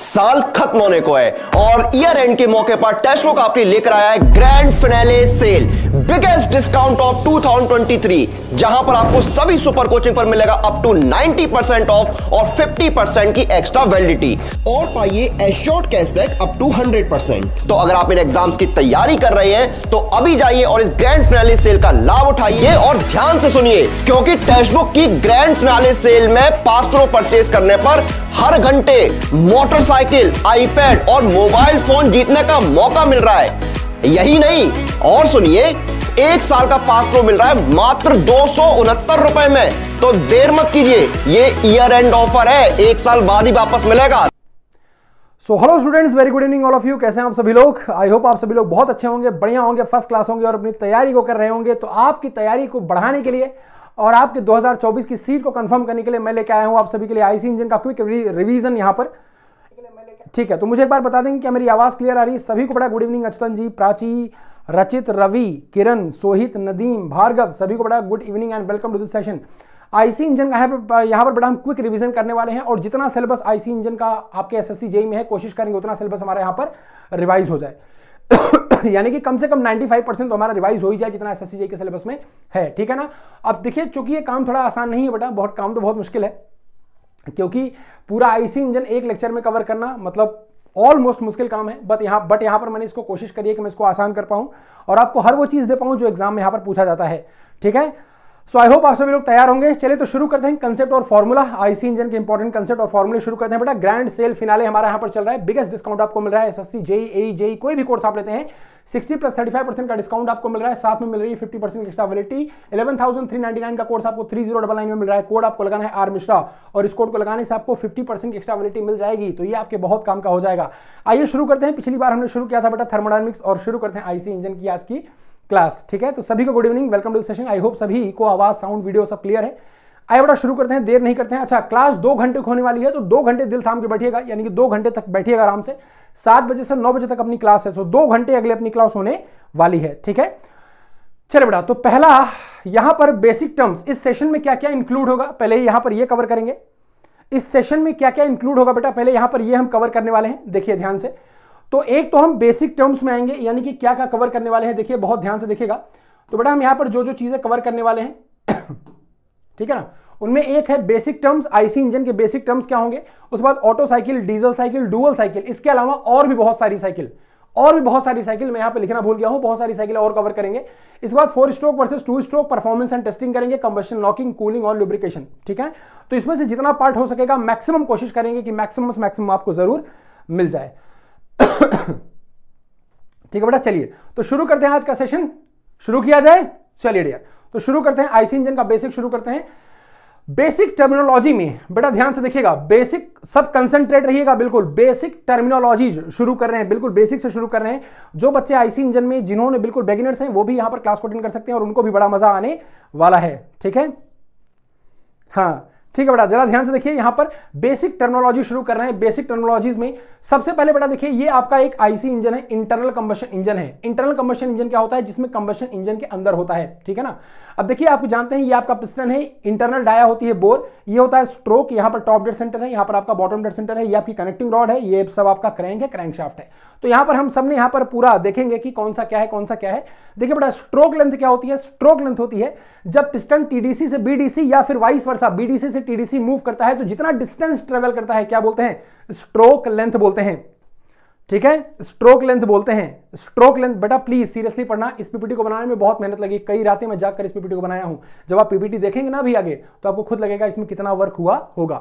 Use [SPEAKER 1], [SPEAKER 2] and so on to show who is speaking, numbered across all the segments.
[SPEAKER 1] साल खत्म होने को है और ईयर एंड के मौके पर का आपने लेकर आया है grand finale sale biggest discount of 2023 जहां पर आपको सभी सुपर कोचिंग पर मिलेगा अप टू 90% ऑफ और 50% की एक्स्ट्रा वैलिडिटी और पाइए एश्योर्ड कैशबैक अप टू 100% तो अगर आप इन एग्जाम्स की तैयारी कर रहे हैं तो अभी जाइए और इस ग्रैंड फिनाले सेल का लाभ उठाइए और ध्यान से सुनिए क्योंकि टेस्टबुक की ग्रैंड फिनाले सेल में पास्टरो परचेज करने पर हर घंटे मोटर मोटरसाइकिल आईपैड और मोबाइल फोन जीतने का मौका मिल रहा है यही नहीं और सुनिए एक साल का पास प्रो मिल रहा है मात्र दो रुपए में तो देर मत कीजिए ये ईयर एंड ऑफर है एक साल बाद ही वापस मिलेगा so hello students very good evening all of you कैसे हैं आप सभी लोग आई होप आप सभी लोग बहुत अच्छे होंगे बढ़िया होंगे फर्स्ट क्लास होंगे और अपनी तैयारी को कर रहे होंगे तो आपकी तैयारी को बढ़ाने के लिए और आपके 2024 की सीट को कंफर्म करने के लिए मैं लेके आया हूं आप सभी के लिए आईसी इंजन का क्विक रिवीजन यहां पर ठीक है तो मुझे एक बार बता देंगे क्या मेरी आवाज़ क्लियर आ रही है सभी को बड़ा गुड इवनिंग अचुतन जी प्राची रचित रवि किरण सोहित नदीम भार्गव सभी को बड़ा good evening and welcome to this session IC engine का यहाँ पर बड़ा हम क्विक रिवीजन करने वाले हैं और जितना सिलेबस आईसी इंजन का आपके एसएससी जेई e में है कोशिश करेंगे उतना सिलेबस हमारे यहाँ पर रिवाइज हो जाए यानी कि कम से कम 95 परसेंट तो हमारा रिवाइज हो ही जाए जितना एसएससी जेई e के सिलेबस में है ठीक है ना अब देखिए चूंकि ये काम थोड़ा आसान नहीं है बेटा बहुत काम तो बहुत मुश्किल है क्योंकि पूरा आईसी इंजन एक लेक्चर में कवर करना मतलब ऑलमोस्ट मुश्किल काम है बट यहाँ बट यहाँ पर मैंने इसको कोशिश करी है कि मैं इसको आसान कर पाऊँ और आपको हर वो चीज़ दे पाऊँ जो एग्जाम में यहाँ पर पूछा जाता है ठीक है सो आई होप आप सभी लोग तैयार होंगे चले तो शुरू करते हैं कंसेप्ट और फॉर्मूला आईसी इंजन के इंपॉर्टेंट कंसेप्ट और फॉर्मूले शुरू करते हैं बेटा ग्रैंड सेल फिनाले हमारा यहाँ पर चल रहा है बिगेस्ट डिस्काउंट आपको मिल रहा है एस एस सी जेई कोई भी कोर्स आप लेते हैं sixty plus thirty five percent का डिस्काउंट आपको मिल रहा है साथ में मिल रही है fifty percent extra validity eleven thousand three nine का कोर्स आपको थ्री जीरो डबल नाइन में मिल रहा है कोड आपको लगाना है आर मिश्रा और इस कोड को लगाने से आपको फिफ्टी परसेंट एक्स्ट्रा वैलिटी मिल जाएगी तो ये आपके बहुत काम का हो जाएगा आइए शुरू करते हैं पिछली बार हमने शुरू किया था बेटा थर्मोडाइनमिक्स और शुरू करते हैं आईसी इंजन की आज की क्लास ठीक है तो सभी को good evening welcome to session I hope सभी को आवाज साउंड वीडियो सब क्लियर है आइए बड़ा शुरू करते हैं देर नहीं करते हैं अच्छा क्लास दो घंटे होने वाली है तो दो घंटे दिल थाम के बैठिएगा यानी कि दो घंटे तक बैठिएगा आराम से सात बजे से नौ बजे तक अपनी क्लास है सो दो घंटे अगले अपनी क्लास होने वाली है ठीक है चलिए बेटा तो पहला यहां पर बेसिक टर्म्स इस सेशन में क्या क्या इंक्लूड होगा पहले यहां पर यह कवर करेंगे इस सेशन में क्या क्या इंक्लूड होगा बेटा पहले यहां पर यह हम कवर करने वाले हैं देखिए ध्यान से तो एक तो हम बेसिक टर्म्स में आएंगे यानी कि क्या क्या कवर करने वाले हैं देखिए बहुत ध्यान से देखिएगा तो बेटा हम यहां पर जो जो चीजें कवर करने वाले हैं ठीक है ना उनमें एक है बेसिक टर्म्स आईसी इंजन के बेसिक टर्म्स क्या होंगे उसके बाद Otto cycle diesel cycle dual cycle इसके अलावा और भी बहुत सारी साइकिल और भी बहुत सारी साइकिल मैं यहां पे लिखना भूल गया हूं बहुत सारी साइकिल और कवर करेंगे इसके बाद four stroke versus two stroke performance and testing करेंगे कंबेशन लॉकिंग कूलिंग और लुब्रिकेशन ठीक है तो इसमें से जितना पार्ट हो सकेगा मैक्सिमम कोशिश करेंगे कि मैक्सिमम मैक्सिमम आपको जरूर मिल जाए ठीक है बेटा चलिए तो शुरू करते हैं आज का सेशन शुरू किया जाए चलिए डियर तो शुरू करते हैं आईसी इंजन का बेसिक शुरू करते हैं बेसिक टर्मिनोलॉजी में बेटा ध्यान से देखिएगा बेसिक सब कंसंट्रेट रहिएगा बिल्कुल बेसिक टर्मिनोलॉजी शुरू कर रहे हैं बिल्कुल बेसिक से शुरू कर रहे हैं जो बच्चे आईसी इंजन में जिन्होंने बिल्कुल बेगिनर्स हैं वो भी यहां पर क्लास को अटेंड कर सकते हैं और उनको भी बड़ा मजा आने वाला है ठीक है हाँ ठीक है बेटा जरा ध्यान से देखिए यहां पर बेसिक टर्मोलॉजी शुरू कर रहे हैं बेसिक टर्मोलॉजीज में सबसे पहले बेटा देखिए ये आपका एक आईसी इंजन है इंटरनल कंबशन इंजन है इंटरनल कंबशन इंजन क्या होता है जिसमें कंबशन इंजन के अंदर होता है ठीक है ना अब देखिए आप जानते हैं ये आपका पिस्टन है इंटरनल डाया होती है बोर ये होता है स्ट्रोक यहाँ पर टॉप डेड सेंटर है यहाँ पर आपका बॉटम डेड सेंटर है ये आपकी कनेक्टिंग रॉड है ये सब आपका क्रैंक है क्रैंकशाफ्ट है तो यहाँ पर हम सबने यहाँ पर पूरा देखेंगे कि कौन सा क्या है कौन सा क्या है देखिए बड़ा स्ट्रोक लेंथ क्या होती है स्ट्रोक लेंथ होती है जब पिस्टन टीडीसी से बीडीसी या फिर वाइस वर्षा बीडीसी से टीडीसी मूव करता है तो जितना डिस्टेंस ट्रेवल करता है क्या बोलते हैं स्ट्रोक लेंथ बोलते हैं ठीक है स्ट्रोक लेंथ बोलते हैं स्ट्रोक लेंथ बेटा प्लीज सीरियसली पढ़ना इस पीपीटी को बनाने में बहुत मेहनत लगी कई रातें मैं जाकर इस पीपीटी को बनाया हूं जब आप पीपीटी देखेंगे ना भी आगे तो आपको खुद लगेगा इसमें कितना वर्क हुआ होगा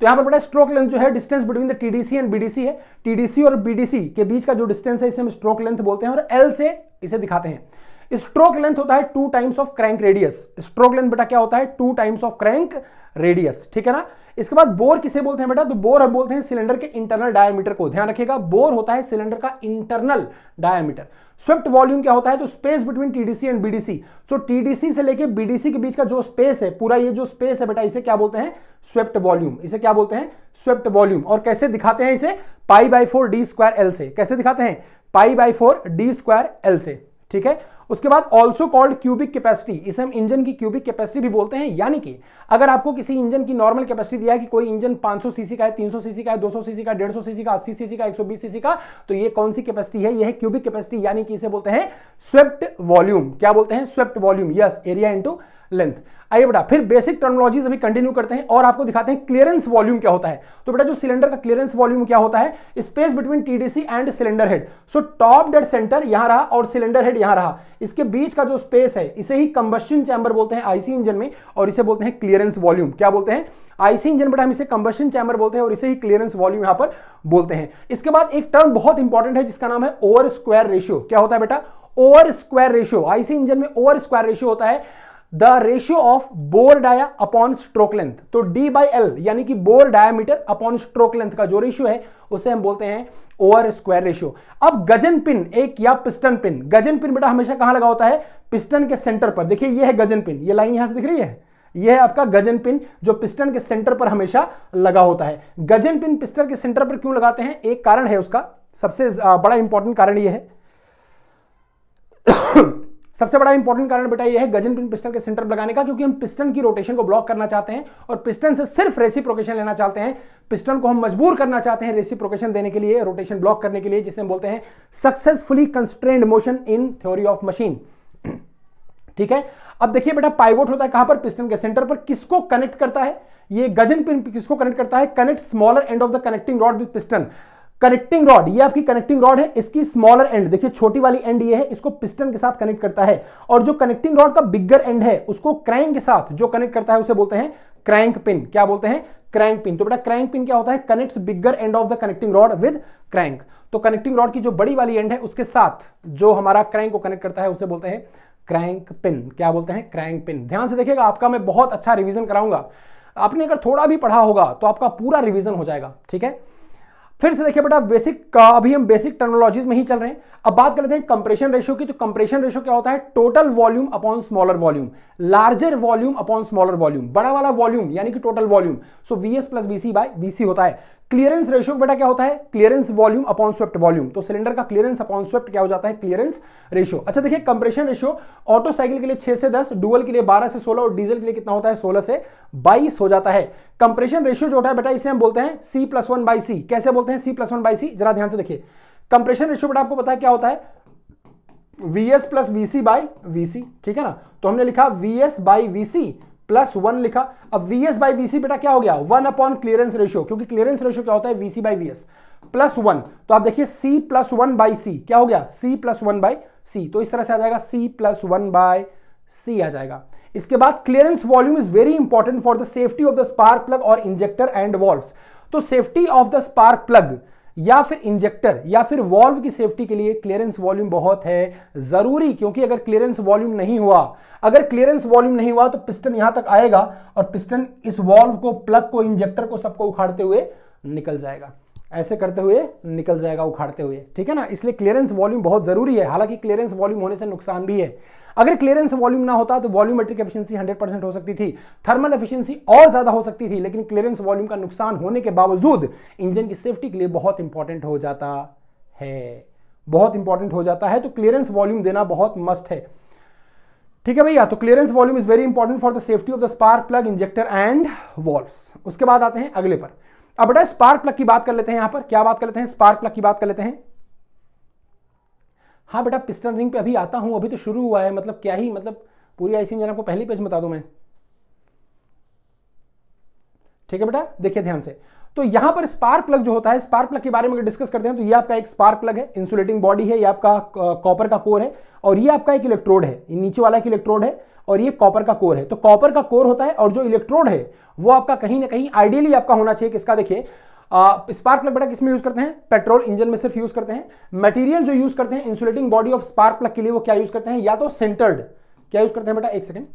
[SPEAKER 1] तो यहां पर बेटा स्ट्रोक लेंथ जो है distance between the TDC and BDC है टीडीसी और बीडीसी के बीच का जो डिस्टेंस है इसे हम स्ट्रोक लेंथ बोलते हैं और एल से इसे दिखाते हैं स्ट्रोक लेंथ होता है two times of crank radius stroke length बेटा क्या होता है two times of crank radius ठीक है ना इसके बाद बोर किसे बोलते हैं बेटा तो बोर हम बोलते हैं सिलेंडर के इंटरनल डायमीटर को ध्यान रखिएगा बोर होता है सिलेंडर का इंटरनल डायमीटर स्विफ्ट वॉल्यूम क्या होता है तो space between TDC and BDC तो टीडीसी से लेके बीडीसी के बीच का जो स्पेस है पूरा ये जो स्पेस है बेटा इसे क्या बोलते हैं स्वेप्ट वॉल्यूम इसे क्या बोलते हैं स्वेप्ट वॉल्यूम और कैसे दिखाते हैं इसे pi by four D square L से कैसे दिखाते हैं pi by four D square L से ठीक है उसके बाद ऑल्सो कॉल्ड क्यूबिक कैपेसिटी इसे हम इंजन की क्यूबिक कैपेसिटी भी बोलते हैं यानी कि अगर आपको किसी इंजन की नॉर्मल कैपेसिटी दिया है कि कोई इंजन 500 सीसी का है 300 सीसी का है 200 सीसी का 150 सीसी का 80 सीसी का 120 सीसी का तो ये कौन सी कैपेसिटी है यह है क्यूबिक कैपेसिटी यानी कि इसे बोलते हैं स्वेप्ट वॉल्यूम क्या बोलते हैं swept volume yes area into length आइए बेटा फिर बेसिक टर्मोलॉजीज अभी कंटिन्यू करते हैं और आपको दिखाते हैं क्लियरेंस वॉल्यूम क्या होता है तो बेटा जो सिलेंडर का क्लियरेंस वॉल्यूम क्या होता है space between TDC and cylinder head so top dead centre यहां रहा और सिलेंडर हेड यहां रहा इसके बीच का जो स्पेस है इसे ही कंबस्टन चैम्बर बोलते हैं आईसी इंजन में और इसे बोलते हैं क्लियरेंस वॉल्यूम क्या बोलते हैं आईसी इंजन बेटा हम इसे कंबस्टन चैम्बर बोलते हैं और इसे ही क्लियरेंस वॉल्यूम यहां पर बोलते हैं इसके बाद एक टर्म बहुत इंपॉर्टेंट है जिसका नाम है ओवर स्क्वायर रेशियो क्या होता है बेटा over square ratio IC engine में ओवर स्क्वायर रेशियो होता है the ratio of bore dia upon stroke length तो डी बाई एल यानी कि bore diameter upon stroke length का जो रेशियो है उसे हम बोलते हैं ओवर स्क्वायर रेशियो अब गजन पिन एक या पिस्टन पिन गजन पिन बेटा हमेशा कहां लगा होता है पिस्टन के सेंटर पर देखिए यह है गजन पिन ये लाइन यहां से दिख रही है यह है आपका गजन पिन जो पिस्टन के सेंटर पर हमेशा लगा होता है गजन पिन पिस्टन के सेंटर पर क्यों लगाते हैं एक कारण है उसका सबसे बड़ा इंपॉर्टेंट कारण यह है सबसे बड़ा इंपॉर्टेंट कारण बेटा ये है गजन पिन पिस्टन के सेंटर लगाने का क्योंकि हम पिस्टन की रोटेशन को ब्लॉक करना चाहते हैं और पिस्टन से सिर्फ रेसी प्रोकेशन लेना चाहते हैं पिस्टन को हम मजबूर करना चाहते हैं रेसी प्रोकेशन देने के लिए रोटेशन ब्लॉक करने के लिए जिसे हम बोलते हैं successfully constrained motion in theory of machine ठीक है अब देखिए बेटा पाइवोट होता है कहां पर पिस्टन के सेंटर पर किसको कनेक्ट करता है ये गजन पिन किसको कनेक्ट करता है connect smaller end of the connecting rod with piston connecting rod ये आपकी कनेक्टिंग रॉड है इसकी स्मॉलर एंड देखिए छोटी वाली एंड ये है इसको पिस्टन के साथ कनेक्ट करता है और जो कनेक्टिंग रॉड का बिगर एंड है उसको क्रैंक के साथ जो कनेक्ट करता है उसे बोलते हैं क्रैंक पिन क्या बोलते हैं क्रैंक पिन तो बेटा क्रैंक पिन क्या होता है connects bigger end of the connecting rod with crank तो कनेक्टिंग रॉड की जो बड़ी वाली एंड है उसके साथ जो हमारा क्रैंक को कनेक्ट करता है उसे बोलते हैं क्रैंक पिन क्या बोलते हैं क्रैंक पिन ध्यान से देखिएगा आपका मैं बहुत अच्छा रिविजन कराऊंगा आपने अगर थोड़ा भी पढ़ा होगा तो आपका पूरा रिविजन हो जाएगा ठीक है फिर से देखिए बेटा बेसिक अभी हम बेसिक टर्नोलॉजीज में ही चल रहे हैं अब बात करते हैं कंप्रेशन रेशियो की तो कंप्रेशन रेशियो क्या होता है total volume upon smaller volume larger volume upon smaller volume बड़ा वाला वॉल्यूम यानी कि total volume so V S plus BC by by B C होता है क्लियरेंस रेशियो बेटा क्या होता है clearance volume upon swept volume तो सिलेंडर का क्लियरेंस अपॉन स्वेप्ट क्या हो जाता है क्लियरेंस रेशियो अच्छा देखिए कंप्रेशन रेशियो ऑटो साइकिल के लिए छह से दस डुअल के लिए बारह से सोलह और डीजल के लिए कितना होता है सोलह से बाईस हो जाता है कंप्रेशन रेशियो जो होता है बेटा इसे हम बोलते हैं C plus one by C कैसे बोलते हैं C plus one by C जरा ध्यान से देखिए कंप्रेशन रेशियो बेटा आपको पता है क्या होता है V S plus V C by V C ठीक है ना तो हमने लिखा V S by V C plus one लिखा अब वी एस बाई वीसी बेटा क्या हो गया वन अपॉन क्लियरेंस रेशियो क्योंकि क्लियरेंस रेशियो क्या होता है C by S plus one तो आप देखिए C plus one by C क्या हो गया C plus one by C तो इस तरह से आ जाएगा C plus one by C आ जाएगा इसके बाद clearance volume is very important for the safety of the spark plug और इंजेक्टर एंड वॉल्व तो safety of the spark plug या फिर इंजेक्टर या फिर वॉल्व की सेफ्टी के लिए क्लियरेंस वॉल्यूम बहुत है जरूरी क्योंकि अगर क्लियरेंस वॉल्यूम नहीं हुआ अगर क्लियरेंस वॉल्यूम नहीं हुआ तो पिस्टन यहां तक आएगा और पिस्टन इस वॉल्व को प्लग को इंजेक्टर को सबको उखाड़ते हुए निकल जाएगा ऐसे करते हुए निकल जाएगा उखाड़ते हुए ठीक है ना इसलिए क्लियरेंस वॉल्यूम बहुत जरूरी है हालांकि क्लियरेंस वॉल्यूम होने से नुकसान भी है अगर क्लियरेंस वॉल्यूम ना होता तो वॉल्यूमेट्रिक एफिशिएंसी 100 परसेंट हो सकती थी थर्मल एफिशिएंसी और ज़्यादा हो सकती थी लेकिन क्लियरेंस वॉल्यूम का नुकसान होने के बावजूद इंजन की सेफ्टी के लिए बहुत इंपॉर्टेंट हो जाता है बहुत इंपॉर्टेंट हो जाता है तो क्लियरेंस वॉल्यूम देना बहुत मस्ट है ठीक है भैया तो clearance volume is very important for the safety of the spark plug injector and valves उसके बाद आते हैं अगले पर अब बेटा स्पार्क प्लग की बात कर लेते हैं यहां पर क्या बात कर लेते हैं स्पार्क प्लग की बात कर लेते हैं हाँ बेटा पिस्टन रिंग पे अभी आता हूँ अभी तो शुरू हुआ है मतलब क्या ही मतलब पूरी आईसी इंजन आपको पहली पेज बता दू मैं ठीक है बेटा देखिए ध्यान से तो यहां पर स्पार्क प्लग जो होता है स्पार्क प्लग के बारे में डिस्कस करते हैं तो ये आपका एक स्पार्क प्लग है इंसुलेटिंग बॉडी है ये आपका कॉपर का कोर है और ये आपका एक इलेक्ट्रोड है नीचे वाला एक इलेक्ट्रोड है और ये कॉपर का कोर है तो कॉपर का कोर होता है और जो इलेक्ट्रोड है वो आपका कहीं ना कहीं आइडियली आपका होना चाहिए किसका देखिए स्पार्क प्लग बेटा किसमें यूज करते हैं पेट्रोल इंजन में सिर्फ यूज करते हैं मटेरियल जो यूज करते हैं insulating body of spark plug के लिए वो क्या यूज करते हैं या तो सेंटर्ड क्या यूज करते हैं बेटा एक सेकेंड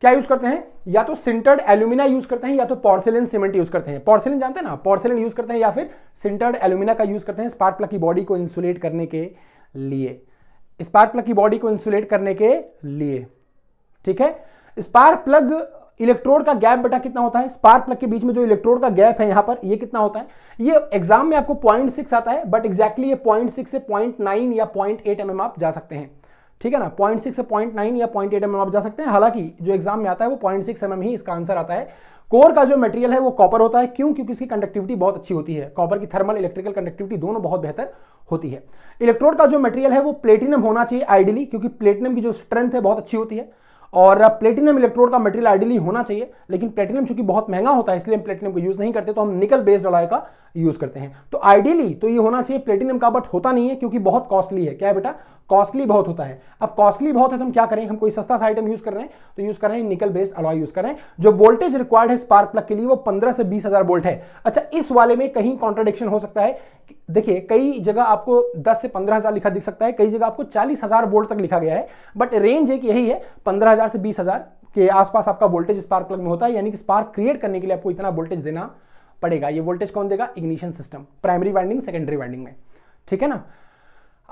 [SPEAKER 1] क्या यूज करते हैं या तो सिंटर्ड एल्यूमिना यूज करते हैं या तो पोर्सिलिन सीमेंट यूज करते हैं पोर्सिलिन जानते हैं ना पोर्सिलिन यूज करते हैं या फिर सिंटर्ड एल्यूमिना का यूज करते हैं स्पार्क प्लग की बॉडी को इंसुलेट करने के लिए स्पार्क प्लग की बॉडी को इंसुलेट करने के लिए ठीक है स्पार्क प्लग इलेक्ट्रोड का गैप बेटा कितना होता है स्पार्क प्लग के बीच में जो इलेक्ट्रोड का गैप है यहाँ पर ये कितना होता है ये एग्जाम में आपको पॉइंट सिक्स आता है बट एक्जैक्टली ये पॉइंट सिक्स से पॉइंट नाइन या पॉइंट एट एम आप जा सकते हैं ठीक है ना पॉइंट सिक्स से पॉइंट नाइन या पॉइंट एट एम आप जा सकते हैं हालांकि जो एग्जाम में आता है वो पॉइंट सिक्स एम ही इसका आंसर आता है कोर का जो मटेरियल है वो कॉपर होता है क्यों क्योंकि इसकी कंडक्टिविटी बहुत अच्छी होती है कॉपर की थर्मल इलेक्ट्रिकल कंडक्टिविटी दोनों बहुत बेहतर होती है इलेक्ट्रोड का जो मटेरियल है वो प्लेटिनम होना चाहिए आइडियली क्योंकि प्लेटिनम की जो स्ट्रेंथ है बहुत अच्छी होती है और प्लेटिनम इलेक्ट्रोड का मटेरियल आइडियली होना चाहिए लेकिन प्लेटिनम चूंकि बहुत महंगा होता है इसलिए हम प्लेटिनम को यूज़ नहीं करते तो हम निकल बेस्ड अलॉय का यूज़ करते हैं तो आइडियली तो ये होना चाहिए प्लेटिनम का बट होता नहीं है क्योंकि बहुत कॉस्टली है क्या है बेटा कॉस्टली बहुत होता है अब कॉस्टली बहुत है तो हम क्या करें हम कोई सस्ता सा आइटम यूज कर रहे हैं तो यूज कर रहे हैं निकल बेस्ड अलॉय यूज कर रहे हैं जो वोल्टेज रिक्वायर्ड है स्पार्क प्लग के लिए वो पंद्रह से बीस हजार वोल्ट है अच्छा इस वाले में कहीं कॉन्ट्रोडिक्शन हो सकता है देखिए कई जगह आपको 10 से हजार लिखा दिख सकता है कई जगह आपको हजार वोल्ट तक लिखा गया है बट रेंज एक यही है हजार से हजार के आसपास आपका वोल्टेज स्पार्क प्लग में होता है यानी कि स्पार्क क्रिएट करने के लिए आपको इतना वोल्टेज देना पड़ेगा ये वोल्टेज कौन देगा ignition system primary winding secondary winding में ठीक है ना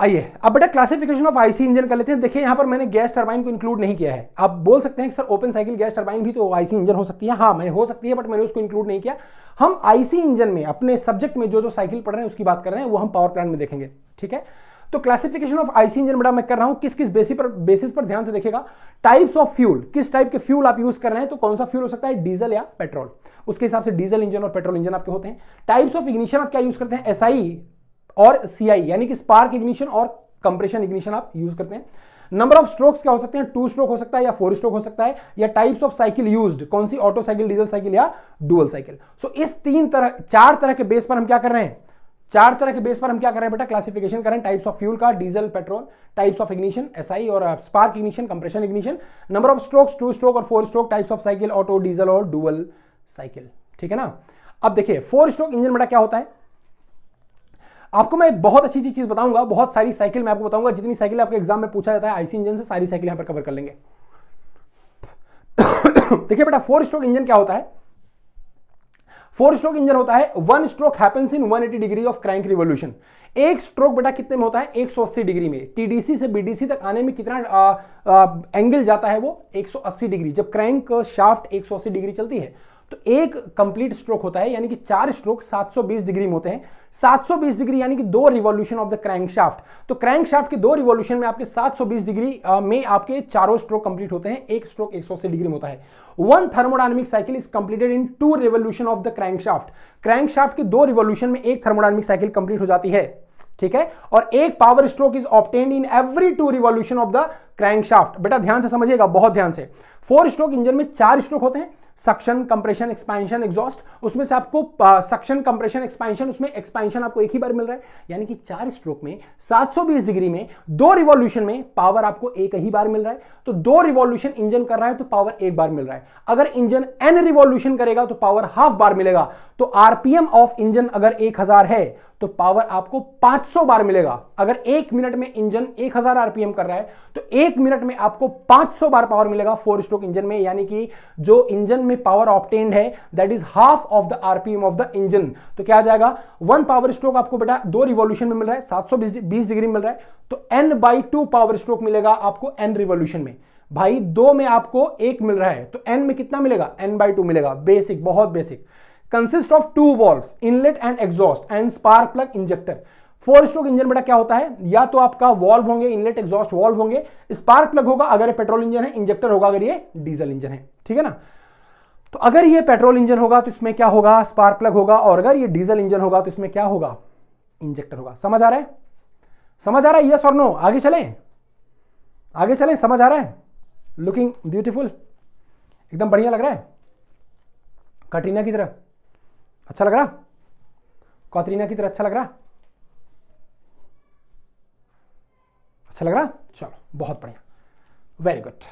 [SPEAKER 1] आइए अब बेटा क्लासिफिकेशन ऑफ आईसी इंजन कर लेते हैं देखिए यहां पर मैंने गैस टर्बाइन को इंक्लूड नहीं किया है आप बोल सकते हैं कि sir open cycle gas turbine भी तो आईसी इंजन हो सकती है हाँ मैंने हो सकती है बट मैंने उसको इंक्लूड नहीं किया हम आईसी इंजन में अपने सब्जेक्ट में जो जो साइकिल पढ़ रहे हैं उसकी बात कर रहे हैं वो हम पावर प्लांट में देखेंगे ठीक है तो क्लासिफिकेशन ऑफ आईसी इंजन बड़ा मैं कर रहा हूं किस किस बेसिस पर बेसिस पर ध्यान से देखेगा टाइप्स ऑफ फ्यूल किस टाइप के फ्यूल आप यूज कर रहे हैं तो कौन सा फ्यूल हो सकता है डीजल या पेट्रोल उसके हिसाब से डीजल इंजन और पेट्रोल इंजन आपके होते हैं टाइप्स ऑफ इग्निशन आप क्या यूज करते हैं एसआई और सीआई यानी कि स्पार्क इग्निशन और कंप्रेशन इग्निशन आप यूज करते हैं नंबर ऑफ स्ट्रोक्स क्या हो सकते हैं टू स्ट्रोक हो सकता है या फोर स्ट्रोक हो सकता है या टाइप्स ऑफ साइकिल यूज्ड कौन सी ऑटो साइकिल डीजल साइकिल या डुअल साइकिल सो इस तीन तरह चार तरह के बेस पर हम क्या कर रहे हैं चार तरह के बेस पर हम क्या कर रहे हैं बेटा क्लासिफिकेशन कर रहे हैं टाइप्स ऑफ फ्यूल का diesel petrol types of ignition SI और spark ignition compression ignition number of strokes two stroke और four stroke types of cycle Otto diesel और डुअल साइकिल ठीक है ना अब देखिए फोर स्ट्रोक इंजन बेटा क्या होता है आपको मैं बहुत अच्छी चीज बताऊंगा बहुत सारी साइकिल मैं आपको बताऊंगा जितनी साइकिल आपके एग्जाम में पूछा जाता है आईसी इंजन से सारी साइकिल यहां पर कवर कर लेंगे देखिए बेटा फोर स्ट्रोक इंजन क्या होता है फोर स्ट्रोक इंजन होता है one stroke happens in eighty degree of crank revolution एक स्ट्रोक बेटा कितने में होता है अस्सी डिग्री में टीडीसी से बीडीसी तक आने में कितना आ, आ, एंगल जाता है वो 180 डिग्री जब क्रैंक शाफ्ट 180 डिग्री चलती है तो एक कंप्लीट स्ट्रोक होता है यानी कि चार स्ट्रोक 720 डिग्री में होते हैं 720 डिग्री यानी कि दो रिवॉल्यूशन ऑफ द क्रैंकशाफ्ट तो क्रैंकशाफ्ट के दो रिवॉल्यूशन में आपके 720 डिग्री में आपके चारों स्ट्रोक कंप्लीट होते हैं एक स्ट्रोक 180 डिग्री में होता है one thermodynamic cycle is completed in two revolution of the crankshaft crankshaft के दो रिवॉल्यूशन में एक थर्मोडायनेमिक साइकिल कंप्लीट हो जाती है ठीक है और एक power stroke is obtained in every two revolution of the crankshaft बेटा ध्यान से समझिएगा बहुत ध्यान से फोर स्ट्रोक इंजन में चार स्ट्रोक होते हैं सक्शन कंप्रेशन एक्सपेंशन एग्जॉस्ट उसमें से आपको सक्शन कंप्रेशन एक्सपेंशन उसमें एक्सपेंशन आपको एक ही बार मिल रहा है यानी कि चार स्ट्रोक में 720 डिग्री में दो रिवॉल्यूशन में पावर आपको एक ही बार मिल रहा है तो दो रिवॉल्यूशन इंजन कर रहा है तो पावर एक बार मिल रहा है अगर इंजन एन रिवॉल्यूशन करेगा तो पावर हाफ बार मिलेगा तो आरपीएम ऑफ इंजन अगर एक है तो पावर आपको 500 बार मिलेगा अगर एक मिनट में इंजन 1000 आरपीएम कर रहा है तो एक मिनट में आपको 500 बार पावर मिलेगा फोर स्ट्रोक इंजन में यानी कि जो इंजन में पावर ऑप्टेंड है that is half of the RPM of the engine तो क्या आ जाएगा वन पावर स्ट्रोक आपको बेटा दो रिवॉल्यूशन में मिल रहा है सात डिग्री मिल रहा है तो एन बाई पावर स्ट्रोक मिलेगा आपको एन रिवोल्यूशन में भाई दो में आपको एक मिल रहा है तो एन में कितना मिलेगा एन बाई टू मिलेगा बेसिक बहुत basic consist of two valve inlet and exhaust and spark plug injector four stroke engine बेटा क्या होता है या तो आपका वॉल्व होंगे इनलेट एग्जॉस्ट वॉल्व होंगे स्पार्क प्लग होगा अगर ये पेट्रोल इंजन है इंजेक्टर होगा अगर ये डीजल इंजन है ठीक है ना तो अगर ये पेट्रोल इंजन होगा तो इसमें क्या होगा स्पार्क प्लग होगा और अगर ये डीजल इंजन होगा तो इसमें क्या होगा इंजेक्टर होगा समझ आ रहा है समझ आ रहा है यस और नो आगे चले आगे चले समझ आ रहा है लुकिंग ब्यूटीफुल एकदम बढ़िया लग रहा है कटरीना की तरह अच्छा लग रहा कौतरीना की तरह अच्छा लग रहा अच्छा लग रहा चलो बहुत बढ़िया वेरी गुड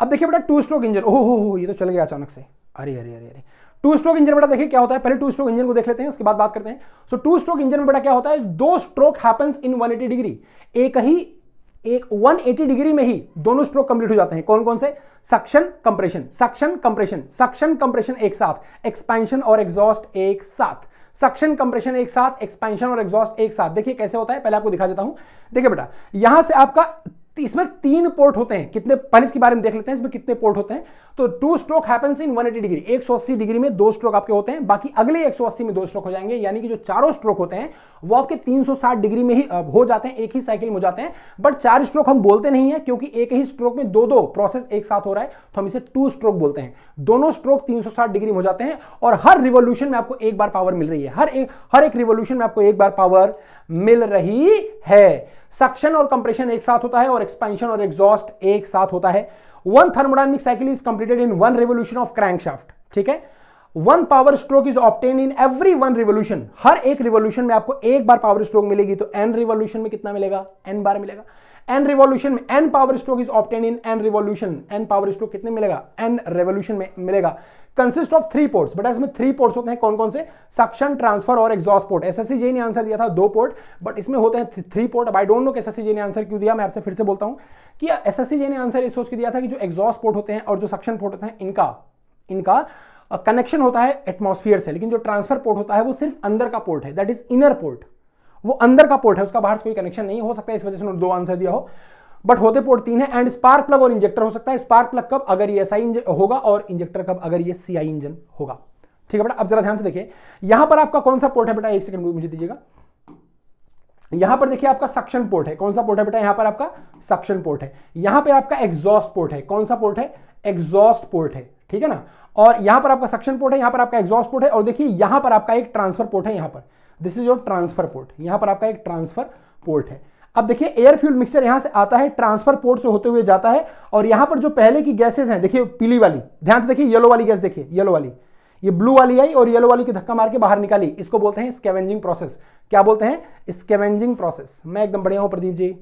[SPEAKER 1] अब देखिए बेटा टू स्ट्रोक इंजन ओह हो ये तो चल गया अचानक से अरे अरे अरे अरे टू स्ट्रोक इंजन बेटा देखिए क्या होता है पहले टू स्ट्रोक इंजन को देख लेते हैं उसके बाद बात करते हैं सो टू स्ट्रोक इंजन में बेटा क्या होता है दो स्ट्रोक हैपेंस इन 180 डिग्री एक ही एक 180 डिग्री में ही दोनों स्ट्रोक कंप्लीट हो जाते हैं कौन कौन से suction compression suction compression suction compression एक साथ एक्सपेंशन और एग्जॉस्ट एक साथ सक्शन कंप्रेशन एक साथ एक्सपेंशन और एग्जॉस्ट एक साथ देखिए कैसे होता है पहले आपको दिखा देता हूं देखिए बेटा यहां से आपका इसमें तीन पोर्ट होते हैं कितने पहले इसके बारे में देख लेते हैं इसमें कितने पोर्ट होते हैं तो two stroke happens in 180 degree 180 degree में दो स्ट्रोक आपके होते हैं बाकी अगले 180 में दो स्ट्रोक हो जाएंगे यानी कि जो चारों स्ट्रोक होते हैं वो आपके 360 डिग्री में ही हो जाते हैं एक ही साइकिल में हो जाते हैं बट चार स्ट्रोक हम बोलते नहीं है क्योंकि एक ही स्ट्रोक में दो दो प्रोसेस एक साथ हो रहा है तो हम इसे टू स्ट्रोक बोलते हैं दोनों स्ट्रोक साठ डिग्री में हो जाते हैं और हर रिवोल्यूशन में आपको एक बार पावर मिल रही है हर एक हर एक रिवोल्यूशन में आपको एक बार पावर मिल रही है सक्शन और कंप्रेशन एक साथ होता है और एक्सपेंशन और एग्जॉस्ट एक साथ होता है one thermodynamic cycle is completed in one revolution of crankshaft ठीक है one power stroke is obtain in every one revolution हर एक रिवोल्यूशन में आपको एक बार पावर स्ट्रोक मिलेगी तो एन रिवोल्यूशन में कितना मिलेगा एन बार मिलेगा एन रिवॉल्यूशन में N power stroke is obtain in N revolution N power stroke कितने मिलेगा एन रेवोल्यूशन में मिलेगा consist of three ports but इसमें थ्री पोर्ट्स होते हैं कौन कौन से सक्शन ट्रांसफर और एग्जॉस्ट पोर्ट सी जे ने आंसर दिया था दो पोर्ट बट इसमें होते हैं थ्री पोर्ट अब आई डोंट नो सी जे ने आंसर क्यों दिया मैं आपसे फिर से बोलता हूं कि सी जे ने आंसर इस सोच के दिया था कि जो एग्जॉस्ट पोर्ट होते हैं और जो सक्शन पोर्ट होते हैं इनका इनका कनेक्शन होता है एटमोस्फियर से लेकिन जो ट्रांसफर पोर्ट होता है वो सिर्फ अंदर का पोर्ट है दैट इज इनर पोर्ट वो अंदर का पोर्ट है उसका बाहर से कोई कनेक्शन नहीं हो सकता इस वजह से उन्होंने दो आंसर दिया हो बट होते पोर्ट तीन है एंड स्पार्क प्लग और इंजेक्टर हो सकता है स्पार्क प्लग कब अगर ये एस होगा और इंजेक्टर कब अगर ये सी इंजन होगा ठीक है बेटा अब जरा ध्यान से देखिए यहां पर आपका कौन सा पोर्ट है बेटा एक सेकंड मुझे दीजिएगा यहां पर देखिए आपका सक्शन पोर्ट है कौन सा पोर्ट है बेटा यहां पर आपका सक्शन पोर्ट है यहां पर आपका एग्जॉस्ट पोर्ट है कौन सा पोर्ट है एग्जॉस्ट पोर्ट है ठीक है ना और यहां पर आपका सक्शन पोर्ट है यहां पर आपका एग्जॉस्ट पोर्ट है और देखिए यहां पर आपका एक ट्रांसफर पोर्ट है यहां पर this is your transfer port यहां पर आपका एक ट्रांसफर पोर्ट है अब देखिए एयर फ्यूल मिक्सचर यहां से आता है ट्रांसफर पोर्ट से होते हुए जाता है और यहां पर जो पहले की गैसेज हैं देखिए पीली वाली ध्यान से देखिए येलो वाली गैस देखिए येलो वाली ये ब्लू वाली आई और येलो वाली की धक्का मार के बाहर निकाली इसको बोलते हैं स्केवेंजिंग प्रोसेस क्या बोलते हैं स्केवेंजिंग प्रोसेस मैं एकदम बढ़िया हूं प्रदीप जी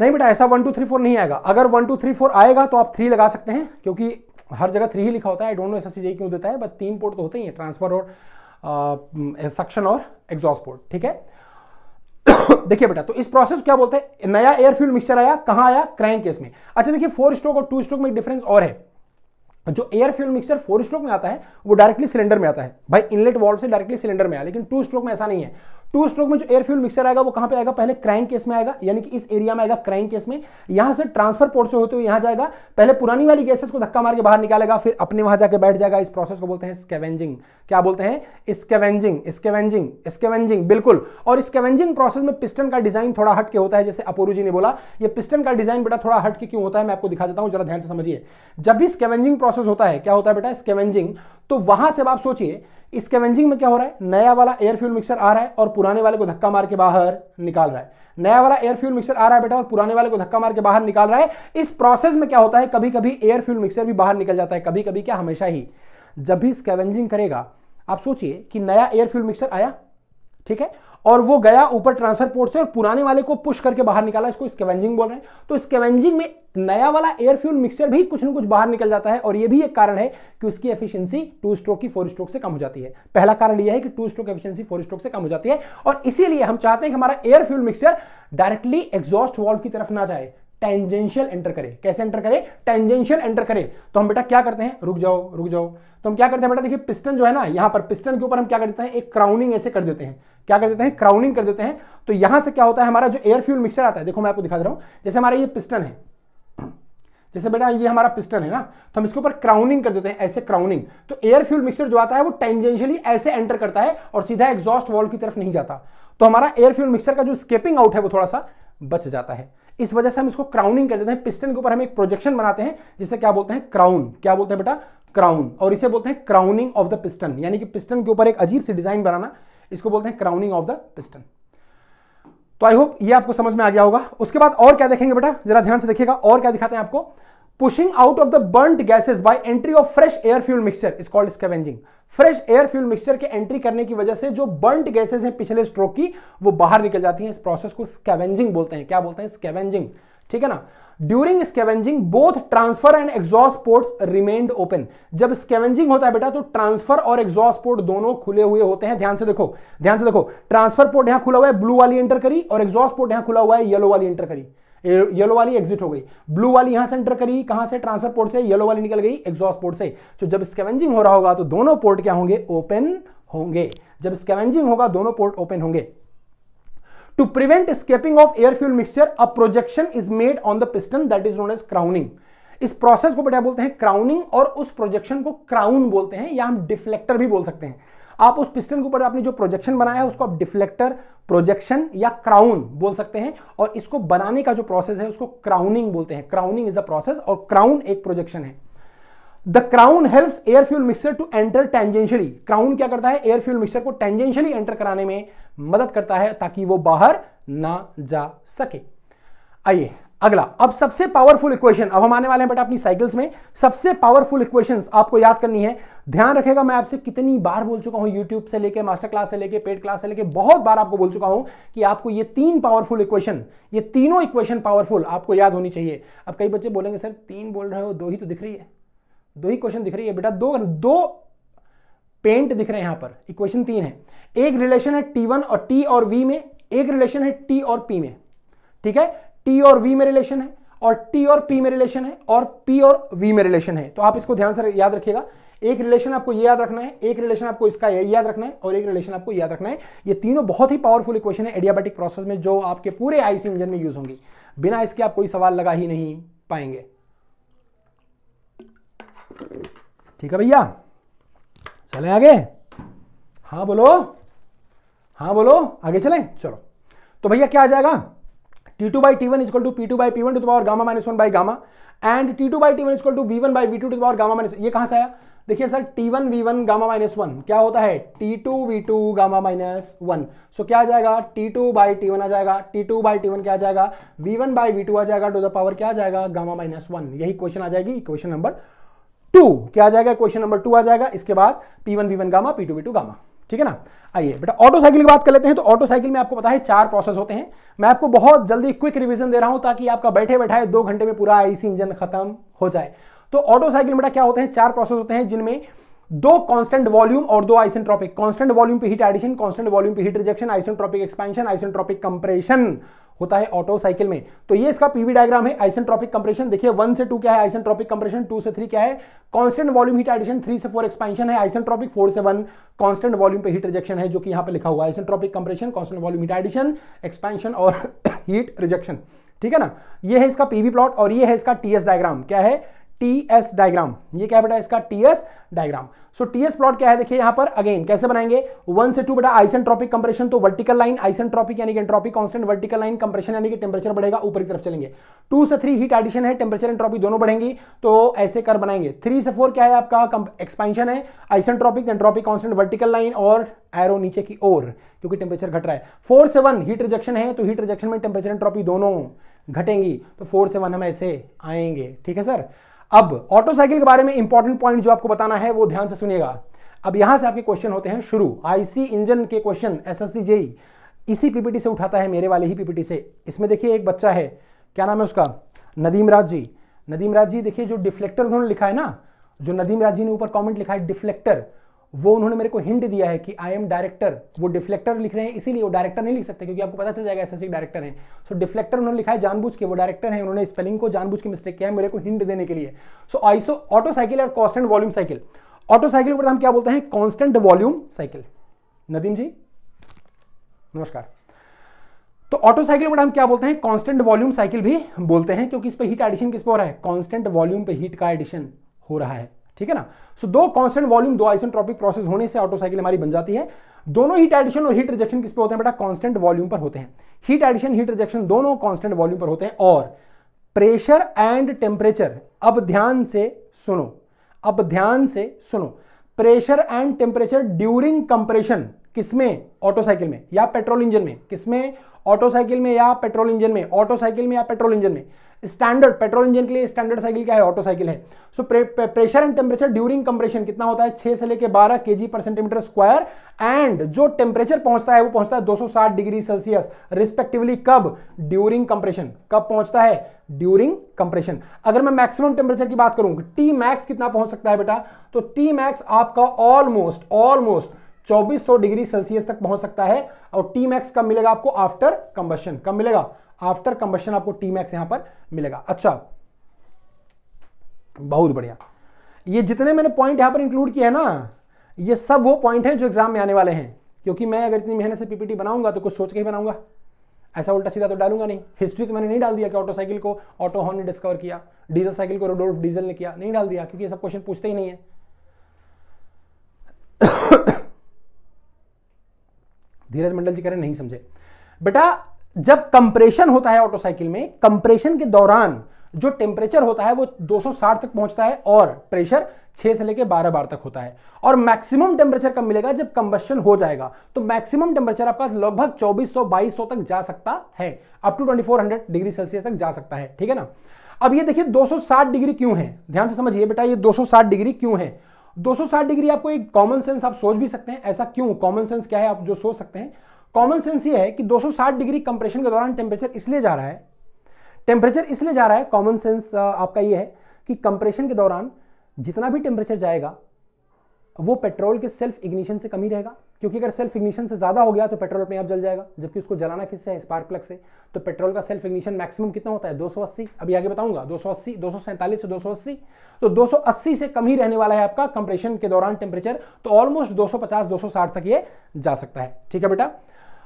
[SPEAKER 1] नहीं बेटा ऐसा वन टू थ्री फोर नहीं आएगा अगर वन टू थ्री फोर आएगा तो आप थ्री लगा सकते हैं क्योंकि हर जगह थ्री ही लिखा होता है I don't know S S क्यों देता है बट तीन पोर्ट तो होते ही हैं ट्रांसफर और सक्शन और एग्जॉस्ट पोर्ट ठीक है देखिए बेटा तो इस प्रोसेस क्या बोलते हैं नया एयर फ्यूल मिक्सचर आया कहां आया क्रैंक केस में अच्छा देखिए फोर स्ट्रोक और टू स्ट्रोक में डिफरेंस और है जो air fuel mixer four stroke में आता है वो डायरेक्टली सिलेंडर में आता है भाई इनलेट वॉल्व से डायरेक्टली सिलेंडर में आया लेकिन टू स्ट्रोक में ऐसा नहीं है टू स्ट्रोक में जो एयर फ्यूल मिक्सर आएगा वो कहां पे आएगा पहले क्रैंक केस में आएगा यानी कि इस एरिया में आएगा क्रैंक केस में यहां से ट्रांसफर पोर्ट से होते हुए यहां जाएगा पहले पुरानी वाली गैसेस को धक्का मार के बाहर निकालेगा फिर अपने वहां जाके बैठ जाएगा इस प्रोसेस को बोलते हैं स्केवेंजिंग क्या बोलते हैं स्केवेंजिंग स्केवेंजिंग स्केवेंजिंग बिल्कुल और स्केवेंजिंग प्रोसेस में पिस्टन का डिजाइन थोड़ा हटके होता है जैसे अपोरू जी ने बोला ये पिस्टन का डिजाइन बेटा थोड़ा हटके क्यों होता है मैं आपको दिखा देता हूं जरा ध्यान से समझिए जब भी स्केवेंजिंग प्रोसेस होता है क्या होता है बेटा स्केवेंजिंग तो वहां से आप सोचिए स्केवेंजिंग में क्या हो रहा है नया वाला एयर फ्यूल मिक्सर आ रहा है और पुराने वाले को धक्का मार के बाहर निकाल रहा है नया वाला एयर फ्यूल मिक्सर आ रहा है बेटा और पुराने वाले को धक्का मार के बाहर निकाल रहा है इस प्रोसेस में क्या होता है कभी कभी एयर फ्यूल मिक्सर भी बाहर निकल जाता है कभी कभी क्या हमेशा ही जब भी स्केवेंजिंग करेगा आप सोचिए कि नया एयर फ्यूल मिक्सर आया ठीक है और वो गया ऊपर ट्रांसफर पोर्ट से और पुराने वाले को पुश करके बाहर निकाला इसको स्केवेंजिंग बोल रहे हैं तो स्केवेंजिंग में नया वाला एयर फ्यूल मिक्सचर भी कुछ ना कुछ बाहर निकल जाता है और ये भी एक कारण है कि उसकी एफिशिएंसी टू स्ट्रोक की फोर स्ट्रोक से कम हो जाती है पहला कारण यह है कि two stroke efficiency four stroke से कम हो जाती है और इसीलिए हम चाहते हैं कि हमारा air fuel mixture directly exhaust valve की तरफ ना जाए टेंजेंशियल एंटर करे कैसे एंटर करे टेंजेंशियल एंटर करे तो हम बेटा क्या करते हैं रुक जाओ रुक जाओ तो हम क्या करते हैं बेटा देखिए पिस्टन जो है ना यहाँ पर पिस्टन के ऊपर हम क्या कर देते हैं एक क्राउनिंग ऐसे कर देते हैं क्या कर देते हैं क्राउनिंग कर देते हैं तो यहां से क्या होता है हमारा जो एयर फ्यूल मिक्सर आता है देखो मैं आपको दिखा दे रहा हूं जैसे हमारा ये पिस्टन है जैसे बेटा ये हमारा पिस्टन है ना तो हम इसके ऊपर क्राउनिंग कर देते हैं ऐसे क्राउनिंग तो एयर फ्यूल मिक्सर जो आता है वो टेंजेंशियली ऐसे एंटर करता है और सीधा एग्जॉस्ट वॉल की तरफ नहीं जाता तो हमारा एयर फ्यूल मिक्सर का जो स्केपिंग आउट है वो थोड़ा सा बच जाता है इस वजह से हम इसको क्राउनिंग कर देते हैं पिस्टन के ऊपर हम एक प्रोजेक्शन बनाते हैं जिसे क्या बोलते हैं क्राउन क्या बोलते हैं बेटा क्राउन और इसे बोलते हैं क्राउनिंग ऑफ द पिस्टन यानी कि पिस्टन के ऊपर एक अजीब सी डिजाइन बनाना इसको बोलते हैं क्राउनिंग ऑफ द पिस्टन तो आई होप ये आपको समझ में आ गया होगा उसके बाद और क्या देखेंगे बेटा जरा ध्यान से देखिएगा और क्या दिखाते हैं आपको pushing out of the burn gases by entry of fresh air fuel mixture is called scavenging fresh air fuel mixture के एंट्री करने की वजह से जो बर्न गैसेज हैं पिछले स्ट्रोक की वो बाहर निकल जाती हैं इस प्रोसेस को स्केवेंजिंग बोलते हैं क्या बोलते हैं स्केवेंजिंग ठीक है ना during scavenging both transfer and exhaust ports remain open जब स्केवेंजिंग होता है बेटा तो ट्रांसफर और एग्जॉस्ट पोर्ट दोनों खुले हुए होते हैं ध्यान से देखो ध्यान से देखो ट्रांसफर पोर्ट यहां खुला हुआ है ब्लू वाली एंटर करी और एग्जॉस्ट पोर्ट यहां खुला हुआ है येलो वाली एंटर करी येलो वाली एग्जिट हो गई ब्लू वाली यहां से एंटर करी कहां से ट्रांसफर पोर्ट से येलो वाली निकल गई एग्जॉस्ट पोर्ट से तो जब स्केवेंजिंग हो रहा होगा तो दोनों पोर्ट क्या होंगे ओपन होंगे जब स्केवेंजिंग होगा दोनों पोर्ट ओपन होंगे To prevent escaping of air fuel mixture, a projection is made on the piston that is known as crowning. इस प्रोसेस को बढ़िया बोलते हैं क्राउनिंग और उस प्रोजेक्शन को क्राउन बोलते हैं या हम डिफ्लेक्टर भी बोल सकते हैं आप उस पिस्टन के ऊपर आपने जो प्रोजेक्शन बनाया है उसको आप डिफ्लेक्टर प्रोजेक्शन या क्राउन बोल सकते हैं और इसको बनाने का जो प्रोसेस है उसको क्राउनिंग बोलते हैं क्राउनिंग इज अ प्रोसेस और क्राउन एक प्रोजेक्शन है the crown helps air fuel mixer to enter tangentially crown क्या करता है एयर फ्यूल मिक्सर को टेंजेंशियली एंटर कराने में मदद करता है ताकि वो बाहर ना जा सके आइए अगला अब सबसे पावरफुल इक्वेशन अब हम आने वाले हैं बेटा अपनी साइकिल्स में सबसे पावरफुल इक्वेशंस आपको याद करनी है ध्यान रखेगा मैं आपसे कितनी बार बोल चुका हूं यूट्यूब से लेके मास्टर क्लास से लेके पेड क्लास से लेके बहुत बार आपको बोल चुका हूं कि आपको ये तीन पावरफुल इक्वेशन ये तीनों इक्वेशन पावरफुल आपको याद होनी चाहिए अब कई बच्चे बोलेंगे सर तीन बोल रहे हो दो ही तो दिख रही है दो ही क्वेश्चन दिख रही है बेटा दो दो पेंट दिख रहे हैं यहां पर इक्वेशन तीन है एक रिलेशन है टी वन और टी और वी में एक रिलेशन है टी और पी में ठीक है टी और वी में रिलेशन है और टी और पी में रिलेशन है और पी और वी में रिलेशन है तो आप इसको ध्यान से याद रखिएगा एक रिलेशन आपको ये याद रखना है एक रिलेशन आपको इसका ये याद रखना है और एक रिलेशन आपको याद रखना है ये तीनों बहुत ही पावरफुल इक्वेशन है एडियाबेटिक प्रोसेस में जो आपके पूरे आईसी इंजन में यूज होंगी बिना इसके आप कोई सवाल लगा ही नहीं पाएंगे ठीक है भैया चले आगे हाँ बोलो हाँ बोलो आगे चले चलो तो भैया क्या आ जाएगा T two by T one is equal to P two by P one to the power gamma minus one by gamma and T two by T one is equal to V one by V two to the power gamma minus ये कहाँ से आया देखिए sir T one V one gamma minus one क्या होता है T two V two gamma minus one so क्या आ जाएगा T two by T one आ जाएगा T two by T one क्या आ जाएगा V one by V two आ जाएगा टू द पावर क्या आ जाएगा गामा माइनस वन यही क्वेश्चन आ जाएगी क्वेश्चन नंबर टू क्या आ जाएगा क्वेश्चन नंबर टू आ जाएगा इसके बाद P one V one gamma P two V two gamma ठीक है ना आइए बेटा ऑटो साइकिल की बात कर लेते हैं तो ऑटो साइकिल में आपको पता है चार प्रोसेस होते हैं मैं आपको बहुत जल्दी क्विक रिविजन दे रहा हूं ताकि आपका बैठे बैठाए दो घंटे में पूरा आईसी इंजन खत्म हो जाए तो ऑटो साइकिल बेटा क्या होते हैं चार प्रोसेस होते हैं जिनमें दो कांस्टेंट वॉल्यूम और दो आइसेंट्रॉपिक कांस्टेंट वॉल्यूम पे हीट एडिशन कांस्टेंट वॉल्यूम पे heat rejection isentropic expansion isentropic compression होता है ऑटो साइकिल में तो ये इसका पीवी डायग्राम है आइसेंट्रॉपिक कंप्रेशन देखिए वन से टू क्या है आइसेंट्रॉपिक कंप्रेशन टू से थ्री क्या है constant volume heat addition three से फोर एक्सपेंशन है आइसेंट्रॉपिक फोर से वन कांस्टेंट वॉल्यूम पे हीट रिजेक्शन है जो कि यहां पे लिखा हुआ है isentropic compression constant volume heat addition expansion और हीट रिजेक्शन ठीक है ना ये है इसका पीवी प्लॉट और ये है इसका टीएस डायग्राम क्या है टीएस डायग्राम ये क्या बेटा इसका TS diagram so TS plot क्या है देखिए यहां पर अगेन कैसे बनाएंगे वन से टू बेटा आइसेंट्रॉपिक कंप्रेशन तो वर्टिकल लाइन आइसेंट्रॉपिक यानी कि entropic constant vertical line compression यानी कि टेम्परेचर बढ़ेगा ऊपर की तरफ चलेंगे टू से थ्री हीट एडिशन है टेम्परेचर एंड ट्रॉपिक दोनों बढ़ेंगी तो ऐसे कर बनाएंगे थ्री से फोर क्या है आपका एक्सपेंशन है isentropic entropic constant vertical line और एरो नीचे की ओर क्योंकि टेम्परेचर घट रहा है फोर से वन हीट रिजेक्शन है तो हीट रिजेक्शन में टेम्परेचर एंड ट्रॉपी दोनों घटेंगी तो फोर से वन हम ऐसे आएंगे ठीक है सर अब साइकिल के बारे में इंपॉर्टेंट पॉइंट जो आपको बताना है वो ध्यान से सुनिएगा अब यहां से आपके क्वेश्चन होते हैं शुरू आईसी इंजन के क्वेश्चन एसएससी जेई इसी पीपीटी से उठाता है मेरे वाले ही पीपीटी से इसमें देखिए एक बच्चा है क्या नाम है उसका नदीम राज जी नदीम राज जी देखिए जो डिफ्लेक्टर उन्होंने लिखा है ना जो नदीम राज जी ने ऊपर कॉमेंट लिखा है डिफ्लेक्टर वो उन्होंने मेरे को हिंट दिया है कि आई एम डायरेक्टर वो डिफ्लेक्टर लिख रहे हैं इसीलिए वो डायरेक्टर नहीं लिख सकते क्योंकि आपको पता चल जाएगा एस डायरेक्टर है सो डिफ्लेक्टर उन्होंने लिखा है जानबूझ के वो डायरेक्टर है उन्होंने स्पेलिंग को जानबूझ के मिस्टेक किया है मेरे को हिंट देने के लिए सो आइसो ऑटो साइकिल और constant volume cycle Otto cycle पर हम क्या बोलते हैं constant volume cycle Nadeem ji नमस्कार तो ऑटो साइकिल पर हम क्या बोलते हैं कॉन्स्टेंट वॉल्यूम साइकिल भी बोलते हैं क्योंकि इस पर हीट एडिशन किस पर हो रहा है कॉन्स्टेंट वॉल्यूम पे हीट का एडिशन हो रहा है ठीक है ना सो दो कॉन्स्टेंट वॉल्यूम दो आइसेंट्रॉपिक प्रोसेस होने से ऑटोसाइकिल हमारी बन जाती है दोनों हीट एडिशन और हीट रिजेक्शन किस पे होते हैं बेटा कॉन्स्टेंट वॉल्यूम पर होते हैं हीट एडिशन हीट रिजेक्शन दोनों कॉन्स्टेंट वॉल्यूम पर होते हैं और प्रेशर एंड टेम्परेचर अब ध्यान से सुनो अब ध्यान से सुनो pressure and temperature during compression किसमें ऑटो साइकिल में या पेट्रोल इंजन में किसमें ऑटो साइकिल में या पेट्रोल इंजन में ऑटो साइकिल में या पेट्रोल इंजन में स्टैंडर्ड पेट्रोल इंजन के लिए स्टैंडर्ड साइकिल क्या है ऑटो साइकिल है so pressure and temperature during compression कितना होता है 6 से लेकर 12 जी पर सेंटीमीटर स्क्वायर एंड जो टेम्परेचर पहुंचता है वो पहुंचता है 260 डिग्री सेल्सियस रिस्पेक्टिवली कब ड्यूरिंग कंप्रेशन कब पहुंचता है ड्यूरिंग कंप्रेशन अगर मैं मैक्सिमम टेम्परेचर की बात करूं टी मैक्स कितना पहुंच सकता है बेटा तो टी मैक्स आपका ऑलमोस्ट ऑलमोस्ट 2400 डिग्री सेल्सियस तक पहुंच सकता है और टी मैक्स कब मिलेगा आपको आफ्टर कंबशन कब मिलेगा आफ्टर कंबशन आपको टी मैक्स यहां पर मिलेगा अच्छा बहुत बढ़िया ये जितने मैंने पॉइंट यहां पर इंक्लूड किया है ना ये सब वो पॉइंट है जो एग्जाम में आने वाले हैं क्योंकि मैं अगर इतनी मेहनत से पीपीटी बनाऊंगा तो कुछ सोच के ही बनाऊंगा ऐसा उल्टा सीधा तो डालूंगा नहीं हिस्ट्री तो मैंने नहीं डाल दिया कि ऑटोसाइकिल को ऑटो हॉर्न ने डिस्कवर किया डीजल साइकिल को रोडोल्फ डीजल ने किया नहीं डाल दिया क्योंकि ये सब क्वेश्चन पूछते ही नहीं है धीरज मंडल जी कह रहे नहीं समझे बेटा जब कंप्रेशन होता है ऑटोसाइकिल में कंप्रेशन के दौरान जो टेम्परेचर होता है वो 260 तक पहुंचता है और प्रेशर 6 से लेकर 12 बार तक होता है और मैक्सिमम टेम्परेचर कब मिलेगा जब कंबस्शन हो जाएगा तो मैक्सिमम टेम्परेचर आपका लगभग 2400 2200 तक जा सकता है अप टू 2400 डिग्री सेल्सियस तक जा सकता है ठीक है ना अब ये देखिए 260 डिग्री क्यों है ध्यान से समझिए बेटा ये 260 डिग्री क्यों है 260 डिग्री आपको एक कॉमन सेंस आप सोच भी सकते हैं ऐसा क्यों कॉमन सेंस क्या है आप जो सोच सकते हैं कॉमन सेंस ये है कि 260 डिग्री कंप्रेशन के दौरान टेम्परेचर इसलिए जा रहा है टेम्परेचर इसलिए जा रहा है कॉमन सेंस आपका ये है कि कंप्रेशन के दौरान जितना भी टेम्परेचर जाएगा वो पेट्रोल के सेल्फ इग्निशन से कम ही रहेगा क्योंकि अगर सेल्फ इग्निशन से ज़्यादा हो गया तो पेट्रोल अपने आप जल जाएगा जबकि उसको जलाना किससे है स्पार्क प्लग से तो पेट्रोल का सेल्फ इग्निशन मैक्सिमम कितना होता है 280 अभी आगे बताऊंगा 280 247 से 280 तो 280 से कम ही रहने वाला है आपका कंप्रेशन के दौरान टेम्परेचर तो ऑलमोस्ट 250 260 तक ये जा सकता है ठीक है बेटा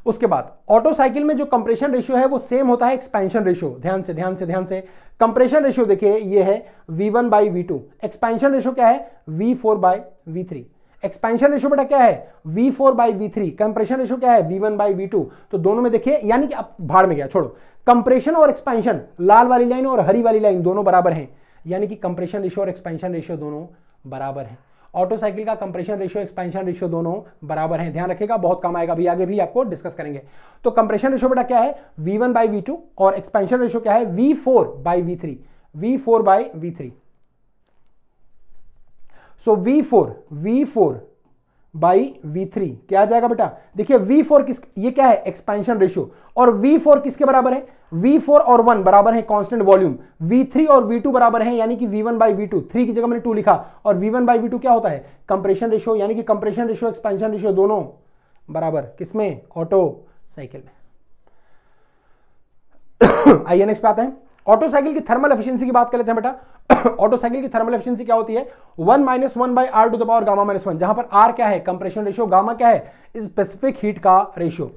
[SPEAKER 1] उसके बाद ऑटो साइकिल में जो कंप्रेशन रेशियो है वो सेम होता है एक्सपेंशन रेशियो ध्यान से ध्यान से ध्यान से कंप्रेशन रेशियो देखिए ये है V one by V two expansion ratio क्या है V four by V three expansion ratio बेटा क्या है V four by V three compression ratio क्या है V one by V two तो दोनों में देखिए यानी कि अब भाड़ में गया छोड़ो कंप्रेशन और एक्सपेंशन लाल वाली लाइन और हरी वाली लाइन दोनों बराबर हैं यानी कि कंप्रेशन रेशियो और एक्सपेंशन रेशियो दोनों बराबर हैं ऑटो साइकिल का कंप्रेशन रेशियो एक्सपेंशन रेशियो दोनों बराबर हैं ध्यान रखेगा बहुत काम आएगा अभी आगे भी आपको डिस्कस करेंगे तो कंप्रेशन रेशियो बेटा क्या है V one by V two और एक्सपेंशन रेशियो क्या है V four by V three V four by V three so V four V four by V three क्या आ जाएगा बेटा देखिए वी फोर किस ये क्या है एक्सपेंशन रेशियो और वी फोर किसके बराबर है वी फोर और वन बराबर है कांस्टेंट वॉल्यूम वी थ्री और वी टू बराबर है यानी कि V one by V two three की जगह मैंने टू लिखा और V one by V two क्या होता है कंप्रेशन रेशियो यानी कि कंप्रेशन रेशियो एक्सपेंशन रेशियो दोनों बराबर किसमें ऑटो साइकिल में आई एन एक्स पे आते हैं ऑटो साइकिल की थर्मल एफिशिएंसी की बात कर लेते हैं बेटा ऑटो साइकिल की थर्मल एफिशिएंसी क्या होती है one minus one by R to the power gamma minus one जहां पर आर क्या है कंप्रेशन रेशियो गामा क्या है स्पेसिफिक हीट का रेशियो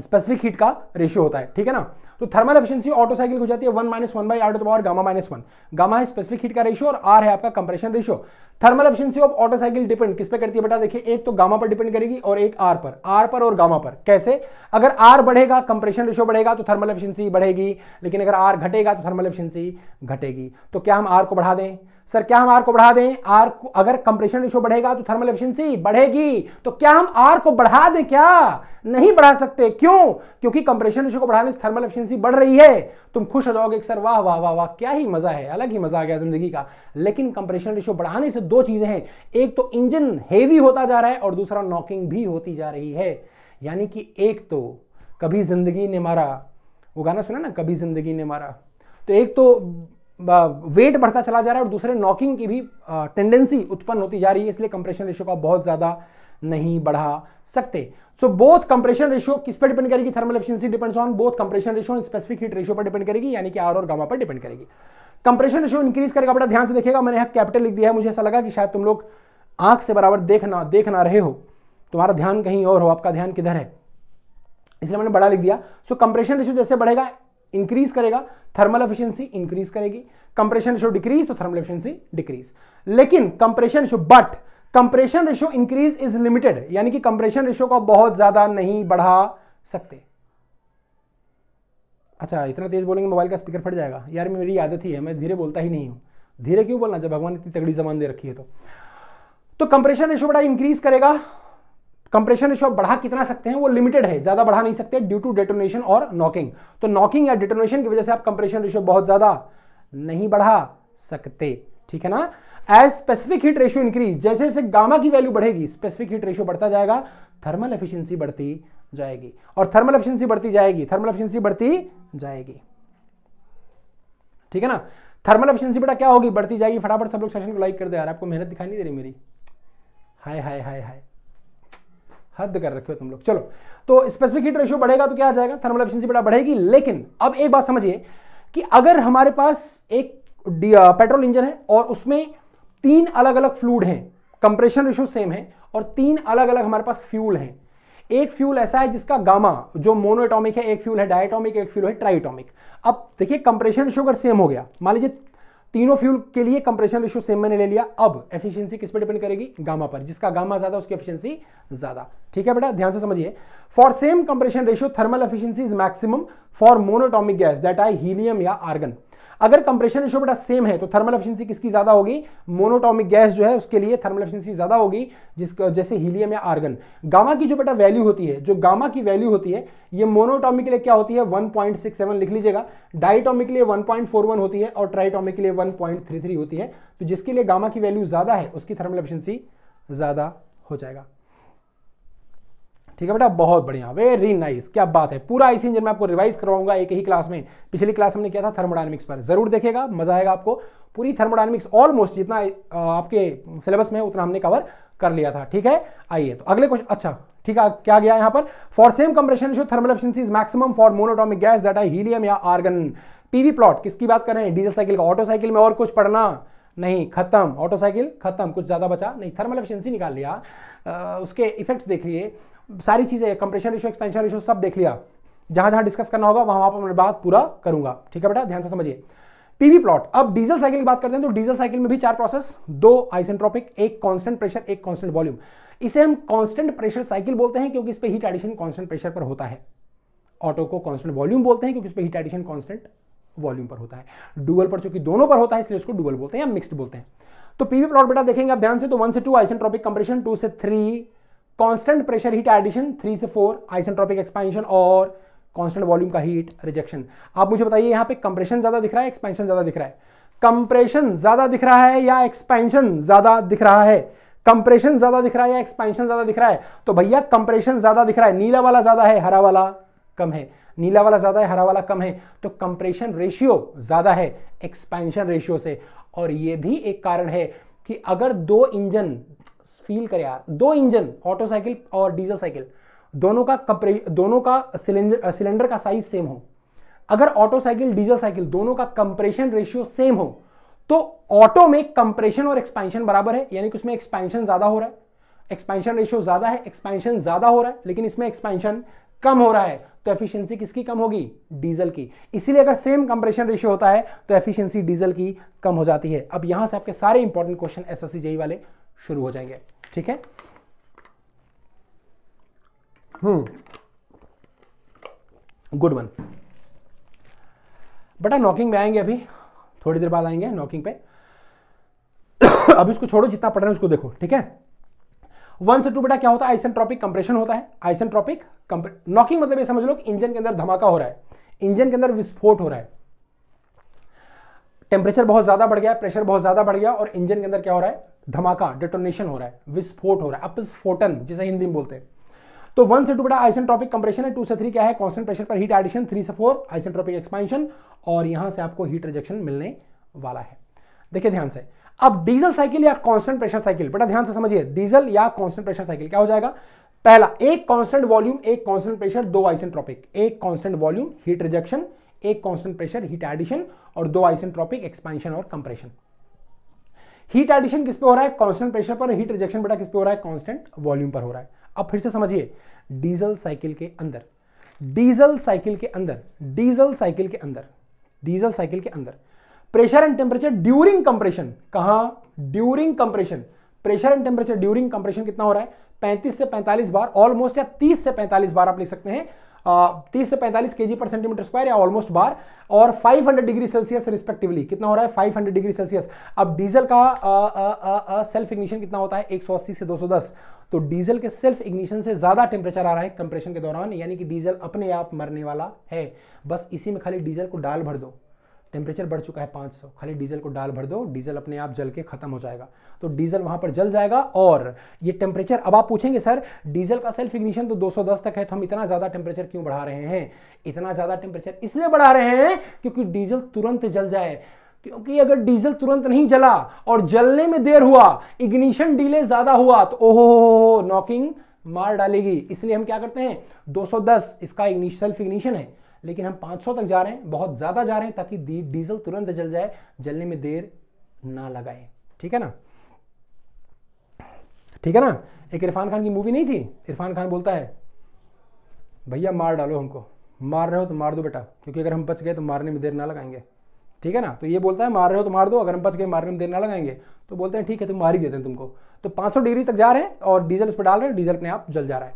[SPEAKER 1] स्पेसिफिक हीट का रेशियो होता है ठीक है ना तो थर्मल एफिशिएंसी ऑटो साइकिल हो जाती है one minus one by R to power gamma minus one gamma है स्पेसिफिक हीट का रेशियो और आर है आपका compression ratio thermal efficiency of Otto cycle depend किस पे करती है बेटा देखिए एक तो गामा पर डिपेंड करेगी और एक आर पर आर पर और गामा पर कैसे अगर आर बढ़ेगा कंप्रेशन रेशियो बढ़ेगा तो थर्मल एफिशिएंसी बढ़ेगी लेकिन अगर आर घटेगा तो थर्मल एफिशिएंसी घटेगी तो क्या हम आर को बढ़ा दें सर क्या हम आर को बढ़ा दें आर को अगर कंप्रेशन रेशो बढ़ेगा तो थर्मल एफिशिएंसी बढ़ेगी तो क्या हम आर को बढ़ा दें क्या नहीं बढ़ा सकते क्यों क्योंकि कंप्रेशन रेशो को बढ़ाने से थर्मल एफिशिएंसी बढ़ रही है तुम खुश हो जाओगे सर वाह वाह वाह वाह क्या ही मजा है अलग ही मजा आ गया जिंदगी का लेकिन कंप्रेशन रेशो बढ़ाने से दो चीजें हैं एक तो इंजन हेवी होता जा रहा है और दूसरा नॉकिंग भी होती जा रही है यानी कि एक तो कभी जिंदगी ने मारा वो गाना सुना ना कभी जिंदगी ने मारा तो एक तो वेट बढ़ता चला जा रहा है और दूसरे नॉकिंग की भी टेंडेंसी उत्पन्न होती जा रही है इसलिए कंप्रेशन रेशियो को आप बहुत ज़्यादा नहीं बढ़ा सकते सो बोथ कंप्रेशन रेशियो किस पर डिपेंड करेगी thermal efficiency depends on both compression ratio specific heat ratio पर डिपेंड करेगी यानी कि आर और गामा पर डिपेंड करेगी कंप्रेशन रेशियो इंक्रीज करेगा बड़ा ध्यान से देखेगा मैंने यहां कैपिटल लिख दिया है मुझे ऐसा लगा कि शायद तुम लोग आंख से बराबर देखना देखना रहे हो तुम्हारा ध्यान कहीं और हो आपका ध्यान किधर है इसलिए मैंने बड़ा लिख दिया सो कंप्रेशन रेशियो जैसे बढ़ेगा इंक्रीज करेगा थर्मल एफिशिएंसी इंक्रीज करेगी कंप्रेशन रेशो डिक्रीज तो थर्मल एफिशिएंसी डिक्रीज लेकिन compression ratio but compression ratio increase is limited यानी कि कंप्रेशन रेशो को बहुत ज्यादा नहीं बढ़ा सकते अच्छा इतना तेज बोलेंगे मोबाइल का स्पीकर फट जाएगा यार मेरी आदत ही है मैं धीरे बोलता ही नहीं हूं धीरे क्यों बोलना जब भगवान इतनी तगड़ी जमान दे रखी है तो तो कंप्रेशन रेशो बड़ा इंक्रीज करेगा कंप्रेशन रेशियो बढ़ा कितना सकते हैं वो लिमिटेड है ज्यादा बढ़ा नहीं सकते ड्यू टू डेटोनेशन और नॉकिंग तो नॉकिंग या डेटोनेशन की वजह से आप कंप्रेशन रेशियो बहुत ज्यादा नहीं बढ़ा सकते ठीक है ना as specific heat ratio increase जैसे जैसे गामा की वैल्यू बढ़ेगी स्पेसिफिक हीट रेशियो बढ़ता जाएगा थर्मल एफिशिएंसी बढ़ती जाएगी और थर्मल एफिशिएंसी बढ़ती जाएगी थर्मल एफिशिएंसी बढ़ती जाएगी ठीक है ना थर्मल एफिशिएंसी बेटा क्या होगी बढ़ती जाएगी फटाफट सब लोग सेशन को लाइक कर दे यार आपको मेहनत दिखाई नहीं दे रही मेरी हाय हाय हाय हाय हद कर रखे हो तुम लोग चलो तो स्पेसिफिक हीट रेशियो बढ़ेगा तो क्या आ जाएगा थर्मल एफिशिएंसी बड़ा बढ़ेगी लेकिन अब एक बात समझिए कि अगर हमारे पास एक पेट्रोल इंजन है और उसमें तीन अलग अलग फ्लूड हैं कंप्रेशन रेशियो सेम है और तीन अलग अलग हमारे पास फ्यूल हैं एक फ्यूल ऐसा है जिसका गामा जो मोनोटॉमिक है एक फ्यूल है डायटॉमिक एक फ्यूल है ट्राइटॉमिक अब देखिए कंप्रेशन रेशियो अगर सेम हो गया मान लीजिए तीनों फ्यूल के लिए कंप्रेशन रेशियो सेम मैंने ले लिया अब एफिशिएंसी किस पे डिपेंड करेगी गामा पर जिसका गामा ज्यादा उसकी एफिशिएंसी ज्यादा ठीक है बेटा ध्यान से समझिए for same compression ratio thermal efficiency is maximum for monatomic gas that I helium या आर्गन अगर कंप्रेशन रेशियो बेटा सेम है तो थर्मल एफिशिएंसी किसकी ज्यादा होगी मोनोटॉमिक गैस जो है उसके लिए थर्मल एफिशिएंसी ज्यादा होगी जिसका जैसे हीलियम या आर्गन गामा की जो बेटा वैल्यू होती है जो गामा की वैल्यू होती है ये मोनोटॉमिक के लिए क्या होती है 1.67 लिख लीजिएगा डाइटॉमिक के लिए 1.41 होती है और ट्राइटॉमिक के लिए 1.33 होती है तो जिसके लिए गामा की वैल्यू ज्यादा है उसकी थर्मल एफिशिएंसी ज्यादा हो जाएगा ठीक है बेटा बहुत बढ़िया वेरी नाइस क्या बात है पूरा इसी इंजन में आपको रिवाइज करवाऊंगा एक ही क्लास में पिछली क्लास हमने किया था थर्मोडाइनमिक्स पर जरूर देखेगा मजा आएगा आपको पूरी थर्मोडाइनमिक्स ऑलमोस्ट जितना आपके सिलेबस में उतना हमने कवर कर लिया था ठीक है आइए तो अगले क्वेश्चन अच्छा ठीक है क्या गया यहाँ पर for same compression ratio thermal efficiency is maximum for monatomic gas that I helium या आर्गन पीवी प्लॉट किसकी बात कर रहे हैं डीजल साइकिल का ऑटो साइकिल में और कुछ पढ़ना नहीं खत्म ऑटो साइकिल खत्म कुछ ज़्यादा बचा नहीं थर्मल एफिशिएंसी निकाल लिया आ, उसके इफेक्ट्स देख लिए सारी चीज़ें कंप्रेशन रेशो एक्सपेंशन रेशो सब देख लिया जहां जहां डिस्कस करना होगा वहां पर मैं बात पूरा करूंगा ठीक है बेटा ध्यान से समझिए पीवी प्लॉट अब डीजल साइकिल की बात करते हैं तो डीजल साइकिल में भी चार प्रोसेस दो आइसेंट्रोपिक एक कांस्टेंट प्रेशर एक कांस्टेंट वॉल्यूम इसे हम कांस्टेंट प्रेशर साइकिल बोलते हैं क्योंकि इस पर हीट एडिशन कांस्टेंट प्रेशर पर होता है ऑटो को कांस्टेंट वॉल्यूम बोलते हैं क्योंकि इस पर हीट एडिशन कांस्टेंट वॉल्यूम पर होता है डुअल पर चूंकि दोनों पर होता है इसलिए उसको डुअल बोलते हैं या मिक्स्ड बोलते हैं तो पीवी प्लॉट बेटा देखेंगे आप ध्यान से तो वन से टू आइसेंट्रोपिक कंप्रेशन टू से three constant pressure heat addition three से फोर आइसेंट्रॉपिक एक्सपेंशन और कांस्टेंट वॉल्यूम का हीट रिजेक्शन आप मुझे बताइए यहां पे कंप्रेशन ज़्यादा दिख रहा है एक्सपेंशन ज़्यादा दिख रहा है कंप्रेशन ज़्यादा दिख रहा है या एक्सपेंशन ज़्यादा दिख रहा है कंप्रेशन ज़्यादा दिख रहा है या एक्सपेंशन ज़्यादा दिख रहा है तो भैया कंप्रेशन ज़्यादा दिख रहा है नीला वाला ज़्यादा है हरा वाला कम है नीला वाला ज़्यादा है हरा वाला कम है तो कंप्रेशन रेशियो ज़्यादा है एक्सपेंशन रेशियो से और यह भी एक कारण है कि अगर दो इंजन फील करें यार दो इंजन ऑटोसाइकिल और डीजल साइकिल दोनों का कपरे दोनों का सिलेंडर सिलेंडर का साइज सेम हो अगर ऑटो साइकिल डीजल साइकिल दोनों का कंप्रेशन रेशियो सेम हो तो ऑटो में कंप्रेशन और एक्सपेंशन बराबर है यानी कि उसमें एक्सपेंशन ज़्यादा हो रहा है एक्सपेंशन रेशियो ज़्यादा है एक्सपेंशन ज़्यादा हो रहा है लेकिन इसमें एक्सपेंशन कम हो रहा है तो एफिशिएंसी किसकी कम होगी डीजल की इसीलिए अगर सेम कंप्रेशन रेशियो होता है तो एफिशिएंसी डीजल की कम हो जाती है अब यहां से आपके सारे इंपॉर्टेंट क्वेश्चन एसएससी जेई वाले शुरू हो जाएंगे ठीक है हम्म गुड वन बेटा नॉकिंग में आएंगे अभी थोड़ी देर बाद आएंगे नॉकिंग पे अभी इसको छोड़ो जितना पढ़ रहे हैं उसको देखो ठीक है वन से टू बेटा क्या होता है आइसेंट्रॉपिक कंप्रेशन होता है आइसेंट्रॉपिक नॉकिंग मतलब ये समझ लो कि इंजन के अंदर धमाका हो रहा है इंजन के अंदर विस्फोट हो रहा है टेम्परेचर बहुत ज़्यादा बढ़ गया प्रेशर बहुत ज़्यादा बढ़ गया और इंजन के अंदर क्या हो रहा है धमाका डिटोनेशन हो रहा है विस्फोट हो रहा है अपस्फोटन जिसे हिंदी में बोलते हैं तो वन से टू बड़ा आइसेंट्रोपिक कंप्रेशन है टू से थ्री क्या है कॉन्स्टेंट प्रेशर पर हीट एडिशन थ्री से फोर आइसेंट्रोपिक एक्सपेंशन और यहां से आपको हीट रिजेक्शन मिलने वाला है देखिए ध्यान से अब डीजल साइकिल या कांस्टेंट प्रेशर साइकिल बेटा ध्यान से समझिए डीजल या कांस्टेंट प्रेशर साइकिल क्या हो जाएगा पहला एक कांस्टेंट वॉल्यूम एक कांस्टेंट प्रेशर दो आइसेंट्रोपिक एक कांस्टेंट वॉल्यूम हीट रिजेक्शन एक कांस्टेंट प्रेशर हीट एडिशन और दो आइसेंट्रोपिक एक्सपेंशन और कंप्रेशन हीट एडिशन किस पे हो रहा है कॉन्स्टेंट प्रेशर पर हीट रिजेक्शन बेटा किस पे हो रहा है कॉन्स्टेंट वॉल्यूम पर हो रहा है अब फिर से समझिए डीजल साइकिल के अंदर डीजल साइकिल के अंदर डीजल साइकिल के अंदर डीजल साइकिल के अंदर pressure and temperature during compression कहा during compression pressure and temperature during compression कितना हो रहा है 35 से 45 बार ऑलमोस्ट या 30 से 45 बार आप लिख सकते हैं तीस से पैंतालीस के पर सेंटीमीटर स्क्वायर या ऑलमोस्ट बार और 500 डिग्री सेल्सियस रिस्पेक्टिवली कितना हो रहा है 500 डिग्री सेल्सियस अब डीजल का सेल्फ इग्निशन कितना होता है 180 से 210 तो डीजल के सेल्फ इग्निशन से ज़्यादा टेम्परेचर आ रहा है कंप्रेशन के दौरान यानी कि डीजल अपने आप मरने वाला है बस इसी में खाली डीजल को डाल भर दो टेम्परेचर बढ़ चुका है 500 खाली डीजल को डाल भर दो डीजल अपने आप जल के खत्म हो जाएगा तो डीजल वहां पर जल जाएगा और ये टेम्परेचर अब आप पूछेंगे सर डीजल का सेल्फ इग्निशन तो 210 तक है तो हम इतना ज्यादा टेम्परेचर क्यों बढ़ा रहे हैं इतना ज्यादा टेम्परेचर इसलिए बढ़ा रहे हैं क्योंकि डीजल तुरंत जल जाए क्योंकि अगर डीजल तुरंत नहीं जला और जलने में देर हुआ इग्निशन डीले ज्यादा हुआ तो ओहो नॉकिंग मार डालेगी इसलिए हम क्या करते हैं 210 इसका सेल्फ इग्निशन है लेकिन हम 500 तक जा रहे हैं बहुत ज़्यादा जा रहे हैं ताकि डीजल तुरंत जल जाए जलने में देर ना लगाए ठीक है ना ठीक है ना एक इरफान खान की मूवी नहीं थी इरफान खान बोलता है भैया मार डालो हमको मार रहे हो तो मार दो बेटा क्योंकि अगर हम बच गए तो मारने में देर ना लगाएंगे ठीक है ना तो ये बोलता है मार रहे हो तो मार दो अगर हम बच गए मारने में देर ना लगाएंगे तो बोलते हैं ठीक है तुम मार ही देते हैं तुमको तो 500 डिग्री तक जा रहे हैं और डीजल उस पर डाल रहे हैं डीजल अपने आप जल जा रहा है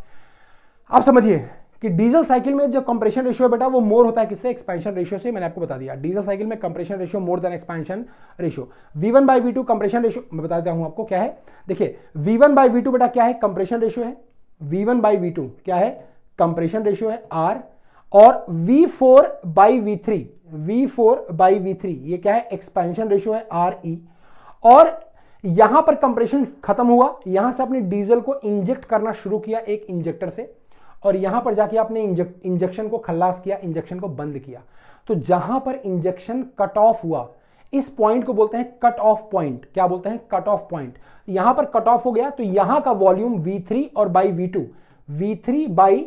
[SPEAKER 1] आप समझिए कि डीजल साइकिल में जो कंप्रेशन रेशियो है बेटा वो मोर होता है किससे एक्सपेंशन रेशियो से मैंने आपको बता दिया डीजल साइकिल में compression ratio more than expansion ratio V one by V two compression ratio मैं बता देता हूं आपको क्या है देखिए V one by V two बेटा क्या है कंप्रेशन रेशियो है V one by V two क्या है कंप्रेशन रेशियो है आर और V four by V three V four by V three ये क्या है एक्सपेंशन रेशियो है आर ई e। और यहां पर कंप्रेशन खत्म हुआ यहां से अपने डीजल को इंजेक्ट करना शुरू किया एक इंजेक्टर से और यहां पर जाके आपने इंजेक्शन को खल्लास किया इंजेक्शन को बंद किया तो जहां पर इंजेक्शन कट ऑफ हुआ इस पॉइंट को बोलते हैं कट ऑफ पॉइंट क्या बोलते हैं कट ऑफ पॉइंट यहां पर कट ऑफ हो गया तो यहां का वॉल्यूम V3 और by V2 V3 by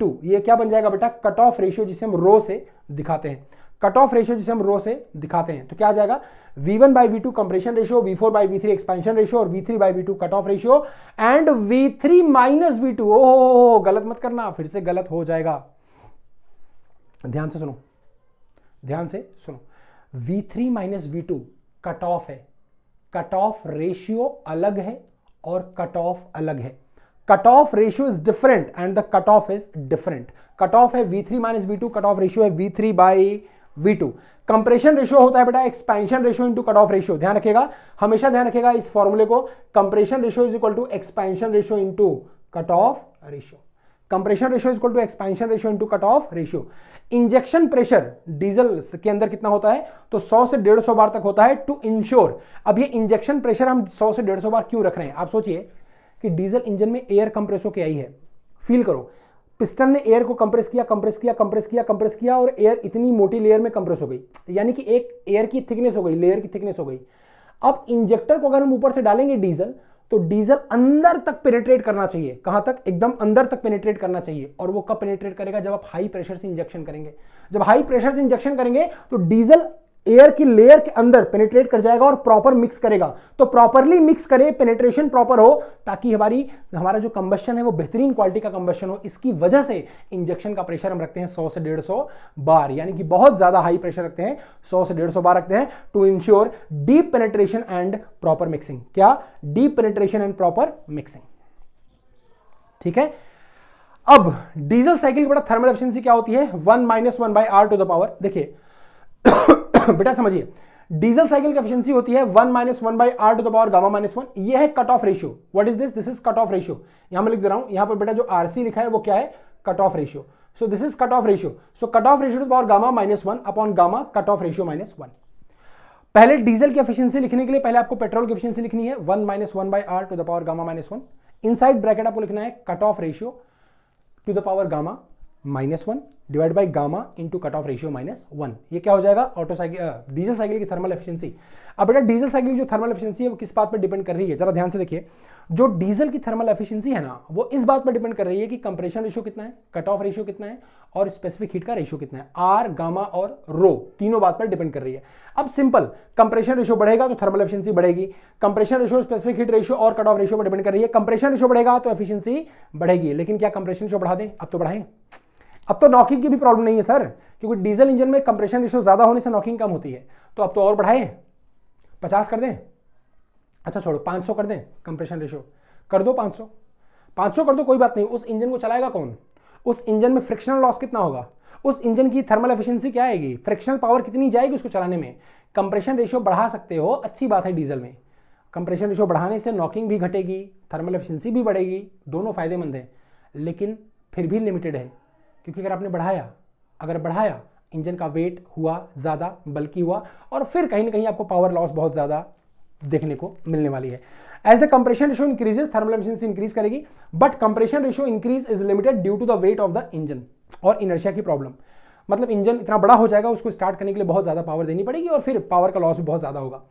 [SPEAKER 1] two ये क्या बन जाएगा बेटा कट ऑफ रेशियो जिसे हम रो से दिखाते हैं कट ऑफ रेशियो जिसे हम रो से दिखाते हैं तो क्या आ जाएगा V1 one by V two compression ratio V four by V three expansion ratio और V3 three by V two cut off ratio and V3 three minus V two ओ गलत मत करना फिर से गलत हो जाएगा ध्यान से सुनो ध्यान से सुनो V3 three minus V two cut off है कट ऑफ रेशियो अलग है और कट ऑफ अलग है cut off ratio is different and the cut off is different cut off है V3 three minus V two cut off ratio है V3 three by V two compression ratio होता है बेटा expansion ratio into cut off ratio ध्यान रखेगा हमेशा ध्यान रखेगा इस फॉर्मूले को compression ratio is equal to expansion ratio into cut off ratio compression ratio is equal to expansion ratio into cut off ratio injection pressure diesel के अंदर कितना होता है तो 100 से 150 बार तक होता है टू इंश्योर अब ये इंजेक्शन प्रेशर हम 100 से 150 बार क्यों रख रहे हैं आप सोचिए कि डीजल इंजन में एयर कंप्रेसर होके आई है फील करो पिस्टन ने एयर को कंप्रेस किया कंप्रेस किया कंप्रेस किया कंप्रेस किया और एयर इतनी मोटी लेयर में कंप्रेस हो गई यानी कि एक एयर की थिकनेस हो गई लेयर की थिकनेस हो गई अब इंजेक्टर को अगर हम ऊपर से डालेंगे डीजल तो डीजल अंदर तक पेनेट्रेट करना चाहिए कहां तक एकदम अंदर तक पेनेट्रेट करना चाहिए और वो कब पेनेट्रेट करेगा जब आप हाई प्रेशर से इंजेक्शन करेंगे जब हाई प्रेशर से इंजेक्शन करेंगे तो डीजल एयर की लेयर के अंदर पेनेट्रेट कर जाएगा और प्रॉपर मिक्स करेगा तो प्रॉपरली मिक्स करे पेनेट्रेशन प्रॉपर हो ताकि हमारी हमारा जो कंबशन है वो बेहतरीन क्वालिटी का कंबशन हो इसकी वजह से इंजेक्शन का प्रेशर हम रखते हैं 100 से 150 बार यानी कि बहुत ज़्यादा हाई प्रेशर रखते हैं 100 से 150 बार रखते हैं to ensure deep penetration and proper mixing क्या deep penetration and proper mixing ठीक है अब डीजल साइकिल की बड़ा थर्मल एफिशिएंसी क्या होती है one minus one by R to the power देखिए बेटा समझिए डीजल साइकिल की एफिशिएंसी होती है one minus one by R to the power gamma minus one ये है cut off ratio what is this this is cut off ratio यहां मैं लिख दे रहा हूं यहां पर बेटा जो आरसी लिखा है वो क्या है cut off ratio so this is cut off ratio so cut off ratio to power gamma minus one upon gamma cut off ratio minus one पहले डीजल की एफिशिएंसी लिखने के लिए पहले आपको पेट्रोल की एफिशिएंसी लिखनी है one minus one by R to the power gamma minus one in bracket आपको लिखना है cut off ratio to the power gamma minus one divide by gamma into cut off ratio minus one ये क्या हो जाएगा Otto cycle diesel cycle की thermal efficiency अब बेटा डीजल साइकिल जो थर्मल एफिशिएंसी है वो किस बात पर डिपेंड कर रही है जरा ध्यान से देखिए जो डीजल की थर्मल एफिशिएंसी है ना वो इस बात पर डिपेंड कर रही है कि कंप्रेशन रेशियो कितना है कट ऑफ रेशियो कितना है और स्पेसिफिक हीट का रेशियो कितना है आर गामा और रो तीनों बात पर डिपेंड कर रही है अब सिंपल कंप्रेशन रेशियो बढ़ेगा तो थर्मल एफिशिएंसी बढ़ेगी compression ratio specific heat ratio और कट ऑफ रेशियो पर डिपेंड कर रही है कंप्रेशन रेशियो बढ़ेगा तो एफिशिएंसी बढ़ेगी लेकिन क्या कंप्रेशन रेशियो बढ़ा दें अब तो बढ़ाएं अब तो नॉकिंग की भी प्रॉब्लम नहीं है सर क्योंकि डीजल इंजन में कंप्रेशन रेशो ज़्यादा होने से नॉकिंग कम होती है तो अब तो और बढ़ाएं पचास कर दें अच्छा छोड़ो पाँच सौ कर दें कंप्रेशन रेशो कर दो पाँच सौ पाँच सौ कर दो कोई बात नहीं उस इंजन को चलाएगा कौन उस इंजन में फ्रिक्शनल लॉस कितना होगा उस इंजन की थर्मल एफिशिएंसी क्या आएगी फ्रिक्शनल पावर कितनी जाएगी उसको चलाने में कंप्रेशन रेशियो बढ़ा सकते हो अच्छी बात है डीजल में कंप्रेशन रेशियो बढ़ाने से नॉकिंग भी घटेगी थर्मल एफिशिएंसी भी बढ़ेगी दोनों फायदेमंद हैं लेकिन फिर भी लिमिटेड है क्योंकि अगर आपने बढ़ाया अगर बढ़ाया इंजन का वेट हुआ ज़्यादा बल्कि हुआ और फिर कहीं ना कहीं आपको पावर लॉस बहुत ज़्यादा देखने को मिलने वाली है as the compression ratio increases thermal efficiency increase करेगी but compression ratio increase is limited due to the weight of the engine और इनर्शिया की प्रॉब्लम मतलब इंजन इतना बड़ा हो जाएगा उसको स्टार्ट करने के लिए बहुत ज़्यादा पावर देनी पड़ेगी और फिर पावर का लॉस भी बहुत ज़्यादा होगा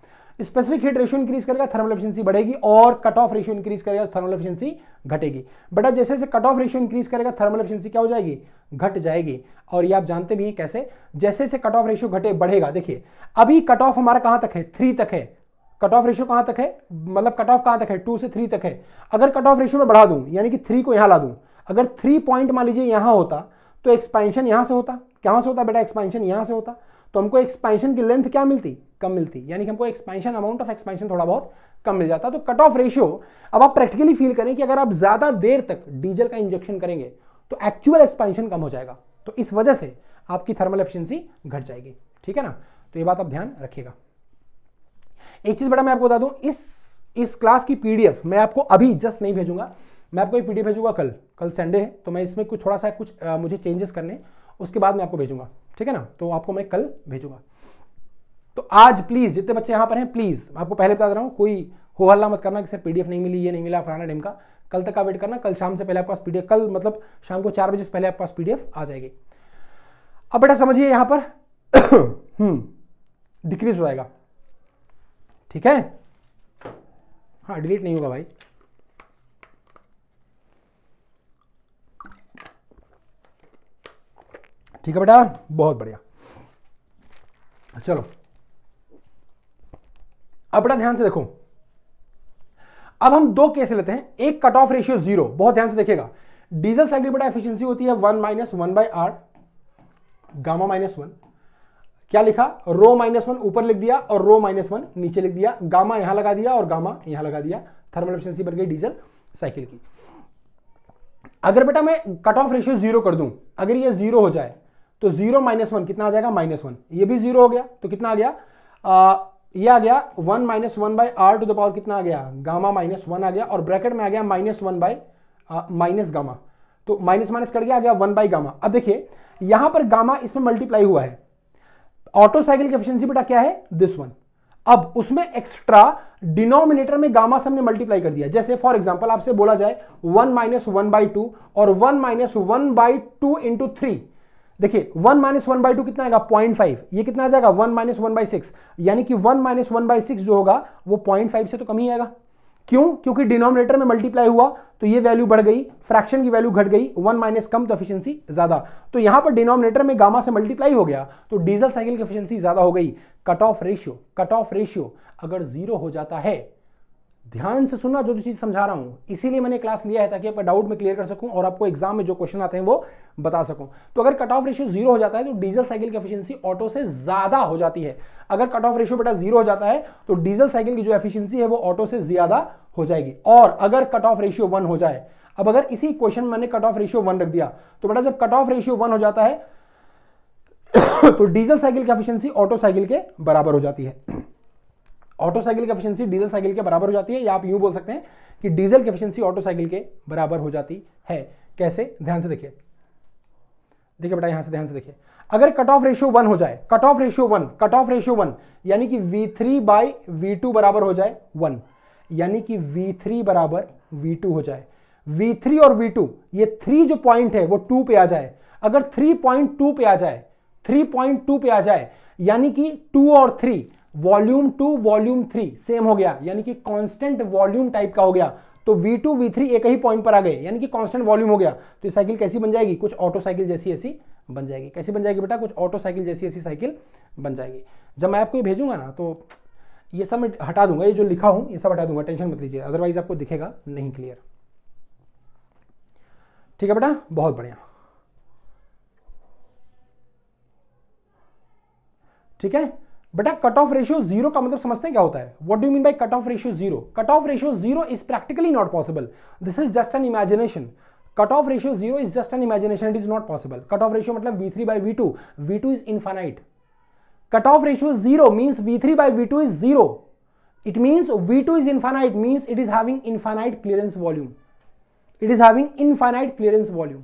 [SPEAKER 1] स्पेसिफिक हीट रेशियो इंक्रीज करेगा थर्मल एफिशिएंसी बढ़ेगी और कट ऑफ रेशियो इंक्रीज करेगा थर्मल एफिशिएंसी घटेगी बेटा जैसे जैसे कट ऑफ रेशियो इंक्रीज करेगा थर्मल एफिशिएंसी क्या हो जाएगी घट जाएगी और ये आप जानते भी हैं कैसे जैसे जैसे कट ऑफ रेशियो घटे बढ़ेगा देखिए अभी कट ऑफ हमारा कहां तक है थ्री तक है कट ऑफ रेशियो कहां तक है मतलब कट ऑफ कहां तक है टू से थ्री तक है अगर कट ऑफ रेशियो में बढ़ा दूं यानी कि थ्री को यहां ला दूं अगर थ्री पॉइंट मान लीजिए यहां होता तो एक्सपेंशन यहां से होता कहाँ से होता बेटा एक्सपेंशन यहाँ से होता तो हमको एक्सपेंशन की लेंथ क्या मिलती कम मिलती यानी कि हमको एक्सपेंशन अमाउंट ऑफ एक्सपेंशन थोड़ा बहुत कम मिल जाता तो कट ऑफ रेशियो अब आप प्रैक्टिकली फील करें कि अगर आप ज़्यादा देर तक डीजल का इंजेक्शन करेंगे तो एक्चुअल एक्सपेंशन कम हो जाएगा तो इस वजह से आपकी थर्मल एफिशिएंसी घट जाएगी ठीक है ना तो ये बात आप ध्यान रखिएगा एक चीज़ बड़ा मैं आपको बता दूं इस इस क्लास की पीडीएफ मैं आपको अभी जस्ट नहीं भेजूंगा मैं आपको ये पीडीएफ भेजूंगा कल कल संडे है तो मैं इसमें कुछ थोड़ा सा कुछ आ, मुझे चेंजेस करने उसके बाद मैं आपको भेजूंगा ठीक है ना तो आपको मैं कल भेजूंगा तो आज प्लीज़ जितने बच्चे यहां पर हैं प्लीज़ आपको पहले बता दे रहा हूं कोई हो हल्ला मत करना कि सर पीडीएफ नहीं मिली ये नहीं मिला फलाना टाइम का कल तक का वेट करना कल शाम से पहले आपके पास पीडीएफ कल मतलब शाम को चार बजे से पहले आपके पास पीडीएफ आ जाएगी अब बेटा समझिए यहां पर डिक्रीज हम्म, हो जाएगा ठीक है हाँ डिलीट नहीं होगा भाई ठीक है बेटा बहुत बढ़िया चलो अब बेटा ध्यान से देखो अब हम दो केस लेते हैं एक कट ऑफ रेशियो जीरो बहुत ध्यान से देखिएगा डीजल साइकिल बेटा एफिशिएंसी होती है one minus one by R gamma minus one क्या लिखा रो माइनस वन ऊपर लिख दिया और रो माइनस वन नीचे लिख दिया गामा यहां लगा दिया और गामा यहां लगा दिया थर्मल एफिशिएंसी बन गई डीजल साइकिल की अगर बेटा मैं कट ऑफ रेशियो जीरो कर दूं अगर ये जीरो हो जाए तो जीरो माइनस वन कितना आ जाएगा माइनस वन ये भी जीरो हो गया तो कितना आ गया आ, ये आ गया one minus one by R to the power कितना आ गया गामा माइनस वन आ गया और ब्रैकेट में आ गया minus one by minus gamma तो माइनस माइनस कर गया आ गया वन बाई गामा अब देखिए यहां पर गामा इसमें मल्टीप्लाई हुआ है ऑटो साइकिल की एफिशिएंसी बेटा क्या है दिस वन अब उसमें एक्स्ट्रा डिनोमिनेटर में गामा से हमने मल्टीप्लाई कर दिया जैसे फॉर एग्जांपल आपसे बोला जाए one minus one by two और one minus one by two into three देखिए one minus one by two कितना आएगा पॉइंट फाइव ये कितना आ जाएगा one minus one by six यानी कि one minus one by six जो होगा वो पॉइंट फाइव से तो कम ही आएगा क्यों क्योंकि डिनोमिनेटर में मल्टीप्लाई हुआ तो ये वैल्यू बढ़ गई फ्रैक्शन की वैल्यू घट गई वन माइनस कम तो एफिशिएंसी ज्यादा तो यहां पर डिनोमिनेटर में गामा से मल्टीप्लाई हो गया तो डीजल साइकिल की एफिशिएंसी ज्यादा हो गई cut off ratio cut off ratio अगर जीरो हो जाता है ध्यान से सुनना जो जो चीज़ समझा रहा हूं इसीलिए मैंने क्लास लिया है ताकि आपका डाउट में क्लियर कर सकूं और आपको एग्जाम में जो क्वेश्चन आते हैं वो बता सकूं तो अगर कट ऑफ रेशियो जीरो हो जाता है तो डीजल साइकिल की एफिशिएंसी ऑटो से ज़्यादा हो जाती है अगर कट ऑफ रेशियो बेटा जीरो हो जाता है तो डीजल साइकिल की जो एफिशियंसी है वो ऑटो से ज़्यादा हो जाएगी और अगर कट ऑफ रेशियो वन हो जाए अब अगर इसी क्वेश्चन मैंने कट ऑफ रेशियो वन रख दिया तो बेटा जब कट ऑफ रेशियो वन हो जाता है तो डीजल साइकिल की एफिशियंसी ऑटो साइकिल के बराबर हो जाती है ऑटो साइकिल की एफिशिएंसी डीजल साइकिल के बराबर हो जाती है या आप यूं बोल सकते हैं कि डीजल की एफिशिएंसी ऑटो साइकिल के बराबर हो जाती है कैसे ध्यान से देखिए देखिए बेटा यहां से ध्यान से देखिए अगर कट ऑफ रेशियो वन हो जाए cut off ratio one cut off ratio one यानी कि V three by V two बराबर हो जाए वन यानी कि वी थ्री बराबर वी टू हो जाए V3 और V2 ये थ्री जो पॉइंट है वो टू पे आ जाए अगर थ्री पॉइंट टू पे आ जाए थ्री पॉइंट टू पे आ जाए यानी कि टू और three volume two volume three same हो गया यानी कि कांस्टेंट वॉल्यूम टाइप का हो गया तो V2 V3 एक ही पॉइंट पर आ गए यानी कि कांस्टेंट वॉल्यूम हो गया तो ये साइकिल कैसी बन जाएगी कुछ ऑटो साइकिल जैसी ऐसी बन जाएगी कैसी बन जाएगी बेटा कुछ ऑटो साइकिल जैसी ऐसी साइकिल बन जाएगी जब मैं आपको ये भेजूंगा ना तो ये सब मैं हटा दूंगा ये जो लिखा हूं ये सब हटा दूंगा टेंशन मत लीजिए अदरवाइज आपको दिखेगा नहीं क्लियर ठीक है बेटा बहुत बढ़िया ठीक है बेटा कट ऑफ रेशियो जीरो का मतलब समझते हैं क्या होता है what do mean by cut off ratio zero cut off ratio zero is practically not possible this is just an imagination cut off ratio zero is just an imagination it is not possible cut off ratio मतलब V three by V two V two is infinite cut off ratio zero means V three by V two is zero it means V two is infinite means it is having infinite clearance volume it is having infinite clearance volume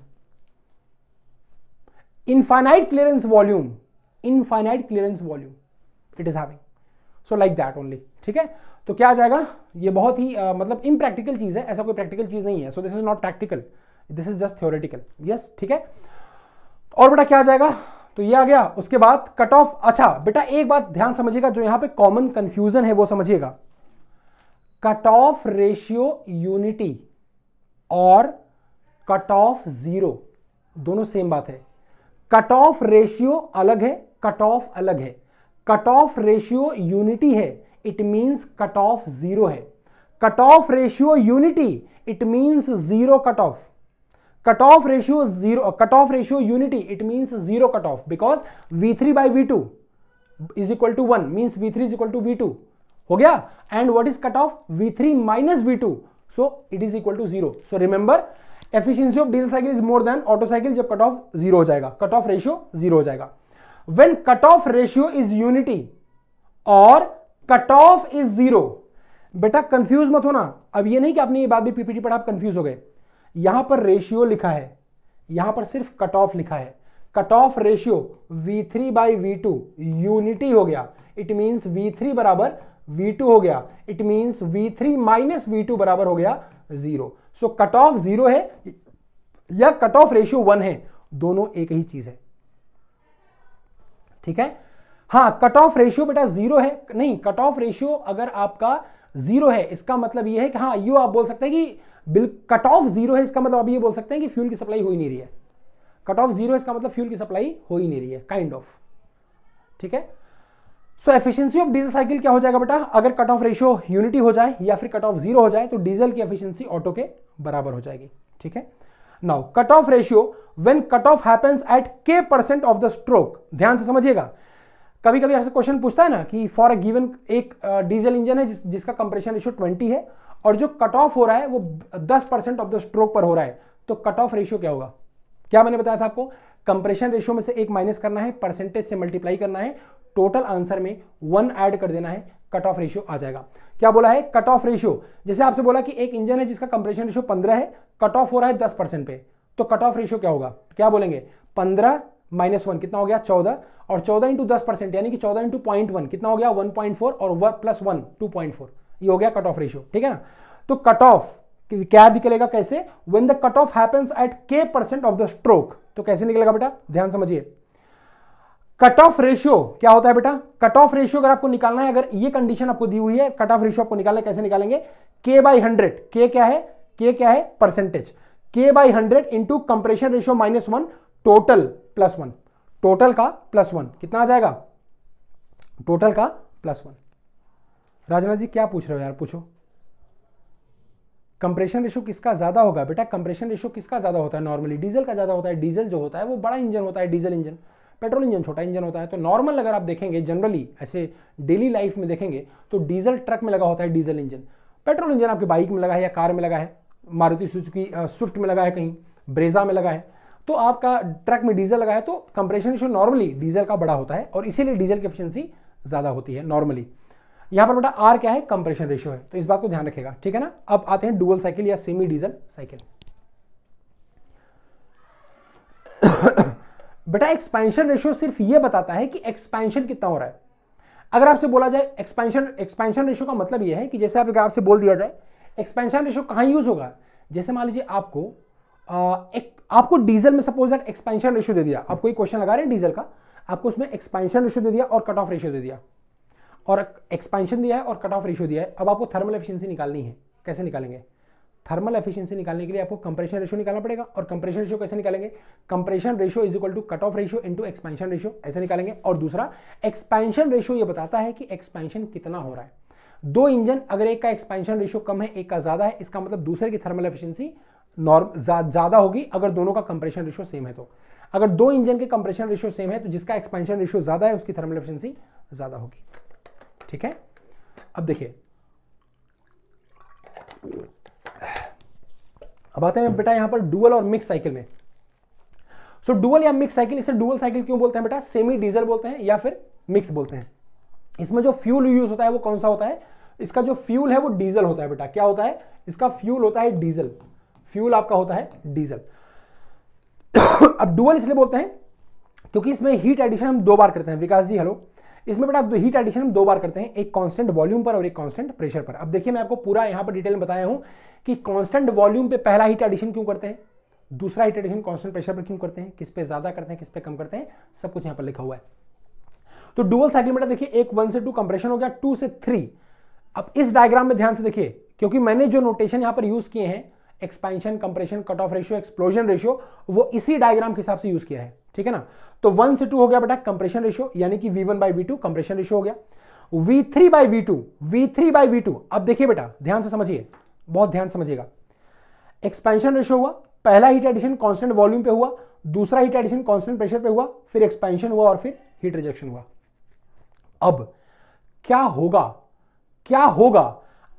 [SPEAKER 1] infinite clearance volume infinite clearance volume it is having so like that only ठीक है तो क्या आ जाएगा ये बहुत ही uh, मतलब impractical चीज़ है ऐसा कोई प्रैक्टिकल चीज़ नहीं है so this is not practical this is just theoretical yes ठीक है और बेटा क्या आ जाएगा तो ये आ गया उसके बाद कट ऑफ अच्छा बेटा एक बात ध्यान समझिएगा जो यहां पे कॉमन कंफ्यूजन है वो समझिएगा कट ऑफ रेशियो यूनिटी और कट ऑफ जीरो दोनों सेम बात है कट ऑफ रेशियो अलग है कट ऑफ अलग है कट ऑफ रेशियो यूनिटी है it means cut off zero है cut off ratio unity it means zero cut off cut off ratio zero cut off ratio unity it means zero cut off because V three by V two is equal to one means V three is equal to V two हो गया and what is cut off V three minus V two so it is equal to zero so remember efficiency of diesel cycle is more than Otto cycle जब cut off zero हो जाएगा cut off ratio zero हो जाएगा cut off ratio is unity और cut off is zero बेटा confuse मत होना अब ये नहीं कि आपने ये बात भी पीपीटी पर आप कंफ्यूज हो गए यहां पर रेशियो लिखा है यहां पर सिर्फ कट ऑफ लिखा है cut off ratio V3 three by V two unity हो गया इट मीन्स V3 बराबर V2 हो गया it means V3 three minus V बराबर हो गया zero so cut off zero है या कट ऑफ रेशियो वन है दोनों एक ही चीज है ठीक है हाँ कट ऑफ रेशियो बेटा जीरो है नहीं कट ऑफ रेशियो अगर आपका जीरो है इसका मतलब यह है कि हाँ यू आप बोल सकते हैं कि बिल कट ऑफ जीरो है इसका मतलब आप ये बोल सकते हैं कि फ्यूल की सप्लाई हो ही नहीं रही है कट ऑफ जीरो इसका मतलब फ्यूल की सप्लाई हो ही नहीं रही है काइंड ऑफ ठीक है so efficiency of diesel cycle क्या हो जाएगा बेटा अगर कट ऑफ रेशियो यूनिटी हो जाए या फिर कट ऑफ जीरो हो जाए तो डीजल की एफिशिएंसी ऑटो के बराबर हो जाएगी ठीक है now cut off ratio when cut off happens at K percent of the stroke ध्यान से समझिएगा कभी कभी आपसे क्वेश्चन पूछता है ना कि फॉर अ गिवन एक डीजल इंजन है जिस, जिसका कंप्रेशन रेशियो ट्वेंटी है और जो कट ऑफ हो रहा है वो दस परसेंट ऑफ द स्ट्रोक पर हो रहा है तो कट ऑफ रेशियो क्या होगा क्या मैंने बताया था आपको कंप्रेशन रेशियो में से एक माइनस करना है परसेंटेज से मल्टीप्लाई करना है टोटल आंसर में वन ऐड कर देना है कट ऑफ रेशियो आ जाएगा क्या बोला है कट ऑफ रेशियो जैसे आपसे बोला कि एक इंजन है जिसका कंप्रेशन रेशियो पंद्रह है कट ऑफ हो रहा है दस परसेंट पे तो कट ऑफ रेशियो क्या होगा तो क्या बोलेंगे पंद्रह माइनस वन कितना हो गया चौदह और चौदह इंटू दस परसेंट यानी कि चौदह इंटू पॉइंट वन कितना हो गया वन पॉइंट फोर और one plus one two point four ये हो गया कट ऑफ रेशियो ठीक है ना तो कट ऑफ क्या निकलेगा कैसे when the cut off happens at K percent of the stroke तो कैसे निकलेगा बेटा ध्यान समझिए कट ऑफ रेशियो क्या होता है बेटा कट ऑफ रेशियो अगर आपको निकालना है अगर ये कंडीशन आपको दी हुई है कट ऑफ रेशियो आपको निकालना कैसे निकालेंगे के बाई हंड्रेड के क्या है के क्या है percentage K by hundred into compression ratio minus one total plus one total का प्लस वन कितना आ जाएगा टोटल का प्लस वन राजनाथ जी क्या पूछ रहे हो यार पूछो कंप्रेशन रेशो किसका ज़्यादा होगा बेटा कंप्रेशन रेशो किसका ज़्यादा होता है नॉर्मली डीजल का ज़्यादा होता है डीजल जो होता है वो बड़ा इंजन होता है डीजल इंजन पेट्रोल इंजन छोटा इंजन होता है तो नॉर्मल अगर आप देखेंगे जनरली ऐसे डेली लाइफ में देखेंगे तो डीजल ट्रक में लगा होता है डीजल इंजन पेट्रोल इंजन आपकी बाइक में लगा है या कार में लगा है मारुति सुजुकी स्विफ्ट में लगा है कहीं ब्रेजा में लगा है तो आपका ट्रक में डीजल लगा है तो कंप्रेशन रेशियो नॉर्मली डीजल का बड़ा होता है और इसीलिए डीजल की एफिशिएंसी ज़्यादा होती है नॉर्मली यहां पर बेटा आर क्या है कंप्रेशन रेशियो है तो इस बात को ध्यान रखेगा ठीक है ना अब आते हैं डुअल साइकिल या सेमी डीजल साइकिल बेटा एक्सपेंशन रेशियो सिर्फ ये बताता है कि एक्सपेंशन कितना हो रहा है अगर आपसे बोला जाए एक्सपेंशन एक्सपेंशन रेशियो का मतलब ये है कि जैसे आप अगर आपसे बोल दिया जाए एक्सपेंशन रेशियो कहाँ यूज होगा जैसे मान लीजिए आपको आ, एक आपको डीजल में सपोज दैट एक्सपेंशन रेशियो दे दिया आपको एक क्वेश्चन लगा रहे हैं डीजल का आपको उसमें एक्सपेंशन रेशियो दे दिया और कट ऑफ रेशियो दे दिया और एक्सपेंशन दिया है और कट ऑफ रेशियो दिया है अब आपको थर्मल एफिशिएंसी निकालनी है कैसे निकालेंगे थर्मल एफिशिएंसी निकालने के लिए आपको कंप्रेशन रेशो निकालना पड़ेगा और कंप्रेशन रेशो कैसे निकालेंगे compression ratio is equal to cut off ratio into expansion ratio ऐसे निकालेंगे और दूसरा एक्सपेंशन रेशो ये बताता है कि एक्सपेंशन कितना हो रहा है दो इंजन अगर एक का एक्सपेंशन रेशो कम है एक का ज्यादा है इसका मतलब दूसरे की थर्मल एफिशियंसी नॉर्म ज्यादा होगी अगर दोनों का कंप्रेशन रेशो सेम है तो अगर दो इंजन के कंप्रेशन रेशो सेम है तो जिसका एक्सपेंशन रेशो ज्यादा है उसकी थर्मल एफिशियंसी ज्यादा होगी ठीक है अब देखिए अब आते हैं बेटा यहां पर डुअल और मिक्स साइकिल में सो so, डुअल या मिक्स साइकिल इसे डुअल साइकिल क्यों बोलते हैं बेटा सेमी डीजल बोलते हैं या फिर मिक्स बोलते हैं इसमें जो फ्यूल यूज होता है वो कौन सा होता है इसका जो फ्यूल है वो डीजल होता है बेटा क्या होता है इसका फ्यूल होता है डीजल फ्यूल आपका होता है डीजल अब डुअल इसलिए बोलते हैं क्योंकि इसमें हीट एडिशन हम दो बार करते हैं विकास जी हेलो इसमें बेटा हीट एडिशन हम दो बार करते हैं एक कांस्टेंट वॉल्यूम पर और एक कांस्टेंट प्रेशर पर अब देखिए मैं आपको पूरा यहां पर डिटेल में बताया हूं कि कांस्टेंट वॉल्यूम पे पहला हीट एडिशन क्यों करते हैं दूसरा हीट एडिशन कांस्टेंट प्रेशर पर क्यों करते हैं किस पे ज़्यादा करते हैं किस पे कम करते हैं सब कुछ यहां पर लिखा हुआ है तो डुअल मीटर देखिए एक वन से टू कंप्रेशन हो गया टू से थ्री अब इस डायग्राम में ध्यान से देखिए क्योंकि मैंने जो नोटेशन यहां पर यूज़ किए हैं expansion compression cut off ratio explosion ratio वो इसी डायग्राम के हिसाब से यूज़ किया है ठीक है ना तो वन से टू हो गया बेटा कंप्रेशन रेशियो यानी कि V one by V two compression ratio हो गया V three by V two V three by V two अब देखिए बेटा ध्यान से समझिए बहुत ध्यान समझिएगा एक्सपेंशन रेशियो हुआ पहला हीट एडिशन कॉन्स्टेंट वॉल्यूम पे हुआ दूसरा हीट एडिशन कॉन्स्टेंट प्रेशर पे हुआ फिर एक्सपेंशन हुआ और फिर हीट रिजेक्शन हुआ अब क्या होगा क्या होगा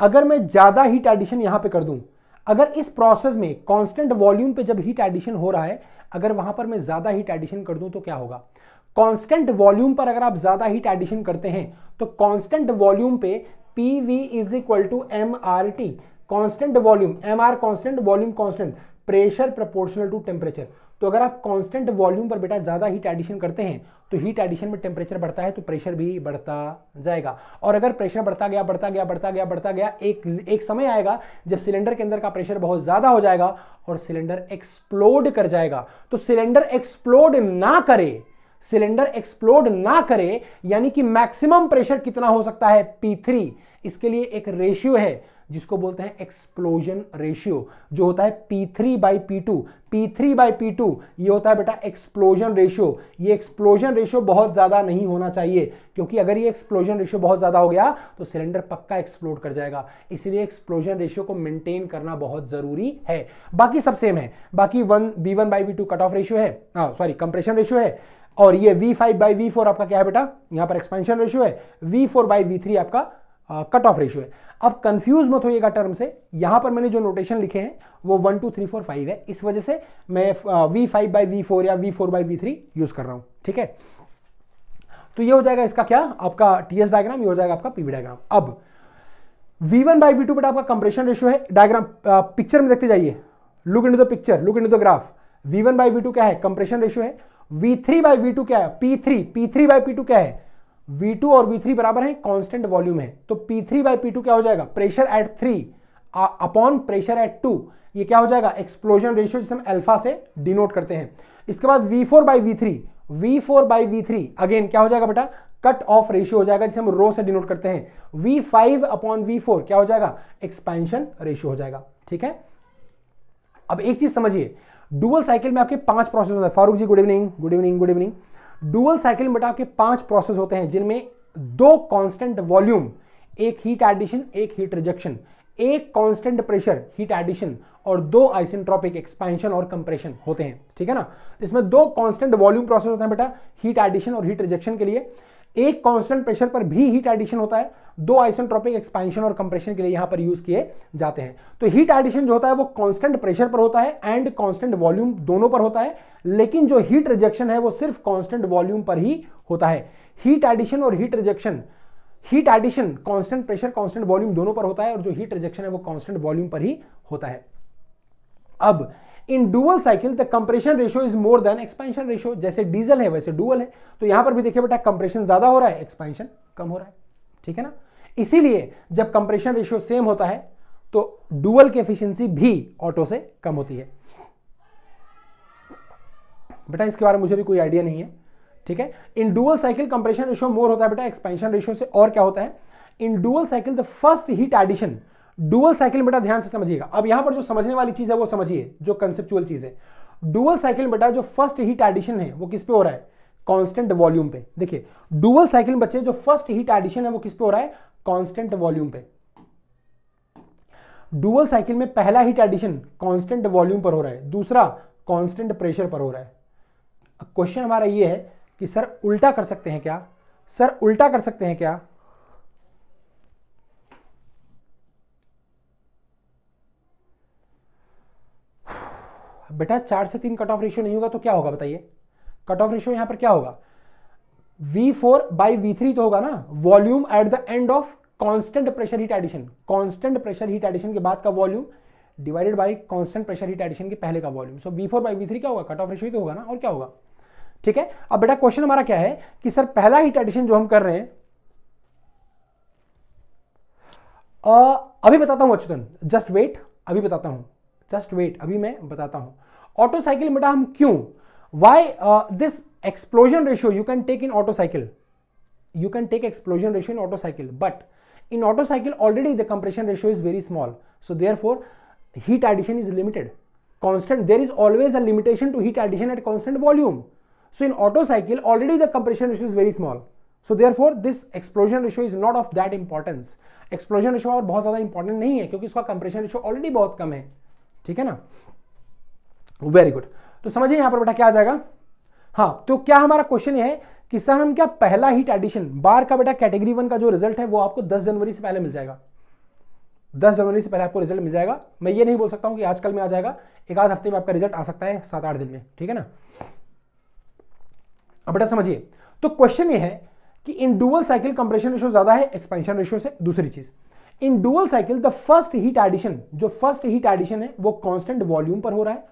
[SPEAKER 1] अगर मैं ज्यादा हीट एडिशन यहां पे कर दूं अगर इस प्रोसेस में कांस्टेंट वॉल्यूम पे जब हीट एडिशन हो रहा है अगर वहां पर मैं ज्यादा हीट एडिशन कर दूं तो क्या होगा कांस्टेंट वॉल्यूम पर अगर आप ज्यादा हीट एडिशन करते हैं तो कांस्टेंट वॉल्यूम पे P V is equal to M R T constant volume M R constant volume constant pressure proportional to temperature तो अगर आप कांस्टेंट वॉल्यूम पर बेटा ज़्यादा हीट एडिशन करते हैं तो हीट एडिशन में टेम्परेचर बढ़ता है तो प्रेशर भी बढ़ता जाएगा और अगर प्रेशर बढ़ता गया बढ़ता गया बढ़ता गया बढ़ता गया एक एक समय आएगा जब सिलेंडर के अंदर का प्रेशर बहुत ज़्यादा हो जाएगा और सिलेंडर एक्सप्लोड कर जाएगा तो सिलेंडर एक्सप्लोड ना करे सिलेंडर एक्सप्लोड ना करे यानी कि मैक्सिमम प्रेशर कितना हो सकता है पी इसके लिए एक रेशियो है जिसको बोलते हैं एक्सप्लोजन रेशियो जो होता है P three by P two P three by P two ये होता है बेटा एक्सप्लोजन रेशियो ये एक्सप्लोजन रेशियो बहुत ज़्यादा नहीं होना चाहिए क्योंकि अगर ये एक्सप्लोजन रेशियो बहुत ज़्यादा हो गया तो सिलेंडर पक्का एक्सप्लोड कर जाएगा इसलिए एक्सप्लोजन रेशियो को मेंटेन करना बहुत ज़रूरी है बाकी सब सेम है बाकी one B one by B two cut off ratio है सॉरी कंप्रेशन रेशियो है और ये V5 फाइव बाई वी आपका क्या है बेटा यहां पर एक्सपेंशन रेशियो है V4 फोर बाई वी आपका कट ऑफ रेशियो है अब कंफ्यूज मत होइएगा टर्म से यहां पर मैंने जो नोटेशन लिखे हैं वो one two three four five है इस वजह से मैं V five by V four या V four by V three use कर रहा हूं ठीक है तो ये हो जाएगा इसका क्या आपका टीएस डायग्राम ये हो जाएगा आपका पीवी डायग्राम अब V one by V two बेटा आपका कंप्रेशन रेशियो है डायग्राम पिक्चर में देखते जाइए look in the picture look in the graph V one by V two क्या है कंप्रेशन रेशियो है V three by V two क्या है P three P three by P two क्या है V2 और V3 बराबर है कांस्टेंट वॉल्यूम है तो P3 थ्री बाई पी क्या हो जाएगा pressure at three upon pressure at two ये क्या हो जाएगा एक्सप्लोजन रेशियो जिसे हम अल्फा से डिनोट करते हैं इसके बाद V4 four by V three V four by V three again क्या हो जाएगा बेटा कट ऑफ रेशियो हो जाएगा जिसे हम रो से डिनोट करते हैं V5 फाइव अपॉन वी क्या हो जाएगा एक्सपेंशन रेशियो हो जाएगा ठीक है अब एक चीज समझिए डुअल साइकिल में आपके पांच प्रोसेस होते हैं Farooq ji good evening good evening good evening dual cycle में बेटा आपके पांच प्रोसेस होते हैं जिनमें दो कांस्टेंट वॉल्यूम एक हीट एडिशन एक हीट रिजेक्शन एक कांस्टेंट प्रेशर हीट एडिशन और दो आइसेंट्रोपिक एक्सपेंशन और कंप्रेशन होते हैं ठीक है ना इसमें दो कांस्टेंट वॉल्यूम प्रोसेस होते हैं बेटा हीट एडिशन और हीट रिजेक्शन के लिए एक कांस्टेंट प्रेशर पर भी हीट एडिशन होता है दो आइसेंट्रोपिक एक्सपेंशन और कंप्रेशन के लिए यहां पर यूज किए जाते हैं तो हीट एडिशन जो होता है वो कांस्टेंट प्रेशर पर होता है एंड कांस्टेंट वॉल्यूम दोनों पर होता है लेकिन जो हीट रिजेक्शन है वो सिर्फ कांस्टेंट वॉल्यूम पर ही होता है हीट एडिशन और heat rejection heat addition constant pressure constant volume दोनों पर होता है और जो हीट रिजेक्शन है वो कॉन्स्टेंट वॉल्यूम पर ही होता है अब in dual cycle the compression ratio is more than expansion ratio जैसे डीजल है वैसे डुअल है तो यहां पर भी देखिए बेटा कंप्रेशन ज्यादा हो रहा है एक्सपेंशन कम हो रहा है ठीक है ना इसीलिए जब कंप्रेशन रेशियो सेम होता है तो डुअल की एफिशिएंसी भी ऑटो से कम होती है बेटा इसके बारे में मुझे भी कोई आइडिया नहीं है ठीक है in dual cycle compression ratio more होता है बेटा एक्सपेंशन रेशियो से और क्या होता है in dual cycle the first heat addition dual cycle बेटा ध्यान से समझिएगा अब यहां पर जो समझने वाली चीज है वो समझिए जो कंसेप्चुअल चीज है डुअल साइकिल बेटा जो फर्स्ट हीट एडिशन है वो किस पे हो रहा है कांस्टेंट वॉल्यूम पे देखिए डुअल साइकिल बच्चे जो फर्स्ट हीट एडिशन है वो किस पे हो रहा है कांस्टेंट वॉल्यूम पे डुअल साइकिल में पहला हीट एडिशन कांस्टेंट वॉल्यूम पर हो रहा है दूसरा कांस्टेंट प्रेशर पर हो रहा है क्वेश्चन हमारा ये है कि सर उल्टा कर सकते हैं क्या सर उल्टा कर सकते हैं क्या बेटा चार से तीन कट ऑफ रेशियो नहीं होगा तो क्या होगा बताइए कट ऑफ रेशियो यहां पर क्या होगा V4 four by V three तो होगा ना volume at the end of constant pressure heat addition constant pressure heat addition के बाद का volume divided by constant pressure heat addition के पहले का volume so V four by V three क्या होगा कट ऑफ रेशियो ही तो होगा ना और क्या होगा ठीक है अब बेटा क्वेश्चन हमारा क्या है कि सर पहला हीट एडिशन जो हम कर रहे हैं आ, अभी बताता हूं अच्छुतन जस्ट वेट अभी बताता हूं जस्ट वेट अभी मैं बताता हूं ऑटो साइकिल बेटा हम क्यों Why uh, this explosion ratio you can take in auto cycle? You can take explosion ratio in auto cycle, but in auto cycle already the compression ratio is very small. So therefore, heat addition is limited. Constant, there is always a limitation to heat addition at constant volume. So in auto cycle already the compression ratio is very small. So therefore, this explosion ratio is not of that importance. Explosion ratio ratio और बहुत important important because है compression ratio compression already already बहुत कम है ठीक है ना तो समझिए यहां पर बेटा क्या आ जाएगा हाँ तो क्या हमारा क्वेश्चन है कि सर हम क्या पहला हीट एडिशन बार का बेटा कैटेगरी वन का जो रिजल्ट है वो आपको 10 जनवरी से पहले मिल जाएगा 10 जनवरी से पहले आपको रिजल्ट मिल जाएगा मैं ये नहीं बोल सकता हूं कि आजकल में आ जाएगा एक आध हफ्ते में आपका रिजल्ट आ सकता है सात आठ दिन में ठीक है ना अब बेटा समझिए तो क्वेश्चन ये है कि in dual cycle compression ratio ज्यादा है एक्सपेंशन रेशियो से दूसरी चीज in dual cycle the first heat addition जो फर्स्ट हीट एडिशन है वो कॉन्स्टेंट वॉल्यूम पर हो रहा है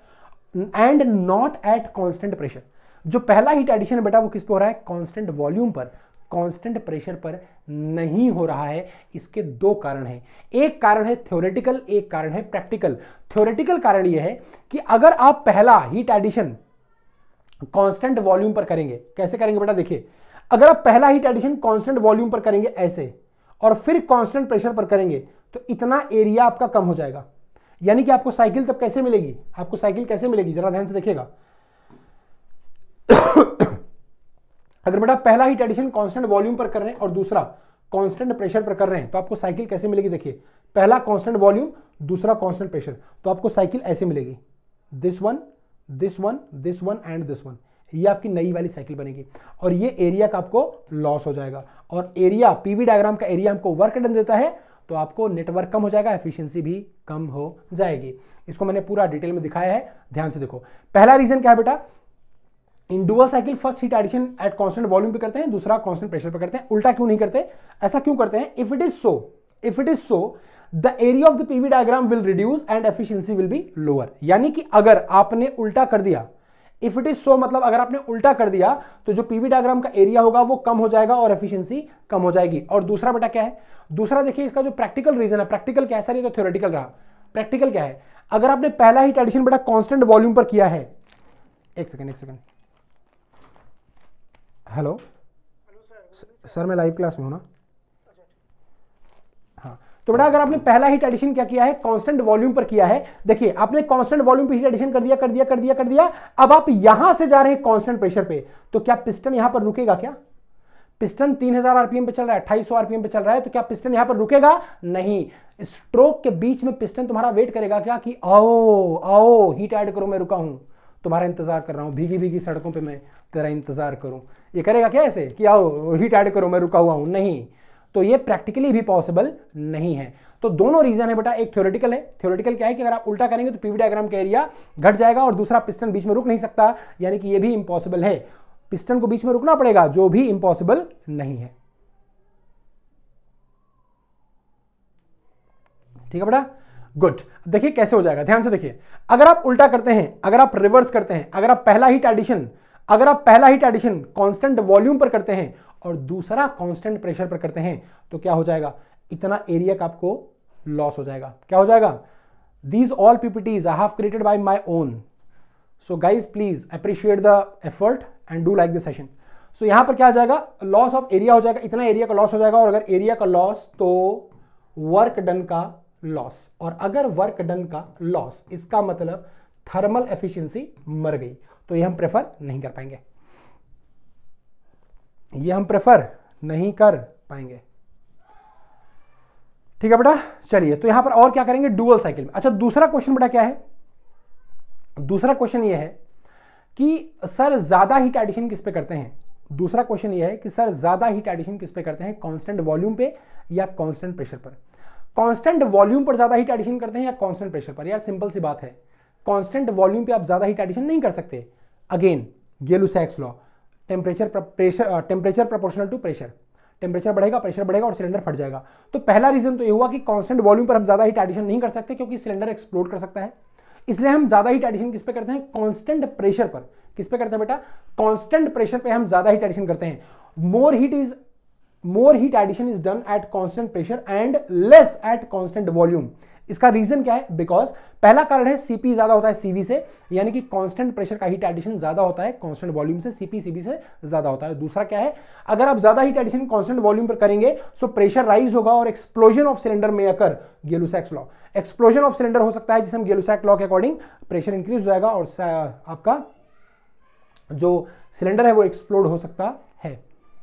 [SPEAKER 1] and not at constant pressure जो पहला हीट एडिशन बेटा वो किस पे हो रहा है कॉन्स्टेंट वॉल्यूम पर कांस्टेंट प्रेशर पर नहीं हो रहा है इसके दो कारण हैं एक कारण है थ्योरेटिकल एक कारण है प्रैक्टिकल थ्योरेटिकल कारण यह है कि अगर आप पहला हीट एडिशन कांस्टेंट वॉल्यूम पर करेंगे कैसे करेंगे बेटा देखिए अगर आप पहला हीट एडिशन कांस्टेंट वॉल्यूम पर करेंगे ऐसे और फिर कांस्टेंट प्रेशर पर करेंगे तो इतना एरिया आपका कम हो जाएगा यानी कि आपको साइकिल तब कैसे मिलेगी आपको साइकिल कैसे मिलेगी जरा ध्यान से देखिएगा अगर बेटा पहला हीट एडिशन कांस्टेंट वॉल्यूम पर कर रहे हैं और दूसरा कांस्टेंट प्रेशर पर कर रहे हैं तो आपको साइकिल कैसे मिलेगी देखिए पहला कांस्टेंट वॉल्यूम दूसरा कांस्टेंट प्रेशर तो आपको साइकिल ऐसे मिलेगी this one this one this one and this one ये आपकी नई वाली साइकिल बनेगी और ये एरिया का आपको लॉस हो जाएगा और एरिया पीवी डायग्राम का एरिया हमको वर्क डन देता है तो आपको नेटवर्क कम हो जाएगा एफिशिएंसी भी कम हो जाएगी इसको मैंने पूरा डिटेल में दिखाया है ध्यान से देखो पहला रीजन क्या है बेटा in dual cycle first heat addition at constant volume पे करते हैं दूसरा कॉन्स्टेंट प्रेशर पे करते हैं उल्टा क्यों नहीं करते ऐसा क्यों करते हैं if it is so if it is so the area of the PV diagram will reduce and efficiency will be lower यानी कि अगर आपने उल्टा कर दिया इफ इट इज सो मतलब अगर आपने उल्टा कर दिया तो जो पीवी डायग्राम का एरिया होगा वो कम हो जाएगा और एफिशिएंसी कम हो जाएगी और दूसरा बेटा क्या है दूसरा देखिए इसका जो प्रैक्टिकल रीजन है प्रैक्टिकल क्या है सर ये तो थ्योरेटिकल रहा प्रैक्टिकल क्या है अगर आपने पहला हीट एडिशन बेटा कॉन्स्टेंट वॉल्यूम पर किया है एक सेकेंड एक सेकेंड हेलो सर मैं लाइव क्लास में हूँ ना तो बेटा अगर आपने पहला हीट एडिशन क्या किया है कांस्टेंट वॉल्यूम पर किया है देखिए आपने कांस्टेंट वॉल्यूम पे हीट एडिशन कर दिया कर दिया कर दिया कर दिया अब आप यहां से जा रहे हैं कांस्टेंट प्रेशर पे तो क्या पिस्टन यहां पर रुकेगा क्या पिस्टन 3000 आरपीएम पे चल रहा है 2800 आरपीएम पे चल रहा है तो क्या पिस्टन यहां पर रुकेगा नहीं स्ट्रोक के बीच में पिस्टन तुम्हारा वेट करेगा क्या कि आओ आओ हीट एड करो मैं रुका हूं तुम्हारा इंतजार कर रहा हूं भीगी भीगी सड़कों पर मैं तेरा इंतजार करूं ये करेगा क्या ऐसे कि आओ हीट एड करो मैं रुका हुआ हूं नहीं तो ये प्रैक्टिकली भी पॉसिबल नहीं है तो दोनों रीजन है बेटा एक थ्योरेटिकल है थ्योरेटिकल क्या है कि अगर आप उल्टा करेंगे तो पीवी डायग्राम का एरिया घट जाएगा और दूसरा पिस्टन बीच में रुक नहीं सकता यानी कि यह भी इंपॉसिबल है पिस्टन को बीच में रुकना पड़ेगा जो भी इंपॉसिबल नहीं है ठीक है बेटा गुड देखिए कैसे हो जाएगा ध्यान से देखिए अगर आप उल्टा करते हैं अगर आप रिवर्स करते हैं अगर आप पहला ही ट्रेडिशन अगर आप पहला ही ट्रेडिशन कांस्टेंट वॉल्यूम पर करते हैं और दूसरा कांस्टेंट प्रेशर पर करते हैं तो क्या हो जाएगा इतना एरिया का आपको लॉस हो जाएगा क्या हो जाएगा these all PPTs I have created by my own so guys please appreciate the effort and do like the session so यहां पर क्या हो जाएगा लॉस ऑफ एरिया हो जाएगा इतना एरिया का लॉस हो जाएगा और अगर एरिया का लॉस तो वर्क डन का लॉस और अगर वर्क डन का लॉस इसका मतलब थर्मल एफिशिएंसी मर गई तो ये हम प्रेफर नहीं कर पाएंगे ये हम प्रेफर नहीं कर पाएंगे ठीक है बेटा चलिए तो यहां पर और क्या करेंगे डुअल साइकिल में अच्छा दूसरा क्वेश्चन बेटा क्या है दूसरा क्वेश्चन ये है कि सर ज्यादा हीट एडिशन किस पे करते हैं दूसरा क्वेश्चन ये है कि सर ज्यादा हीट एडिशन किस पे करते हैं कांस्टेंट वॉल्यूम पे या कांस्टेंट प्रेशर पर कांस्टेंट वॉल्यूम पर ज्यादा हीट एडिशन करते हैं या कांस्टेंट प्रेशर पर यार सिंपल सी बात है कांस्टेंट वॉल्यूम पे आप ज्यादा हीट एडिशन नहीं कर सकते again Gay Lussac's law temperature pressure temperature proportional to pressure temperature बढ़ेगा प्रेशर बढ़ेगा और सिलेंडर फट जाएगा तो पहला रीजन तो ये हुआ कि कॉन्स्टेंट वॉल्यूम पर हम ज़्यादा हीट एडिशन नहीं कर सकते क्योंकि सिलेंडर एक्सप्लोड कर सकता है इसलिए हम ज़्यादा हीट एडिशन किस पे करते हैं कॉन्स्टेंट प्रेशर पर किस पे करते हैं बेटा कॉन्स्टेंट प्रेशर पर हम ज़्यादा हीट एडिशन करते हैं more heat is more heat addition is done at constant pressure and less at constant volume इसका रीजन क्या है बिकॉज पहला कारण है सीपी ज्यादा होता है सीवी से यानी कि कांस्टेंट प्रेशर का हीट एडिशन ज्यादा होता है कांस्टेंट वॉल्यूम से सीपी सीबी से ज्यादा होता है दूसरा क्या है अगर आप ज्यादा हीट एडिशन कांस्टेंट वॉल्यूम पर करेंगे सो प्रेशर राइज होगा और एक्सप्लोजन ऑफ सिलेंडर में occur Gay Lussac's law explosion of cylinder हो सकता है जिसमें गेलुसैक लॉ के अकॉर्डिंग प्रेशर इंक्रीज हो जाएगा और आपका जो सिलेंडर है वो एक्सप्लोड हो सकता है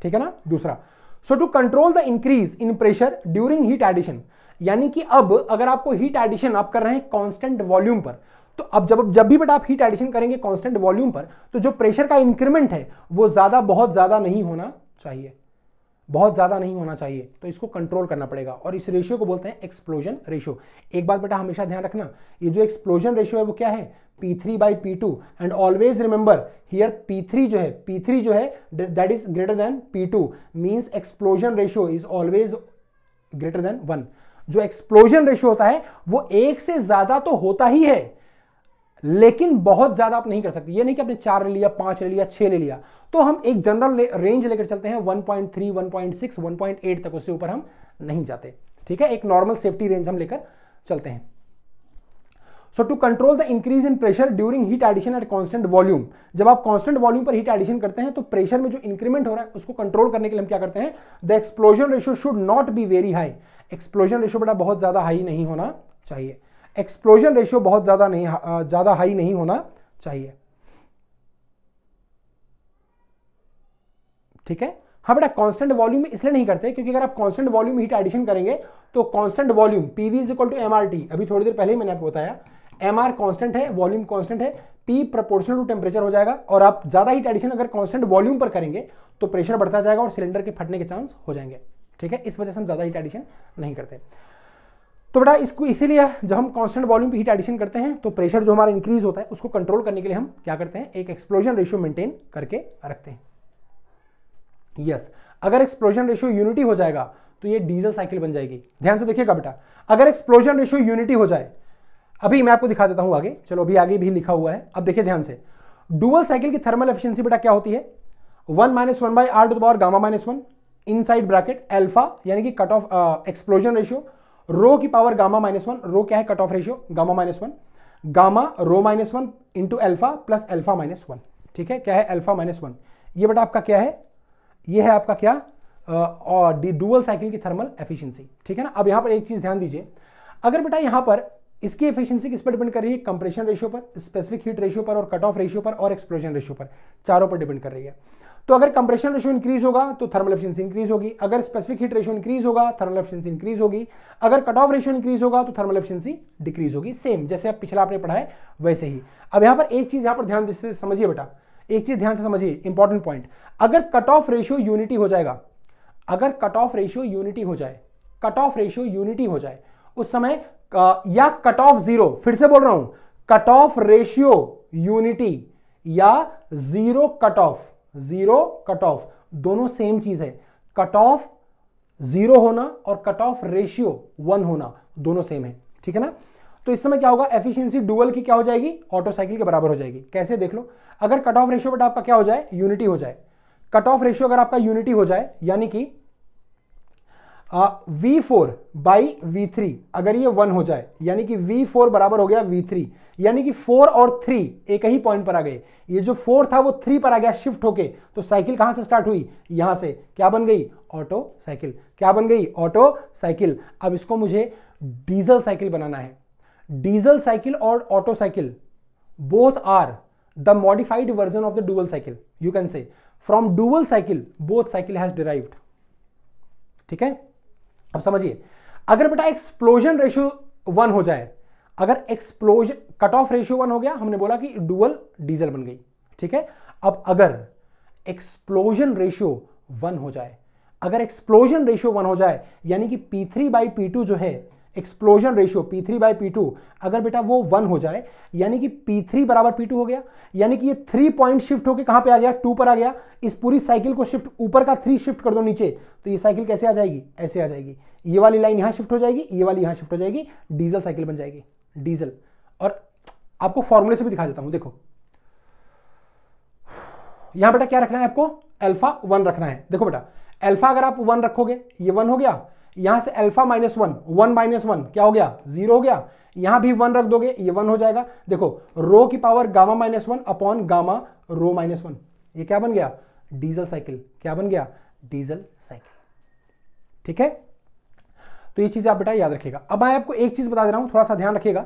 [SPEAKER 1] ठीक है ना दूसरा so to control the increase in pressure during heat addition यानी कि अब अगर आपको हीट एडिशन आप कर रहे हैं कांस्टेंट वॉल्यूम पर तो अब जब जब भी बट आप हीट एडिशन करेंगे कांस्टेंट वॉल्यूम पर तो जो प्रेशर का इंक्रीमेंट है वो ज़्यादा बहुत ज़्यादा नहीं होना चाहिए बहुत ज़्यादा नहीं होना चाहिए तो इसको कंट्रोल करना पड़ेगा और इस रेशियो को बोलते हैं एक्सप्लोजन रेशियो एक बात बेटा हमेशा ध्यान रखना ये जो एक्सप्लोजन रेशियो है वो क्या है P three by P two and always remember here P three जो है पी थ्री जो है that is greater than P two means explosion ratio is always greater than one जो एक्सप्लोजन रेशियो होता है वो एक से ज्यादा तो होता ही है लेकिन बहुत ज्यादा आप नहीं कर सकते ये नहीं कि आपने चार ले लिया पांच ले लिया छह ले लिया तो हम एक जनरल रेंज लेकर चलते हैं 1.3, 1.6, 1.8 तक उससे ऊपर हम नहीं जाते ठीक है एक नॉर्मल सेफ्टी रेंज हम लेकर चलते हैं so to control the increase in pressure during heat addition at constant volume जब आप कॉन्स्टेंट वॉल्यूम पर हीट एडिशन करते हैं तो प्रेशर में जो इंक्रीमेंट हो रहा है उसको कंट्रोल करने के लिए हम क्या करते हैं the explosion ratio should not be very high explosion ratio बेटा बहुत ज़्यादा हाई नहीं होना चाहिए एक्सप्लोजन रेशियो बहुत ज़्यादा नहीं ज़्यादा हाई नहीं होना चाहिए ठीक है हाँ बेटा कांस्टेंट वॉल्यूम में इसलिए नहीं करते क्योंकि अगर आप कांस्टेंट वॉल्यूम हीट एडिशन करेंगे तो constant volume PV is equal to MRT अभी थोड़ी देर पहले ही मैंने आपको बताया एम आर कॉन्स्टेंट है वॉल्यूम कॉन्स्टेंट है पी प्रपोर्शनल टू टेम्परेचर हो जाएगा और आप ज़्यादा हीट एडिशन अगर कॉन्स्टेंट वॉल्यूम पर करेंगे तो प्रेशर बढ़ता जाएगा और सिलेंडर के फटने के चांस हो जाएंगे ठीक है इस वजह से हम ज़्यादा हीट एडिशन नहीं करते तो बेटा इसको इसीलिए जब हम कांस्टेंट वॉल्यूम पे हीट एडिशन करते हैं तो प्रेशर जो हमारा इंक्रीज होता है उसको कंट्रोल करने के लिए हम क्या करते हैं एक एक्सप्लोजन रेशियो मेंटेन करके रखते हैं यस yes, अगर एक्सप्लोजन रेशियो यूनिटी हो जाएगा तो ये डीजल साइकिल बन जाएगी ध्यान से देखिएगा बेटा अगर एक्सप्लोजन रेशियो यूनिटी हो जाए अभी मैं आपको दिखा देता हूं आगे चलो अभी आगे भी लिखा हुआ है अब देखिए ध्यान से डुअल साइकिल की थर्मल एफिशिएंसी बेटा क्या होती है one minus one by R to the power gamma minus one inside bracket alpha यानी कि cut off explosion ratio rho की power gamma minus one rho क्या है cut off ratio gamma minus one gamma rho minus one into alpha plus alpha minus one ठीक है क्या है alpha minus one ये बेटा आपका क्या है ये है आपका क्या uh, और डुअल साइकिल की थर्मल एफिशिएंसी ठीक है ना अब यहां पर एक चीज़ ध्यान दीजिए अगर बेटा यहां पर इसकी एफिशिएंसी किस पर डिपेंड कर रही है कंप्रेशन रेशियो पर स्पेसिफिक हीट रेशियो पर और कट ऑफ रेशियो पर और एक्सप्लोजन रेशियो पर चारों पर डिपेंड कर रही है तो अगर कंप्रेशन रेशियो इंक्रीज होगा तो थर्मल एफिशिएंसी इंक्रीज होगी अगर स्पेसिफिक हीट रेशियो इंक्रीज होगा थर्मल एफिशिएंसी इंक्रीज होगी अगर कट ऑफ रेशियो इंक्रीज होगा तो थर्मल एफिशिएंसी डिक्रीज होगी सेम जैसे आप पिछला आपने पढ़ा है वैसे ही अब यहां पर एक चीज़ यहां पर ध्यान से समझिए बेटा एक चीज़ ध्यान से समझिए इंपॉर्टेंट पॉइंट अगर कट ऑफ रेशियो यूनिटी हो जाएगा अगर कट ऑफ रेशियो यूनिटी हो जाए कट ऑफ रेशियो यूनिटी हो जाए उस समय या कट ऑफ जीरो फिर से बोल रहा हूं कट ऑफ रेशियो यूनिटी या zero cut off zero cut off दोनों सेम चीज है कट ऑफ जीरो होना और कट ऑफ रेशियो वन होना दोनों सेम है ठीक है ना तो इस समय क्या होगा एफिशिएंसी डुअल की क्या हो जाएगी ऑटोसाइकिल के बराबर हो जाएगी कैसे देख लो अगर कट ऑफ रेशियो बट आपका क्या हो जाए यूनिटी हो जाए कट ऑफ रेशियो अगर आपका यूनिटी हो जाए यानी कि V four by V three अगर ये वन हो जाए यानी कि वी फोर बराबर हो गया वी थ्री यानी कि फोर और थ्री एक ही पॉइंट पर आ गए ये जो फोर था वो थ्री पर आ गया शिफ्ट होके तो साइकिल कहां से स्टार्ट हुई यहां से क्या बन गई ऑटो साइकिल क्या बन गई ऑटो साइकिल अब इसको मुझे डीजल साइकिल बनाना है डीजल साइकिल और Otto cycle both are the modified version of the dual cycle you can say from dual cycle both cycle has derived ठीक है अब समझिए अगर बेटा एक्सप्लोजन रेशियो वन हो जाए अगर explosion cut off ratio one हो गया हमने बोला कि डुअल डीजल बन गई ठीक है अब अगर एक्सप्लोजन रेशियो वन हो जाए अगर एक्सप्लोजन रेशियो वन हो जाए यानी कि P three by P two जो है explosion ratio P three by P two अगर बेटा वो वन हो जाए यानी कि पी थ्री बराबर पी टू हो गया यानी कि ये थ्री पॉइंट शिफ्ट होकर कहां पे आ गया टू पर आ गया इस पूरी साइकिल को शिफ्ट ऊपर का थ्री शिफ्ट कर दो नीचे तो ये साइकिल कैसे आ जाएगी ऐसे आ जाएगी ये वाली लाइन यहां शिफ्ट हो जाएगी ये वाली यहां शिफ्ट हो जाएगी डीजल साइकिल बन जाएगी डीजल और आपको फॉर्मूले से भी दिखा देता हूं देखो यहां बेटा क्या रखना है आपको अल्फा वन रखना है देखो बेटा अल्फा अगर आप वन रखोगे ये वन हो गया यहां से alpha minus one one minus one क्या हो गया जीरो हो गया यहां भी वन रख दोगे ये वन हो जाएगा देखो रो की power gamma minus one upon gamma rho minus one ये क्या बन गया डीजल साइकिल क्या बन गया डीजल साइकिल ठीक है तो ये चीज आप बेटा याद रखिएगा अब मैं आपको एक चीज़ बता दे रहा हूं थोड़ा सा ध्यान रखिएगा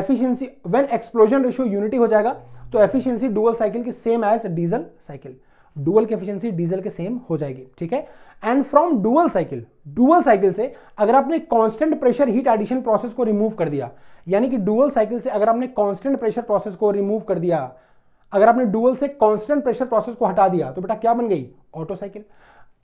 [SPEAKER 1] efficiency when explosion ratio unity हो जाएगा तो एफिशियंसी डुअल साइकिल की same as diesel cycle dual की एफिशिएंसी डीजल के सेम हो जाएगी ठीक है and from dual cycle dual cycle से अगर आपने constant pressure heat addition process को रिमूव कर दिया यानी कि डुअल साइकिल से अगर आपने कांस्टेंट प्रेशर प्रोसेस को रिमूव कर दिया अगर आपने डुअल से कांस्टेंट प्रेशर प्रोसेस को हटा दिया तो बेटा क्या बन गई ऑटो साइकिल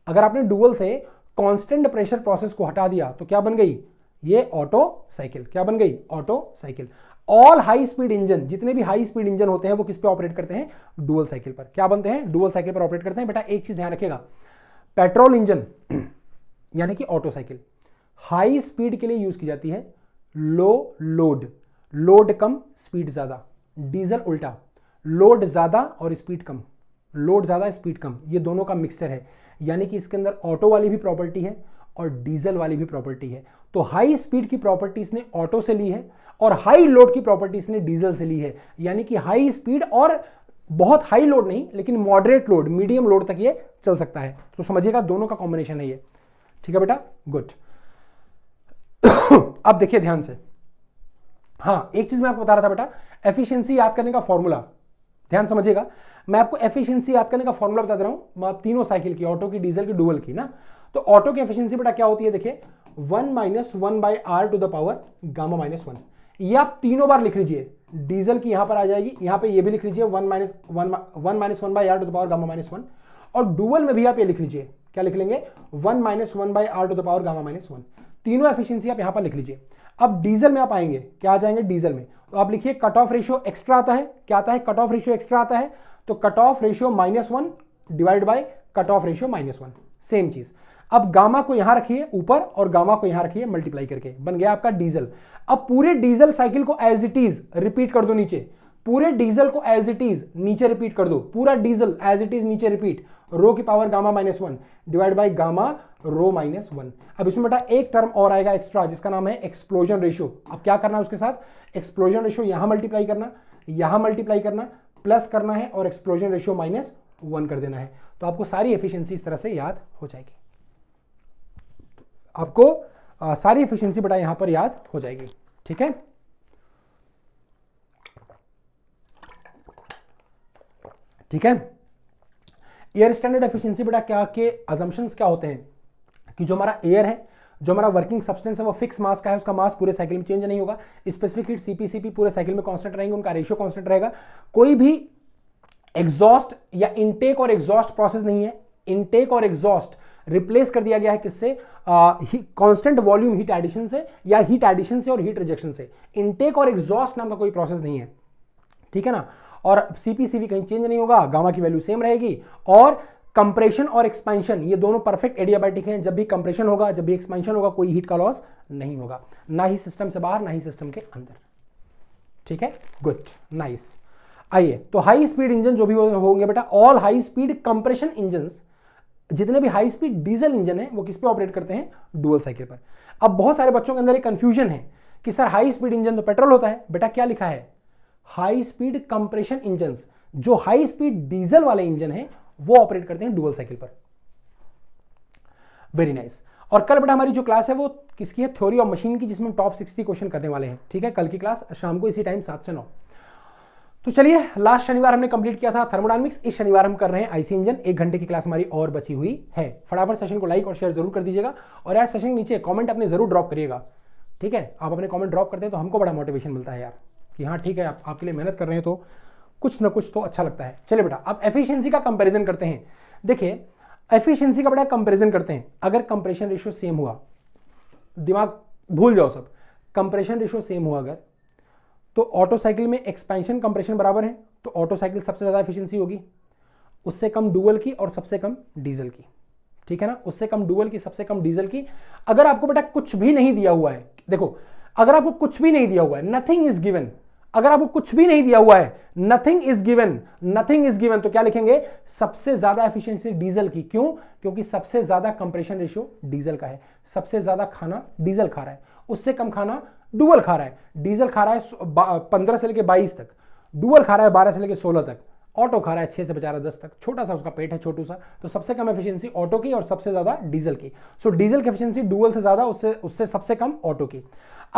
[SPEAKER 1] अगर आपने डुअल से कांस्टेंट प्रेशर प्रोसेस को हटा दिया तो क्या बन गई ये ऑटो साइकिल क्या बन गई Otto cycle all high speed engine जितने भी हाई स्पीड इंजन होते हैं वो किस पे ऑपरेट करते हैं डुअल साइकिल पर क्या बनते हैं डुअल साइकिल पर ऑपरेट करते हैं बेटा एक चीज ध्यान रखेगा पेट्रोल इंजन यानी कि ऑटो साइकिल हाई स्पीड के लिए यूज की जाती है लो लोड लोड कम स्पीड ज्यादा डीजल उल्टा लोड ज्यादा और स्पीड कम लोड ज्यादा स्पीड कम ये दोनों का मिक्सचर है यानी कि इसके अंदर ऑटो वाली भी प्रॉपर्टी है और डीजल वाली भी प्रॉपर्टी है तो हाई स्पीड की प्रॉपर्टी इसने ऑटो से ली है और हाई लोड की प्रॉपर्टी इसने डीजल से ली है यानी कि हाई स्पीड और बहुत हाई लोड नहीं लेकिन मॉडरेट लोड मीडियम लोड तक ये चल सकता है तो समझिएगा दोनों का कॉम्बिनेशन है ये ठीक है बेटा गुड अब देखिए ध्यान से हाँ एक चीज मैं आपको बता रहा था बेटा एफिशिएंसी याद करने का फॉर्मूला ध्यान समझिएगा मैं आपको एफिशिएंसी याद करने का फॉर्मूला बता दे रहा हूं मैं तीनों साइकिल की ऑटो की डीजल की डुअल की ना तो ऑटो की एफिशिएंसी बेटा क्या होती है देखिए one minus one by R to the power gamma minus one ये आप तीनों बार लिख लीजिए डीजल की यहां पर आ जाएगी यहां पे ये भी लिख लीजिए one minus one one minus one by R to the power gamma minus one और डुअल में भी आप ये लिख लीजिए क्या लिख लेंगे one minus one by R to the power gamma minus one तीनों एफिशिएंसी आप यहां पर लिख लीजिए अब डीजल में आप आएंगे क्या आ जाएंगे डीजल में तो आप लिखिए कट ऑफ रेशियो एक्स्ट्रा आता है क्या आता है कट ऑफ रेशियो एक्स्ट्रा आता है तो cut off ratio minus one divide by cut off ratio minus one same चीज अब गामा को यहां रखिए ऊपर और गामा को यहां रखिए मल्टीप्लाई करके बन गया आपका डीजल अब पूरे डीजल साइकिल को एज इट इज रिपीट कर दो नीचे पूरे डीजल को एज इट इज नीचे रिपीट कर दो पूरा डीजल एज इट इज नीचे रिपीट रो की power gamma minus one divide by gamma rho minus one अब इसमें बेटा एक टर्म और आएगा एक्स्ट्रा जिसका नाम है एक्सप्लोजन रेशियो अब क्या करना है उसके साथ एक्सप्लोजन रेशियो यहां मल्टीप्लाई करना यहां मल्टीप्लाई करना प्लस करना है और एक्सप्लोजन रेशियो माइनस वन कर देना है तो आपको सारी एफिशिएंसी इस तरह से याद हो जाएगी आपको आ, सारी एफिशिएंसी बेटा यहां पर याद हो जाएगी ठीक है ठीक है एयर स्टैंडर्ड एफिशिएंसी बेटा क्या के अजम्पन्स क्या होते हैं कि जो हमारा एयर है जो हमारा वर्किंग सब्सटेंस है वो फिक्स मास का है उसका मास पूरे साइकिल में चेंज नहीं होगा स्पेसिफिक हीट सीपीसीपी पूरे साइकिल में कांस्टेंट रहेंगे उनका रेशियो कांस्टेंट रहेगा कोई भी एग्जॉस्ट या इनटेक और एग्जॉस्ट प्रोसेस नहीं है इनटेक और एग्जॉस्ट रिप्लेस कर दिया गया है किससे कांस्टेंट वॉल्यूम हीट एडिशन से या हीट एडिशन से और हीट रिजेक्शन से इनटेक और एग्जॉस्ट नाम का कोई प्रोसेस नहीं है ठीक है ना और सीपीसीवी कहीं चेंज नहीं होगा गामा की वैल्यू सेम रहेगी और कंप्रेशन और एक्सपेंशन ये दोनों परफेक्ट एडियाबैटिक हैं जब भी कंप्रेशन होगा जब भी एक्सपेंशन होगा कोई हीट का लॉस नहीं होगा ना ही सिस्टम से बाहर ना ही सिस्टम के अंदर ठीक है गुड नाइस आइए तो हाई स्पीड इंजन जो भी होंगे बेटा all high speed compression engine जितने भी हाई स्पीड डीजल इंजन है वो किस पे ऑपरेट करते हैं डुअल साइकिल पर अब बहुत सारे बच्चों के अंदर एक कंफ्यूजन है कि सर हाई स्पीड इंजन तो पेट्रोल होता है बेटा क्या लिखा है हाई स्पीड कंप्रेशन इंजन जो हाई स्पीड डीजल वाले इंजन है वो ऑपरेट करते हैं डुअल साइकिल पर वेरी नाइस nice. और कल बेटा हमारी जो क्लास है वो किसकी है थ्योरी ऑफ मशीन की जिसमें टॉप सिक्सटी क्वेश्चन करने वाले हैं ठीक है कल की क्लास शाम को इसी टाइम सात से नौ तो चलिए लास्ट शनिवार हमने कंप्लीट किया था थर्मोडायनेमिक्स इस शनिवार हम कर रहे हैं आईसी इंजन एक घंटे की क्लास हमारी और बची हुई है फटाफट सेशन को लाइक और शेयर जरूर कर दीजिएगा और यार सेशन नीचे कमेंट अपने जरूर ड्रॉप करिएगा ठीक है आप अपने कमेंट ड्रॉप करते हैं तो हमको बड़ा मोटिवेशन मिलता है यार कि हाँ ठीक है आप, आपके लिए मेहनत कर रहे हैं तो कुछ ना कुछ तो अच्छा लगता है चलिए बेटा आप एफिशियंसी का कंपेरिजन करते हैं देखिए एफिशियंसी का बड़ा कंपेरिजन करते हैं अगर कंप्रेशन रेशियो सेम हुआ दिमाग भूल जाओ सब कंप्रेशन रेशियो सेम हुआ अगर तो ऑटो साइकिल में एक्सपेंशन कंप्रेशन बराबर है तो ऑटो साइकिल सबसे ज़्यादा एफिशिएंसी होगी उससे कम डुअल की और सबसे कम डीजल की ठीक है ना उससे कम डुअल की सबसे कम डीजल की अगर आपको बेटा कुछ भी नहीं दिया हुआ है देखो अगर आपको कुछ भी नहीं दिया हुआ है नथिंग इज गिवन अगर आपको कुछ भी नहीं दिया हुआ है nothing is given nothing is given तो क्या लिखेंगे सबसे ज्यादा एफिशिएंसी डीजल की क्यों क्योंकि सबसे ज्यादा कंप्रेशन रेशियो डीजल का है सबसे ज्यादा खाना डीजल खा रहा है उससे कम खाना डुअल खा रहा है डीजल खा रहा है पंद्रह से लेकर बाईस तक डुअल खा रहा है बारह से लेकर सोलह तक ऑटो खा रहा है छह से बेचारा दस तक छोटा सा उसका पेट है छोटू सा तो सबसे कम एफिशिएंसी ऑटो की और सबसे ज़्यादा डीजल की सो so, डीजल की एफिशिएंसी डुअल से ज़्यादा उससे उससे सबसे कम ऑटो की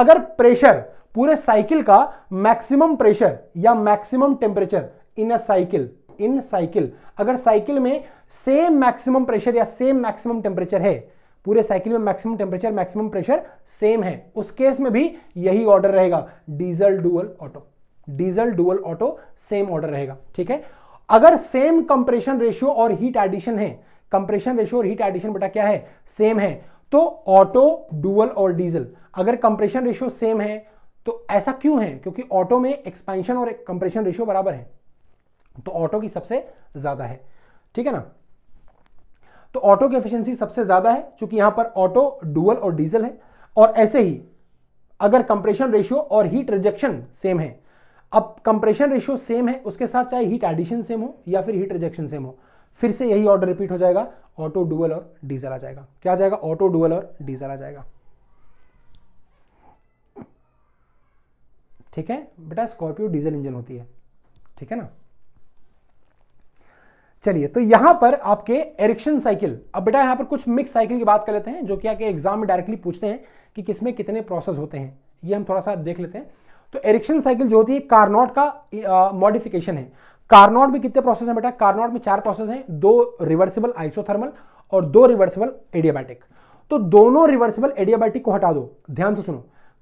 [SPEAKER 1] अगर प्रेशर पूरे साइकिल का मैक्सिमम प्रेशर या maximum temperature in a cycle in cycle अगर साइकिल में सेम मैक्सिमम प्रेशर या सेम मैक्सिमम टेम्परेचर है पूरे साइकिल में maximum temperature maximum pressure same है उस केस में भी यही ऑर्डर रहेगा diesel dual Otto diesel dual Otto same order रहेगा ठीक है अगर सेम कंप्रेशन रेशियो और हीट एडिशन है कंप्रेशन रेशियो और हीट एडिशन बेटा क्या है सेम है तो ऑटो डुअल और डीजल अगर कंप्रेशन रेशियो सेम है तो ऐसा क्यों है क्योंकि ऑटो में एक्सपेंशन और कंप्रेशन रेशियो बराबर है तो ऑटो की सबसे ज्यादा है ठीक है ना तो ऑटो की एफिशिएंसी सबसे ज़्यादा है क्योंकि यहां पर ऑटो डुअल और डीजल है और ऐसे ही अगर कंप्रेशन रेशियो और हीट रिजेक्शन सेम है अब कंप्रेशन रेशियो सेम है उसके साथ चाहे हीट एडिशन सेम हो या फिर हीट रिजेक्शन सेम हो फिर से यही ऑर्डर रिपीट हो जाएगा ऑटो डुअल और डीजल आ जाएगा क्या आ जाएगा ऑटो डुअल और डीजल आ जाएगा ठीक है बेटा स्कॉर्पियो डीजल इंजन होती है ठीक है ना चलिए तो यहां पर आपके एरिक्शन साइकिल अब बेटा यहां पर कुछ मिक्स साइकिल की बात कर लेते हैं जो कि आपके एग्जाम में डायरेक्टली पूछते हैं कि किसमें कितने प्रोसेस होते हैं ये हम थोड़ा सा देख लेते हैं तो एरिक्शन साइकिल जो होती है कार्नॉट का मॉडिफिकेशन है कार्नॉट में कितने प्रोसेस है बेटा कारनॉट में चार प्रोसेस हैं दो रिवर्सिबल आइसोथर्मल और दो रिवर्सिबल एडियाबैटिक तो दोनों रिवर्सिबल एडियाबैटिक को हटा दो ध्यान से सुनो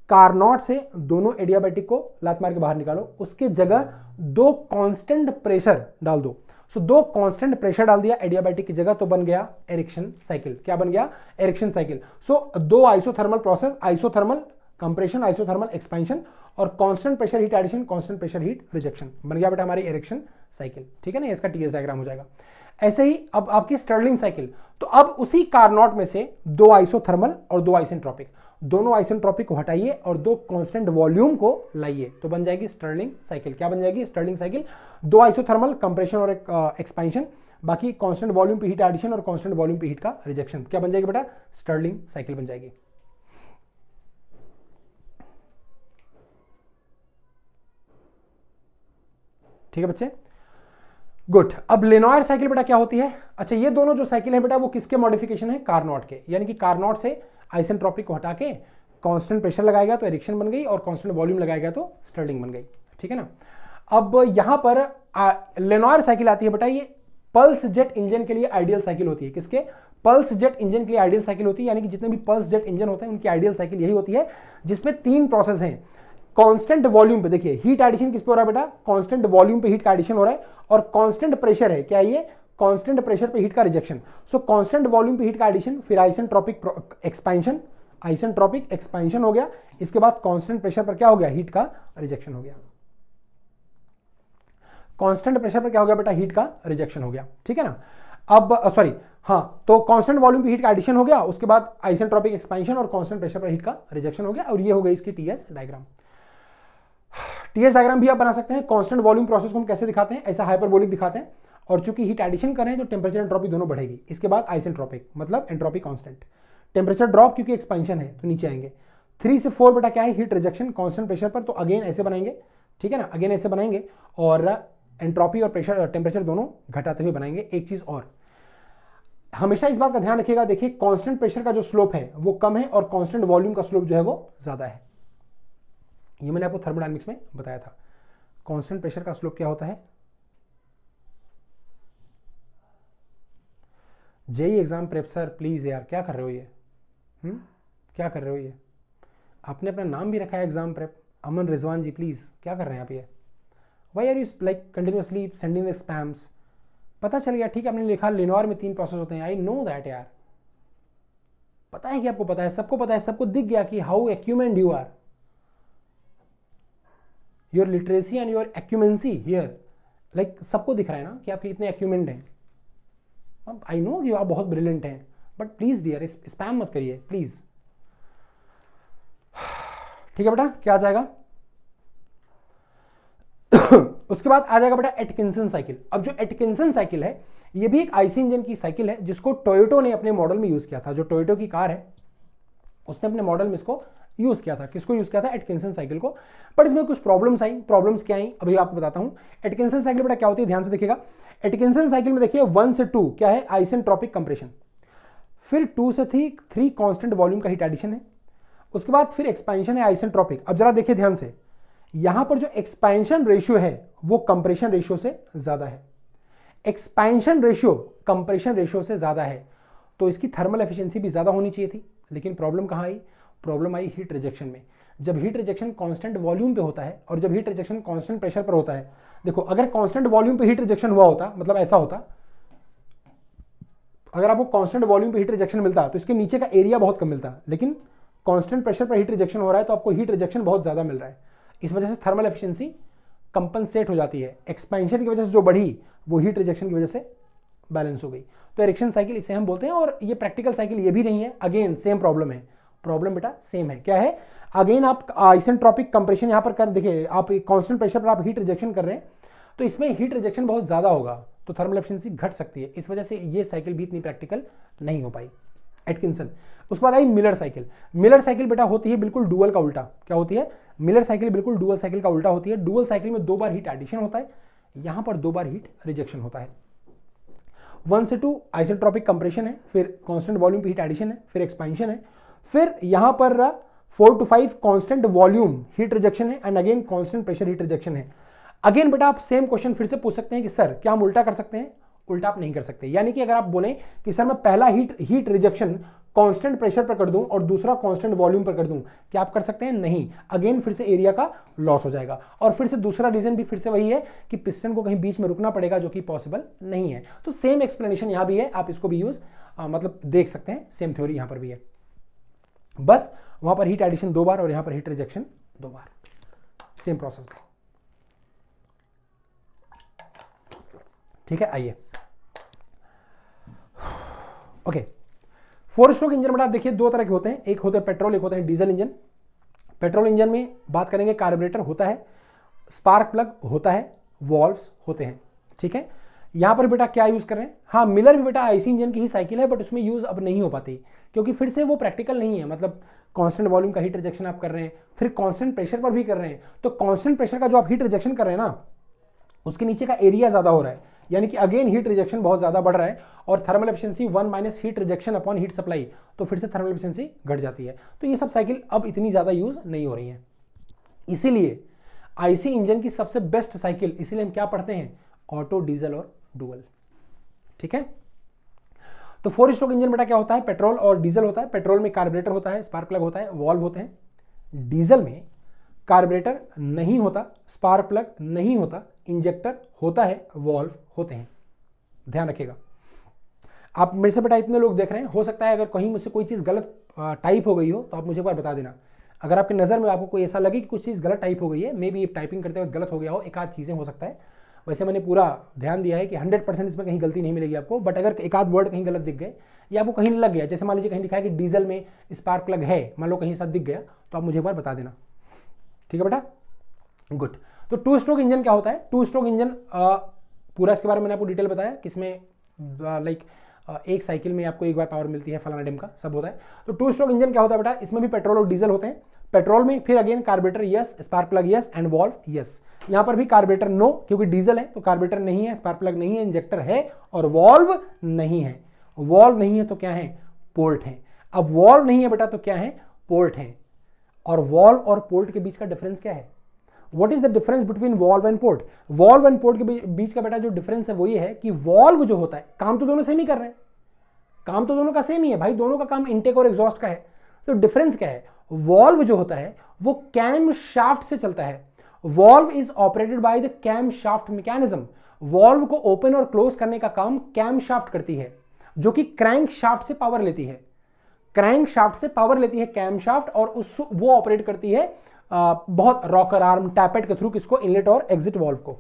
[SPEAKER 1] कारनॉट से दोनों एडियाबैटिक को लात मार के बाहर निकालो उसके जगह दो कांस्टेंट प्रेशर डाल दो सो दो कांस्टेंट प्रेशर डाल दिया एडियाबैटिक की जगह तो बन गया एरिक्शन साइकिल क्या बन गया एरिक्शन साइकिल सो दो isothermal process isothermal compression isothermal expansion और constant pressure heat addition constant pressure heat rejection बन गया बेटा हमारी एरिक्शन साइकिल ठीक है ना इसका टीएस डायग्राम हो जाएगा ऐसे ही अब आपकी स्टर्लिंग साइकिल तो अब उसी कारनॉट में से दो आइसोथर्मल और दो आइसेंट्रोपिक दोनों ट्रॉपिक को हटाइए और दो कांस्टेंट वॉल्यूम को लाइए तो बन जाएगी स्टर्लिंग साइकिल क्या बन जाएगी स्टर्लिंग साइकिल दो आइसोथर्मल कंप्रेशन और एक्सपेंशन बाकी कांस्टेंट वॉल्यूम पे हीट एडिशन और कांस्टेंट वॉल्यूम पे हीट का रिजेक्शन क्या बन जाएगी बेटा स्टर्लिंग साइकिल बन जाएगी ठीक है बच्चे गुड अब लेनोयर साइकिल बेटा क्या होती है अच्छा ये दोनों जो साइकिल है बेटा वो किसके मॉडिफिकेशन है कार्नॉट के यानी कि कारनोट से आइसेंट्रॉपिक को हटा के कांस्टेंट प्रेशर लगाएगा तो एरिक्शन बन गई और कांस्टेंट वॉल्यूम लगाएगा तो स्टर्लिंग बन गई ठीक है ना अब यहां पर लेनोर साइकिल आती है बताइए पल्स जेट इंजन के लिए आइडियल साइकिल होती है किसके पल्स जेट इंजन के लिए आइडियल साइकिल होती है यानी कि जितने भी पल्स जेट इंजन होते हैं उनकी आइडियल साइकिल यही होती है जिसमें तीन प्रोसेस हैं कांस्टेंट वॉल्यूम पे देखिए हीट एडिशन किस पे हो रहा है बेटा कांस्टेंट वॉल्यूम पे हीट का एडिशन हो रहा है और कांस्टेंट प्रेशर है क्या ये कांस्टेंट प्रेशर पे हीट का रिजेक्शन सो कांस्टेंट वॉल्यूम पे हीट का एडिशन फिर आइसेंट्रॉपिक एक्सपेंशन आइसेंट्रॉपिक एक्सपेंशन हो गया इसके बाद कांस्टेंट प्रेशर पर क्या हो गया हीट का रिजेक्शन हो गया कांस्टेंट प्रेशर पर क्या हो गया बेटा हीट का रिजेक्शन हो गया ठीक है ना अब सॉरी हाँ तो कांस्टेंट वॉल्यूम पे हीट का एडिशन हो गया उसके बाद आइसेंट्रॉपिक एक्सपेंशन और कॉन्स्टेंट प्रेशर पर हीट का रिजेक्शन हो गया और ये हो गई इसकी टीएस डायग्राम टीएस डायग्राम भी आप बना सकते हैं कॉन्स्टेंट वॉल्यूम प्रोसेस को हम कैसे दिखाते हैं ऐसा हाइपरबोलिक दिखाते हैं और चूंकि हीट एडिशन करें तो टेम्परेचर एंट्रोपी दोनों बढ़ेगी इसके बाद ट्रॉपिक मतलब एंट्रॉपी कॉन्स्टेंट टेम्परेचर ड्रॉप क्योंकि एक्सपेंशन है तो नीचे आएंगे थ्री से फोर बेटा क्या है हीट रिजेक्शन कॉन्स्टेंट प्रेशर पर तो अगेन ऐसे बनाएंगे ठीक है ना अगेन ऐसे बनाएंगे और एंट्रॉपी और प्रेशर टेम्परेचर दोनों घटाते हुए बनाएंगे एक चीज़ और हमेशा इस बात का ध्यान रखिएगा देखिए कांस्टेंट प्रेशर का जो स्लोप है वो कम है और कांस्टेंट वॉल्यूम का स्लोप जो है वो ज़्यादा है ये मैंने आपको थर्मोडाइनमिक्स में बताया था कांस्टेंट प्रेशर का स्लोप क्या होता है JEE exam prep sir please यार क्या कर रहे हो ये हुँ? हम्म? क्या कर रहे हो ये आपने अपना नाम भी रखा है exam prep Aman Rizwan ji please क्या कर रहे हैं आप ये why are you like continuously sending the spams पता चल गया ठीक है आपने लिखा लिनोर में तीन प्रोसेस होते हैं आई नो दैट यार पता है कि आपको पता है सबको पता है सबको दिख गया कि how acumen you are your literacy and your acumency here like सबको दिख रहा है ना कि आपके इतने एक्यूमेंट हैं आई नो यू आप बहुत ब्रिलियंट हैं बट प्लीज़ डियर स्पैम मत करिए प्लीज़ ठीक है बेटा क्या आ जाएगा उसके बाद आ जाएगा बेटा एटकिंसन साइकिल अब जो एटकिंसन साइकिल है ये भी एक आईसी इंजन की साइकिल है जिसको टोयोटो ने अपने मॉडल में यूज किया था जो टोयोटो की कार है उसने अपने मॉडल में इसको यूज़ किया था किसको यूज़ किया था एटकिंसन साइकिल को बट इसमें कुछ प्रॉब्लम्स आई प्रॉब्लम्स क्या आई अभी आपको बताता हूँ एटकिंसन साइकिल बेटा क्या होती है ध्यान से देखिएगा एटकिंसन साइकिल में देखिए वन से टू क्या है आइसेंट्रॉपिक कंप्रेशन फिर टू से थ्री थ्री कॉन्स्टेंट वॉल्यूम का हीट एडिशन है उसके बाद फिर एक्सपेंशन है आइसेंट्रॉपिक अब जरा देखिए ध्यान से यहां पर जो एक्सपेंशन रेशियो है वो कंप्रेशन रेशियो से ज्यादा है एक्सपेंशन रेशियो कंप्रेशन रेशियो से ज्यादा है तो इसकी थर्मल एफिशिएंसी भी ज्यादा होनी चाहिए थी लेकिन प्रॉब्लम कहाँ आई प्रॉब्लम आई हीट रिजेक्शन में जब हीट रिजेक्शन कांस्टेंट वॉल्यूम पे होता है और जब हीट रिजेक्शन कांस्टेंट प्रेशर पर होता है देखो अगर कांस्टेंट वॉल्यूम पे हीट रिजेक्शन हुआ होता मतलब ऐसा होता अगर आपको कांस्टेंट वॉल्यूम पे हीट रिजेक्शन मिलता तो इसके नीचे का एरिया बहुत कम मिलता लेकिन कांस्टेंट प्रेशर पर हीट रिजेक्शन हो रहा है तो आपको हीट रिजेक्शन बहुत ज़्यादा मिल रहा है इस वजह से थर्मल एफिशिएंसी कंपनसेट हो जाती है एक्सपेंशन की वजह से जो बढ़ी वो हीट रिजेक्शन की वजह से बैलेंस हो गई तो एरिक्शन साइकिल इसे हम बोलते हैं और ये प्रैक्टिकल साइकिल ये भी नहीं है अगेन सेम प्रॉब्लम है प्रॉब्लम बेटा सेम है क्या है अगेन आप आइसेंट्रॉपिक कंप्रेशन यहां पर कर देखिए आप कॉन्स्टेंट प्रेशर पर आप हीट रिजेक्शन कर रहे हैं तो इसमें हीट रिजेक्शन बहुत ज़्यादा होगा तो थर्मल एफिशिएंसी घट सकती है इस वजह से ये साइकिल भी इतनी प्रैक्टिकल नहीं हो पाई एटकिंसन उसके बाद आई मिलर साइकिल मिलर साइकिल बेटा होती है बिल्कुल डुअल का उल्टा क्या होती है मिलर साइकिल बिल्कुल डुअल साइकिल का उल्टा होती है डुअल साइकिल में दो बार हीट एडिशन होता है यहां पर दो बार हीट रिजेक्शन होता है वन से टू आइसोट्रॉपिक कंप्रेशन है फिर कॉन्स्टेंट वॉल्यूम पे हीट एडिशन है फिर एक्सपेंशन है फिर यहां पर four two five constant volume heat rejection है and again constant pressure heat rejection है अगेन बेटा आप सेम क्वेश्चन फिर से पूछ सकते हैं कि सर क्या हम उल्टा कर सकते हैं उल्टा आप नहीं कर सकते यानी कि अगर आप बोलें कि सर मैं पहला heat heat rejection constant pressure पर कर दूं और दूसरा कांस्टेंट वॉल्यूम पर कर दूं क्या आप कर सकते हैं नहीं अगेन फिर से एरिया का लॉस हो जाएगा और फिर से दूसरा रीजन भी फिर से वही है कि पिस्टन को कहीं बीच में रुकना पड़ेगा जो कि पॉसिबल नहीं है तो सेम एक्सप्लेनेशन यहाँ भी है आप इसको भी यूज़ मतलब देख सकते हैं सेम थ्योरी यहाँ पर भी है बस वहां पर हीट एडिशन दो बार और यहां पर हीट रिजेक्शन दो बार सेम प्रोसेस ठीक है आइए ओके फोर स्ट्रोक इंजन बेटा देखिए दो तरह के होते हैं एक होते हैं पेट्रोल एक होते हैं डीजल इंजन पेट्रोल इंजन में बात करेंगे कार्बोरेटर होता है स्पार्क प्लग होता है वॉल्व होते हैं ठीक है यहाँ पर बेटा क्या यूज़ कर रहे हैं हाँ मिलर भी बेटा आईसी इंजन की ही साइकिल है बट उसमें यूज़ अब नहीं हो पाती क्योंकि फिर से वो प्रैक्टिकल नहीं है मतलब कांस्टेंट वॉल्यूम का हीट रिजेक्शन आप कर रहे हैं फिर कांस्टेंट प्रेशर पर भी कर रहे हैं तो कांस्टेंट प्रेशर का जो आप हीट रिजेक्शन कर रहे हैं ना उसके नीचे का एरिया ज़्यादा हो रहा है यानी कि अगेन हीट रिजेक्शन बहुत ज़्यादा बढ़ रहा है और thermal efficiency one minus heat rejection upon heat supply तो फिर से थर्मल एफिशिएंसी घट जाती है तो ये सब साइकिल अब इतनी ज़्यादा यूज़ नहीं हो रही है इसीलिए आईसी इंजन की सबसे बेस्ट साइकिल इसीलिए हम क्या पढ़ते हैं ऑटो डीजल और डुअल ठीक है तो फोर स्ट्रोक इंजन बेटा क्या होता है पेट्रोल और डीजल होता है पेट्रोल में कार्बोरेटर होता है स्पार्क प्लग होता है वॉल्व होते हैं डीजल में कार्बोरेटर नहीं होता स्पार्क प्लग नहीं होता इंजेक्टर होता है वॉल्व होते हैं ध्यान रखिएगा आप मेरे से बेटा इतने लोग देख रहे हैं हो सकता है अगर कहीं मुझसे कोई चीज़ गलत टाइप हो गई हो तो आप मुझे एक बार बता देना अगर आपकी नज़र में आपको कोई ऐसा लगे कि कुछ चीज़ गलत टाइप हो गई है मे बी टाइपिंग करते वक्त गलत हो गया हो एक आध चीज़ें हो सकता है वैसे मैंने पूरा ध्यान दिया है कि 100 परसेंट इसमें कहीं गलती नहीं मिलेगी आपको बट अगर एक आध वर्ड कहीं गलत दिख गए या आपको कहीं लग गया जैसे मान लीजिए कहीं लिखा है कि डीजल में स्पार्क प्लग है मान लो कहीं साथ दिख गया तो आप मुझे एक बार बता देना ठीक है बेटा गुड तो टू स्ट्रोक इंजन क्या होता है टू स्ट्रोक इंजन पूरा इसके बारे में मैंने आपको डिटेल बताया किसमें लाइक एक साइकिल में आपको एक बार पावर मिलती है फलाना डेम का सब होता है तो टू स्ट्रोक इंजन क्या होता है बेटा इसमें भी पेट्रोल और डीजल होते हैं पेट्रोल में फिर again carburettor yes spark plug yes and valve yes यहां पर भी कार्बेटर नो क्योंकि डीजल है तो कार्बेटर नहीं है स्पार्क प्लग नहीं है इंजेक्टर है और वॉल्व नहीं है वॉल्व नहीं है तो क्या है पोर्ट है अब वॉल्व नहीं है बेटा तो क्या है पोर्ट है और वॉल्व और पोर्ट के बीच का डिफरेंस क्या है what is the difference between valve and port valve and port के बीच का बेटा जो डिफरेंस है वो ये है कि वॉल्व जो होता है काम तो दोनों सेम ही कर रहे हैं काम तो दोनों का सेम ही है भाई दोनों का काम इंटेक और एग्जॉस्ट का है तो डिफरेंस क्या है वॉल्व जो होता है वो कैम शाफ्ट से चलता है valve is operated by the cam shaft mechanism valve को ओपन और क्लोज करने का काम कैम शाफ्ट करती है जो कि क्रैंक शाफ्ट से पावर लेती है क्रैंक शाफ्ट से पावर लेती है कैम शाफ्ट और उस वो ऑपरेट करती है आ, बहुत रॉकर आर्म टैपेट के थ्रू किसको इनलेट और एग्जिट वॉल्व को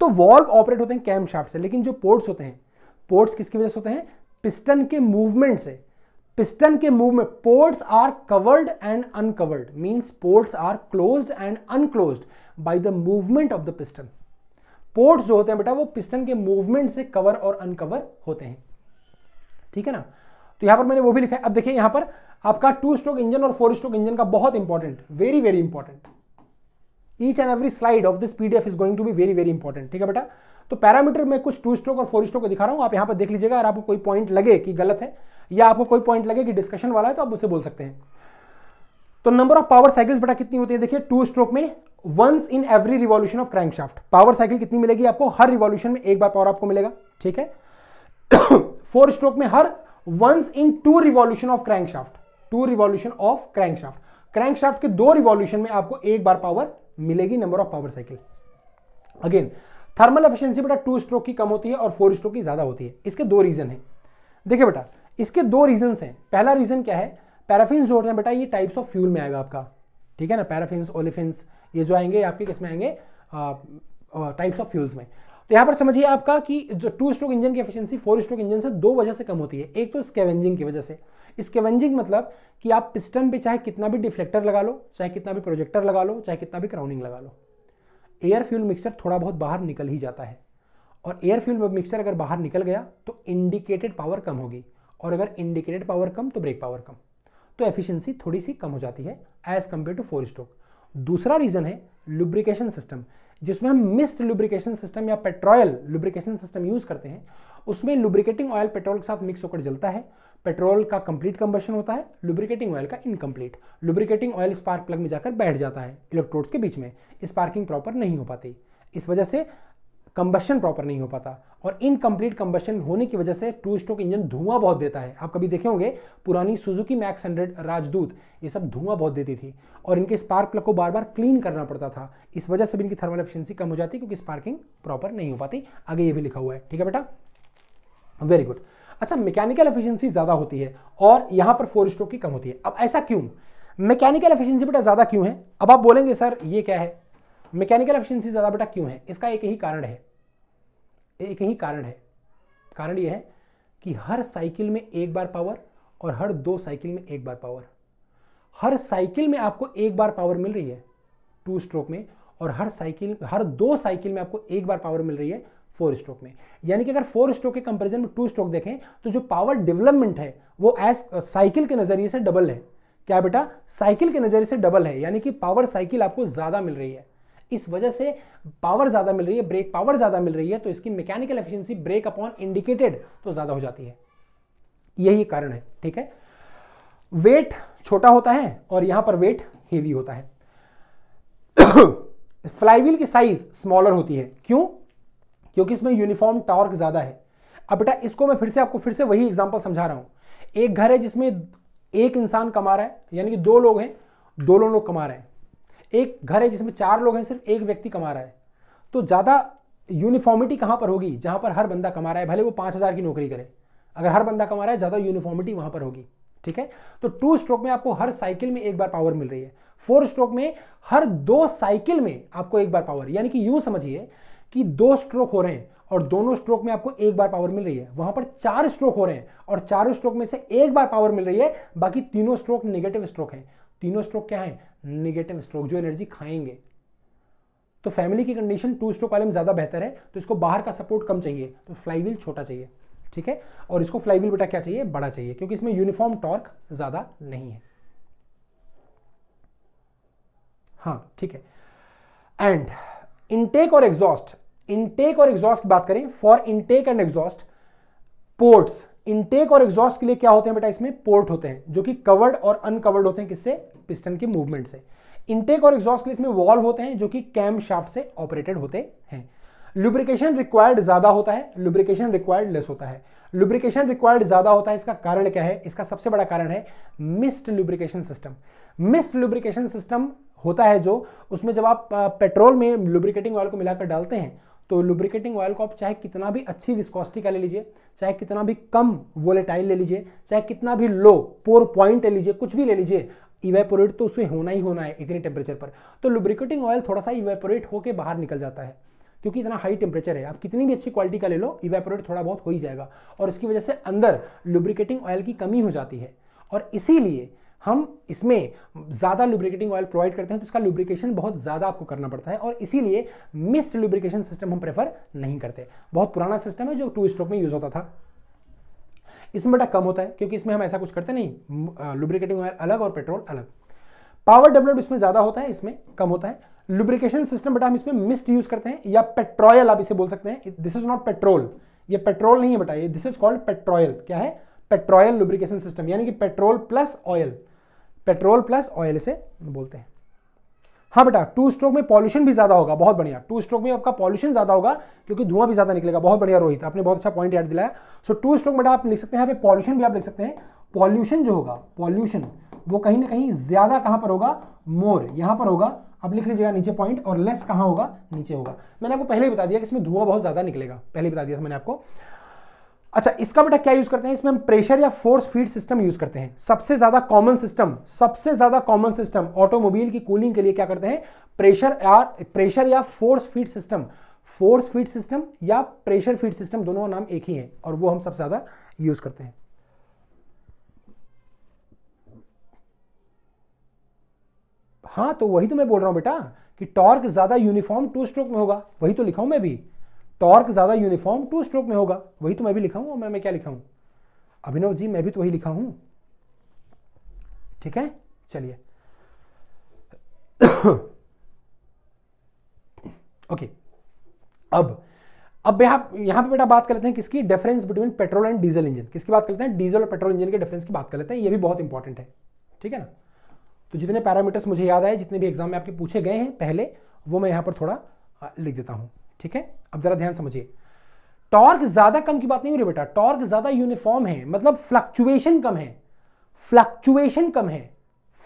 [SPEAKER 1] तो वॉल्व ऑपरेट होते हैं कैम शाफ्ट से लेकिन जो पोर्ट्स होते हैं पोर्ट्स किसकी वजह से होते हैं पिस्टन के मूवमेंट से पिस्टन के movement ports are covered and uncovered means ports are closed and unclosed by the movement of the piston ports जो होते हैं बेटा वो पिस्टन के मूवमेंट से कवर और अनकवर होते हैं ठीक है ना तो यहां पर मैंने वो भी लिखा है अब देखिए यहां पर आपका टू स्ट्रोक इंजन और फोर स्ट्रोक इंजन का बहुत important very very important each and every slide of this PDF is going to be very very important ठीक है बेटा तो पैरामीटर में कुछ टू स्ट्रोक और फोर स्ट्रोक दिखा रहा हूं आप यहां पर देख लीजिएगा अगर आपको कोई पॉइंट लगे कि गलत है या आपको कोई पॉइंट लगे कि डिस्कशन वाला है तो आप उसे बोल सकते हैं तो नंबर ऑफ पावर साइकिल्स बेटा कितनी होती है देखिए टू स्ट्रोक में once in every revolution of crankshaft power cycle कितनी मिलेगी आपको हर रिवॉल्यूशन में एक बार पावर आपको मिलेगा ठीक है फोर स्ट्रोक में हर once in two revolution of crankshaft two revolution of crankshaft crankshaft के दो रिवॉल्यूशन में आपको एक बार पावर मिलेगी number of power cycle again thermal efficiency बेटा टू स्ट्रोक की कम होती है और फोर स्ट्रोक की ज्यादा होती है इसके दो रीजन है देखिए बेटा इसके दो रीजन हैं पहला रीजन क्या है पैराफिन जो होते हैं बेटा ये टाइप्स ऑफ फ्यूल में आएगा आपका ठीक है ना पैराफिन ओलिफिन्स ये जो आएंगे आपके किस में आएंगे टाइप्स ऑफ फ्यूल्स में तो यहाँ पर समझिए आपका कि जो टू स्ट्रोक इंजन की एफिशिएंसी फोर स्ट्रोक इंजन से दो वजह से कम होती है एक तो स्केवेंजिंग की वजह से स्केवेंजिंग मतलब कि आप पिस्टन पे चाहे कितना भी डिफ्लेक्टर लगा लो चाहे कितना भी प्रोजेक्टर लगा लो चाहे कितना भी क्राउनिंग लगा लो एयर फ्यूल मिक्सर थोड़ा बहुत बाहर निकल ही जाता है और एयर फ्यूल मिक्सर अगर बाहर निकल गया तो इंडिकेटेड पावर कम होगी और अगर इंडिकेटेड पावर कम तो ब्रेक पावर कम तो एफिशिएंसी थोड़ी सी कम हो जाती है as compare to four stroke दूसरा रीज़न है लुब्रिकेशन सिस्टम जिसमें हम मिस्ड लुब्रिकेशन सिस्टम या पेट्रोल लुब्रिकेशन सिस्टम यूज़ करते हैं उसमें लुब्रिकेटिंग ऑयल पेट्रोल के साथ मिक्स होकर जलता है पेट्रोल का कंप्लीट कंबशन होता है लुब्रिकेटिंग ऑयल का incomplete lubricating oil spark plug में जाकर बैठ जाता है इलेक्ट्रोड्स के बीच में स्पार्किंग प्रॉपर नहीं हो पाती इस वजह से कंबशन प्रॉपर नहीं हो पाता और इनकम्प्लीट कंबशन होने की वजह से टू स्ट्रोक इंजन धुआं बहुत देता है आप कभी देखे होंगे पुरानी सुजुकी मैक्स हंड्रेड राजदूत ये सब धुआं बहुत देती थी और इनके स्पार्क प्लग को बार बार क्लीन करना पड़ता था इस वजह से भी इनकी थर्मल एफिशिएंसी कम हो जाती क्योंकि स्पार्किंग प्रॉपर नहीं हो पाती आगे ये भी लिखा हुआ है ठीक है बेटा वेरी गुड अच्छा मैकेनिकल एफिशिएंसी ज़्यादा होती है और यहां पर फोर स्ट्रोक की कम होती है अब ऐसा क्यों मैकेनिकल एफिशिएंसी बेटा ज़्यादा क्यों है अब आप बोलेंगे सर ये क्या है मैकेनिकल एफिशिएंसी ज़्यादा बेटा क्यों है इसका एक ही कारण है एक ही कारण है कारण यह है कि हर साइकिल में एक बार पावर और हर दो साइकिल में एक बार पावर हर साइकिल में आपको एक बार पावर मिल रही है टू स्ट्रोक में और हर साइकिल हर दो साइकिल में आपको एक बार पावर मिल रही है फोर स्ट्रोक में यानी कि अगर फोर स्ट्रोक के कंपैरिजन में टू स्ट्रोक देखें तो जो पावर डेवलपमेंट है वो एज साइकिल के नज़रिए से डबल है क्या बेटा साइकिल के नज़रिए से डबल है यानी कि पावर साइकिल आपको ज़्यादा मिल रही है इस वजह से पावर ज़्यादा मिल रही है ब्रेक पावर ज़्यादा मिल रही है तो इसकी mechanical efficiency brake upon indicated तो ज़्यादा हो जाती है यही कारण है ठीक है वेट छोटा होता है और यहां पर वेट हेवी होता है फ्लाईवील की साइज स्मॉलर होती है क्यों क्योंकि इसमें यूनिफॉर्म टॉर्क ज़्यादा है अब बेटा इसको मैं फिर से आपको फिर से वही एग्जाम्पल समझा रहा हूं एक घर है जिसमें एक इंसान कमा रहा है यानी कि दो लोग हैं दो लोग कमा रहे हैं एक घर है जिसमें चार लोग हैं सिर्फ एक व्यक्ति कमा रहा है तो ज़्यादा यूनिफॉर्मिटी कहाँ पर होगी जहाँ पर हर बंदा कमा रहा है भले वो पाँच हज़ार की नौकरी करे अगर हर बंदा कमा रहा है ज़्यादा यूनिफॉर्मिटी वहाँ पर होगी ठीक है तो टू स्ट्रोक में आपको हर साइकिल में एक बार पावर मिल रही है फोर स्ट्रोक में हर दो साइकिल में आपको एक बार पावर यानी कि यू समझिए कि दो स्ट्रोक हो रहे हैं और दोनों स्ट्रोक में आपको एक बार पावर मिल रही है वहां पर चार स्ट्रोक हो रहे हैं और चारों स्ट्रोक में से एक बार पावर मिल रही है बाकी तीनों स्ट्रोक नेगेटिव स्ट्रोक हैं तीनों स्ट्रोक क्या है निगेटिव स्ट्रोक जो एनर्जी खाएंगे तो फैमिली की कंडीशन टू स्ट्रोक वाले में ज़्यादा बेहतर है तो इसको बाहर का सपोर्ट कम चाहिए तो फ्लाईवील छोटा चाहिए ठीक है और इसको फ्लाईवील बेटा क्या चाहिए बड़ा चाहिए क्योंकि इसमें यूनिफॉर्म टॉर्क ज़्यादा नहीं है हाँ ठीक है एंड इनटेक और एग्जॉस्ट इनटेक और एग्जॉस्ट की बात करें for intake and exhaust ports intake और एग्जॉस्ट के लिए क्या होते हैं बेटा इसमें पोर्ट होते हैं जो कि कवर्ड और अनकवर्ड होते हैं किससे पिस्टन के मूवमेंट से इनटेक और एग्जॉस्ट के लिए इसमें वॉल्व होते हैं जो कि कैम शाफ्ट से ऑपरेटेड होते हैं लुब्रिकेशन रिक्वायर्ड ज़्यादा होता है लुब्रिकेशन रिक्वायर्ड लेस होता है लुब्रिकेशन रिक्वायर्ड ज़्यादा होता है इसका कारण क्या है इसका सबसे बड़ा कारण है mist lubrication system mist lubrication system होता है जो उसमें जब आप पेट्रोल में लुब्रिकेटिंग ऑयल को मिलाकर डालते हैं तो लुब्रिकेटिंग ऑयल को आप चाहे कितना भी अच्छी विस्कोसिटी का ले लीजिए चाहे कितना भी कम वोलेटाइल ले लीजिए चाहे कितना भी लो पोर पॉइंट ले लीजिए कुछ भी ले लीजिए इवेपोरेट तो उसे होना ही होना है इतने टेम्परेचर पर तो लुब्रिकेटिंग ऑयल थोड़ा सा इवेपोरेट होकर बाहर निकल जाता है क्योंकि इतना हाई टेम्परेचर है आप कितनी भी अच्छी क्वालिटी का ले लो इवेपोरेट थोड़ा बहुत हो ही जाएगा और इसकी वजह से अंदर लुब्रिकेटिंग ऑयल की कमी हो जाती है और इसीलिए हम इसमें ज़्यादा लुब्रिकेटिंग ऑयल प्रोवाइड करते हैं तो इसका लुब्रिकेशन बहुत ज़्यादा आपको करना पड़ता है और इसीलिए मिस्ड लुब्रिकेशन सिस्टम हम प्रेफर नहीं करते बहुत पुराना सिस्टम है जो टू स्ट्रोक में यूज़ होता था इसमें बेटा कम होता है क्योंकि इसमें हम ऐसा कुछ करते नहीं लुब्रिकेटिंग ऑयल अलग और पेट्रोल अलग पावर डेवलप्ड इसमें ज़्यादा होता है इसमें कम होता है लुब्रिकेशन सिस्टम बेटा हम इसमें मिस्ट यूज करते हैं या पेट्रोयल आप इसे बोल सकते हैं दिस इज नॉट पेट्रोल ये पेट्रोल नहीं है बेटा ये दिस इज कॉल्ड पेट्रोयल क्या है पेट्रोयल लुब्रिकेशन सिस्टम यानी कि petrol plus oil petrol plus oil से बोलते हैं हाँ बेटा टू स्ट्रोक में पॉल्यूशन भी ज़्यादा होगा बहुत बढ़िया टू स्ट्रोक में आपका पॉल्यूशन ज़्यादा होगा क्योंकि धुआं भी ज़्यादा निकलेगा बहुत बढ़िया रोहित आपने बहुत अच्छा पॉइंट याद दिलाया सो टू स्ट्रोक बेटा आप लिख सकते हैं पॉल्यूशन भी आप लिख सकते हैं पॉल्यूशन जो होगा पॉल्यूशन वो कहीं ना कहीं ज़्यादा कहां पर होगा मोर यहां पर होगा आप लिख लीजिएगा नीचे पॉइंट और लेस कहां होगा नीचे होगा मैंने आपको पहले ही बता दिया कि इसमें धुआं बहुत ज़्यादा निकलेगा पहले बता दिया था मैंने आपको अच्छा इसका बेटा क्या यूज करते हैं इसमें हम प्रेशर या फोर्स फीड सिस्टम यूज करते हैं सबसे ज्यादा कॉमन सिस्टम सबसे ज्यादा कॉमन सिस्टम ऑटोमोबाइल की कूलिंग के लिए क्या करते हैं प्रेशर या प्रेशर या force feed system force feed system या प्रेशर फीड सिस्टम दोनों का नाम एक ही है और वो हम सबसे ज्यादा यूज करते हैं हाँ तो वही तो मैं बोल रहा हूं बेटा कि टॉर्क ज्यादा यूनिफॉर्म टू स्ट्रोक में होगा वही तो लिखा हूं मैं भी टॉर्क ज़्यादा यूनिफॉर्म टू स्ट्रोक में होगा वही तो मैं भी लिखा हूं मैं, मैं क्या लिखा हूं अभिनव जी मैं भी तो वही लिखा हूं ठीक है चलिए ओके अब अब यहां यहां पे बेटा बात कर लेते हैं किसकी difference between petrol and diesel engine किसकी बात कर लेते हैं डीजल और पेट्रोल इंजन के डिफरेंस की बात कर लेते हैं ये भी बहुत इंपॉर्टेंट है ठीक है ना तो जितने पैरामीटर्स मुझे याद आए जितने भी एग्जाम में आपके पूछे गए हैं पहले वो मैं यहां पर थोड़ा लिख देता हूं ठीक है अब जरा ध्यान समझिए टॉर्क ज्यादा कम की बात नहीं हो रही बेटा टॉर्क ज्यादा यूनिफॉर्म है मतलब फ्लक्चुएशन कम है फ्लक्चुएशन कम है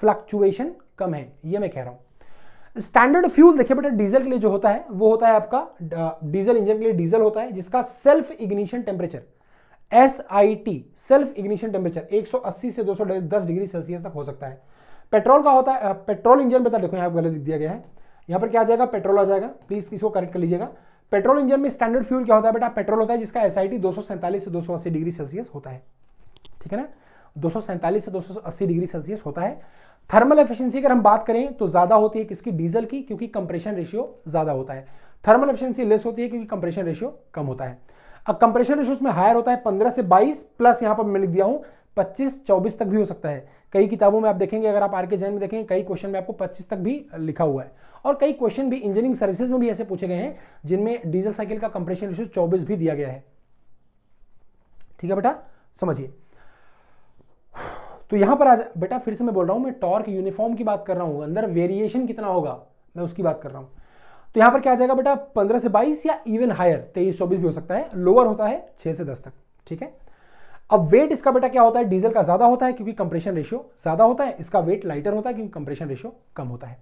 [SPEAKER 1] फ्लक्चुएशन कम है ये मैं कह रहा हूं स्टैंडर्ड फ्यूल देखिए बेटा डीजल के लिए जो होता है वो होता है आपका डीजल इंजन के लिए डीजल होता है जिसका self ignition temperature S I T self ignition temperature 180 से 210 डिग्री सेल्सियस तक हो सकता है पेट्रोल का होता है पेट्रोल इंजन बेटा तो देखो यहाँ गलत लिख दिया गया है यहाँ पर क्या आ जाएगा पेट्रोल आ जाएगा प्लीज़ इसको करेक्ट कर लीजिएगा पेट्रोल इंजन में स्टैंडर्ड फ्यूल क्या होता है बेटा पेट्रोल होता है जिसका एस आई से दो डिग्री सेल्सियस होता है ठीक है ना दो से दो डिग्री सेल्सियस होता है थर्मल एफिशिएंसी अगर हम बात करें तो ज़्यादा होती है किसकी डीजल की क्योंकि कंप्रेशन रेशियो ज़्यादा होता है थर्मल एफिशिएंसी लेस होती है क्योंकि कंप्रेशन रेशियो कम होता है अब कंप्रेशन रेशियो में हायर होता है 15 से 22 प्लस यहाँ पर मैं लिख दिया हूँ 25 24 तक भी हो सकता है कई किताबों में आप देखेंगे अगर आप आर के जैन में देखेंगे कई क्वेश्चन में आपको पच्चीस तक भी लिखा हुआ है और कई क्वेश्चन भी इंजीनियरिंग सर्विसेज में भी ऐसे पूछे गए हैं जिनमें डीजल साइकिल का कंप्रेशन रेशियो चौबीस भी दिया गया है ठीक है बेटा समझिए तो यहां पर आज बेटा फिर से मैं बोल रहा हूं मैं टॉर्क यूनिफॉर्म की बात कर रहा हूं अंदर वेरिएशन कितना होगा मैं उसकी बात कर रहा हूं तो यहां पर क्या आ जाएगा बेटा 15 से 22 या इवन हायर तेईस चौबीस भी हो सकता है लोअर होता है 6 से 10 तक ठीक है अब वेट इसका बेटा क्या होता है डीजल का ज्यादा होता है क्योंकि कंप्रेशन रेशियो ज्यादा होता है इसका वेट लाइटर होता है क्योंकि कंप्रेशन रेशियो कम होता है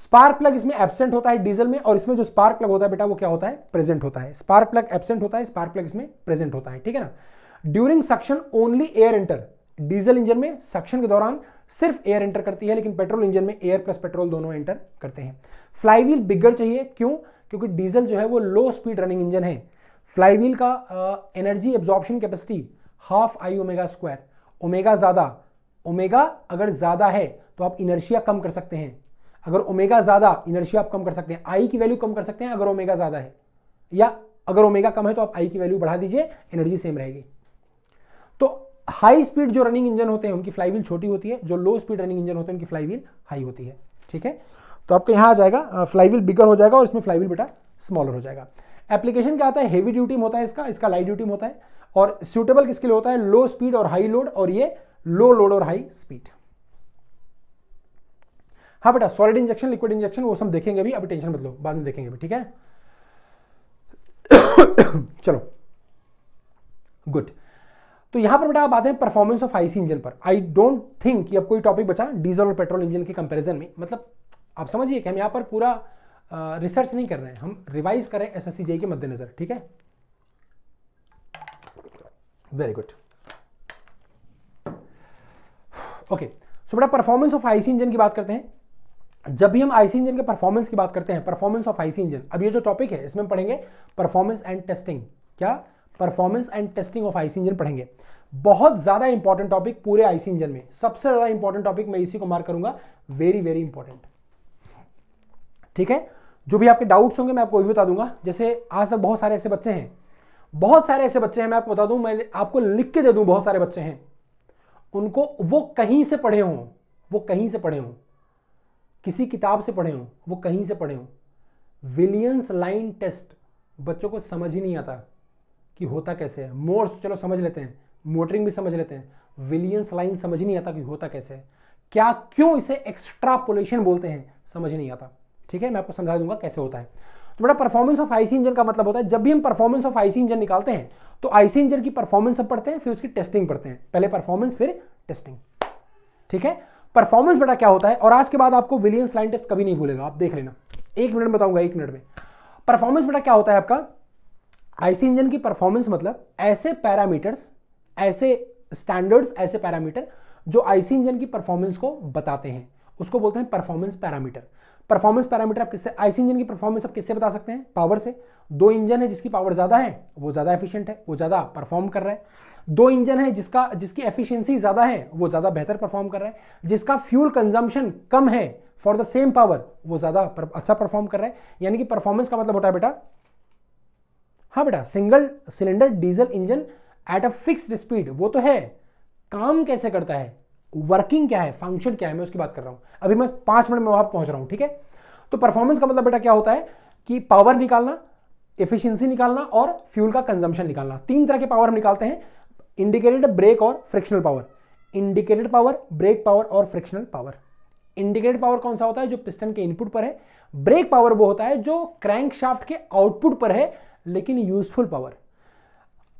[SPEAKER 1] स्पार्क प्लग इसमें एबसेंट होता है डीजल में और इसमें जो स्पार्क प्लग होता है बेटा वो क्या होता है प्रेजेंट होता है स्पार्क प्लग एबसेंट होता है स्पार्क प्लग इसमें प्रेजेंट होता है ठीक है ना during suction only air enter diesel engine में सक्शन के दौरान सिर्फ एयर एंटर करती है लेकिन पेट्रोल इंजन में एयर प्लस पेट्रोल दोनों एंटर करते हैं फ्लाईवील बिगड़ चाहिए क्यों क्योंकि डीजल जो है वो लो स्पीड रनिंग इंजन है फ्लाईवील का energy absorption capacity half I omega square omega ज़्यादा ओमेगा अगर ज़्यादा है तो आप इनर्शिया कम कर सकते हैं अगर ओमेगा ज़्यादा इनर्शिया आप कम कर सकते हैं आई की वैल्यू कम कर सकते हैं अगर ओमेगा ज़्यादा है या अगर ओमेगा कम है तो आप आई की वैल्यू बढ़ा दीजिए एनर्जी सेम रहेगी तो हाई स्पीड जो रनिंग इंजन होते हैं उनकी फ्लाईवील छोटी होती है जो लो स्पीड रनिंग इंजन होते हैं उनकी फ्लाईवील हाई होती है ठीक है तो आपका यहाँ आ जाएगा फ्लाईवील बिगर हो जाएगा और इसमें फ्लाईवील बेटा स्मॉलर हो जाएगा एप्लीकेशन क्या आता है हेवी ड्यूटी में होता है इसका इसका लाइट ड्यूटी में होता है और सूटेबल किसके लिए होता है लो स्पीड और हाई लोड और ये लो लोड और हाई स्पीड हाँ बेटा सॉलिड इंजेक्शन लिक्विड इंजेक्शन वो सब देखेंगे अभी अभी टेंशन बदलो बाद में देखेंगे ठीक है चलो गुड तो यहां पर बेटा आप आते हैं परफॉर्मेंस ऑफ आईसी इंजन पर आई डोंट थिंक कि अब कोई टॉपिक बचा डीजल और पेट्रोल इंजन के कंपैरिजन में मतलब आप समझिए कि हम यहां पर पूरा रिसर्च नहीं कर रहे हैं हम रिवाइज करें एस एस के मद्देनजर ठीक है वेरी गुड ओके सो बेटा परफॉर्मेंस ऑफ आईसी इंजन की बात करते हैं जब भी हम आईसी इंजन के परफॉर्मेंस की बात करते हैं परफॉर्मेंस ऑफ आईसी इंजन अब ये जो टॉपिक है इसमें पढ़ेंगे परफॉर्मेंस एंड टेस्टिंग क्या performance and testing of IC engine पढ़ेंगे बहुत ज़्यादा इंपॉर्टेंट टॉपिक पूरे आईसी इंजन में सबसे ज़्यादा इंपॉर्टेंट टॉपिक मैं इसी को मार्क करूंगा वेरी वेरी इंपॉर्टेंट ठीक है जो भी आपके डाउट्स होंगे मैं आपको भी बता दूंगा जैसे आज तक बहुत सारे ऐसे बच्चे हैं बहुत सारे ऐसे बच्चे हैं मैं आपको बता दूं मैं आपको लिख के दे दूं बहुत सारे बच्चे हैं उनको वो कहीं से पढ़े हों वो कहीं से पढ़े हों किसी किताब से पढ़े हों वो कहीं से पढ़े हों विलियंस लाइन टेस्ट बच्चों को समझ ही नहीं आता कि होता कैसे है मोर्स तो चलो समझ लेते हैं मोटरिंग भी समझ लेते हैं विलियंस लाइन समझ ही नहीं आता कि होता कैसे है क्या क्यों इसे एक्स्ट्रा पोलेशन बोलते हैं समझ नहीं आता ठीक है मैं आपको समझा दूंगा कैसे होता है तो बेटा परफॉर्मेंस ऑफ आईसी इंजन का मतलब होता है जब भी हम परफॉर्मेंस ऑफ आईसी इंजन निकालते हैं तो आईसी इंजन की परफॉर्मेंस हम पढ़ते हैं फिर उसकी टेस्टिंग पढ़ते हैं पहले परफॉर्मेंस फिर टेस्टिंग ठीक है परफॉर्मेंस बेटा क्या होता है और आज के बाद आपको विलियन लाइन कभी नहीं भूलेगा आप देख लेना एक मिनट बताऊंगा एक मिनट में परफॉर्मेंस बेटा क्या होता है आपका आईसी इंजन की परफॉर्मेंस मतलब ऐसे पैरामीटर्स ऐसे स्टैंडर्ड्स ऐसे पैरामीटर जो आईसी इंजन की परफॉर्मेंस को बताते हैं उसको बोलते हैं परफॉर्मेंस पैरामीटर परफॉर्मेंस पैरामीटर आप किससे आईसी इंजन की परफॉर्मेंस आप किससे बता सकते हैं पावर से दो इंजन है जिसकी पावर ज़्यादा है वो ज़्यादा एफिशिएंट है वो ज़्यादा परफॉर्म कर रहा है दो इंजन है जिसका जिसकी एफिशिएंसी ज़्यादा है वो ज़्यादा बेहतर परफॉर्म कर रहा है जिसका फ्यूल कंजम्पशन कम है फॉर द सेम पावर वो ज़्यादा पर, अच्छा परफॉर्म कर रहा है यानी कि परफॉर्मेंस का मतलब होता है बेटा हाँ बेटा single cylinder diesel engine at a fixed speed वो तो है काम कैसे करता है वर्किंग क्या है फंक्शन क्या है मैं उसकी बात कर रहा हूं अभी मैं पांच मिनट में वहां पहुंच रहा हूं ठीक है तो परफॉर्मेंस का मतलब बेटा क्या होता है कि पावर निकालना एफिशिएंसी निकालना और फ्यूल का कंजम्पशन निकालना तीन तरह के पावर हम निकालते हैं इंडिकेटेड ब्रेक और frictional power indicated power brake power और फ्रिक्शनल पावर इंडिकेटेड पावर कौन सा होता है जो पिस्टन के इनपुट पर है ब्रेक पावर वो होता है जो क्रैंक शाफ्ट के आउटपुट पर है लेकिन यूजफुल पावर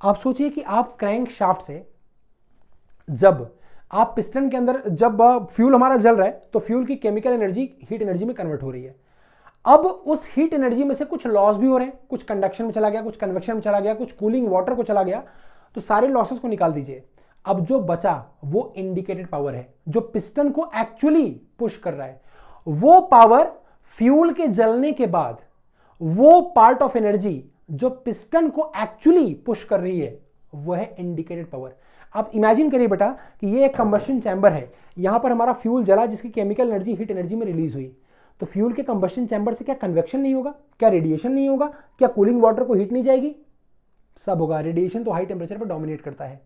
[SPEAKER 1] आप सोचिए कि आप क्रैंक शाफ्ट से जब आप पिस्टन के अंदर जब फ्यूल हमारा जल रहा है तो फ्यूल की केमिकल एनर्जी हीट एनर्जी में कन्वर्ट हो रही है अब उस हीट एनर्जी में से कुछ लॉस भी हो रहे हैं कुछ कंडक्शन में चला गया कुछ कन्वेक्शन में चला गया कुछ कूलिंग वाटर को चला गया तो सारे लॉसेस को निकाल दीजिए अब जो बचा वो इंडिकेटेड पावर है जो पिस्टन को एक्चुअली पुश कर रहा है वो पावर फ्यूल के जलने के बाद वो पार्ट ऑफ एनर्जी जो पिस्टन को एक्चुअली पुश कर रही है वह है इंडिकेटेड पावर आप इमेजिन करिए बेटा कि ये एक कंबशन चैम्बर है यहां पर हमारा फ्यूल जला जिसकी केमिकल एनर्जी हीट एनर्जी में रिलीज हुई तो फ्यूल के कंबशन चैम्बर से क्या कन्वेक्शन नहीं होगा क्या रेडिएशन नहीं होगा क्या कूलिंग वाटर को हीट नहीं जाएगी सब होगा रेडिएशन तो हाई टेम्परेचर पर डोमिनेट करता है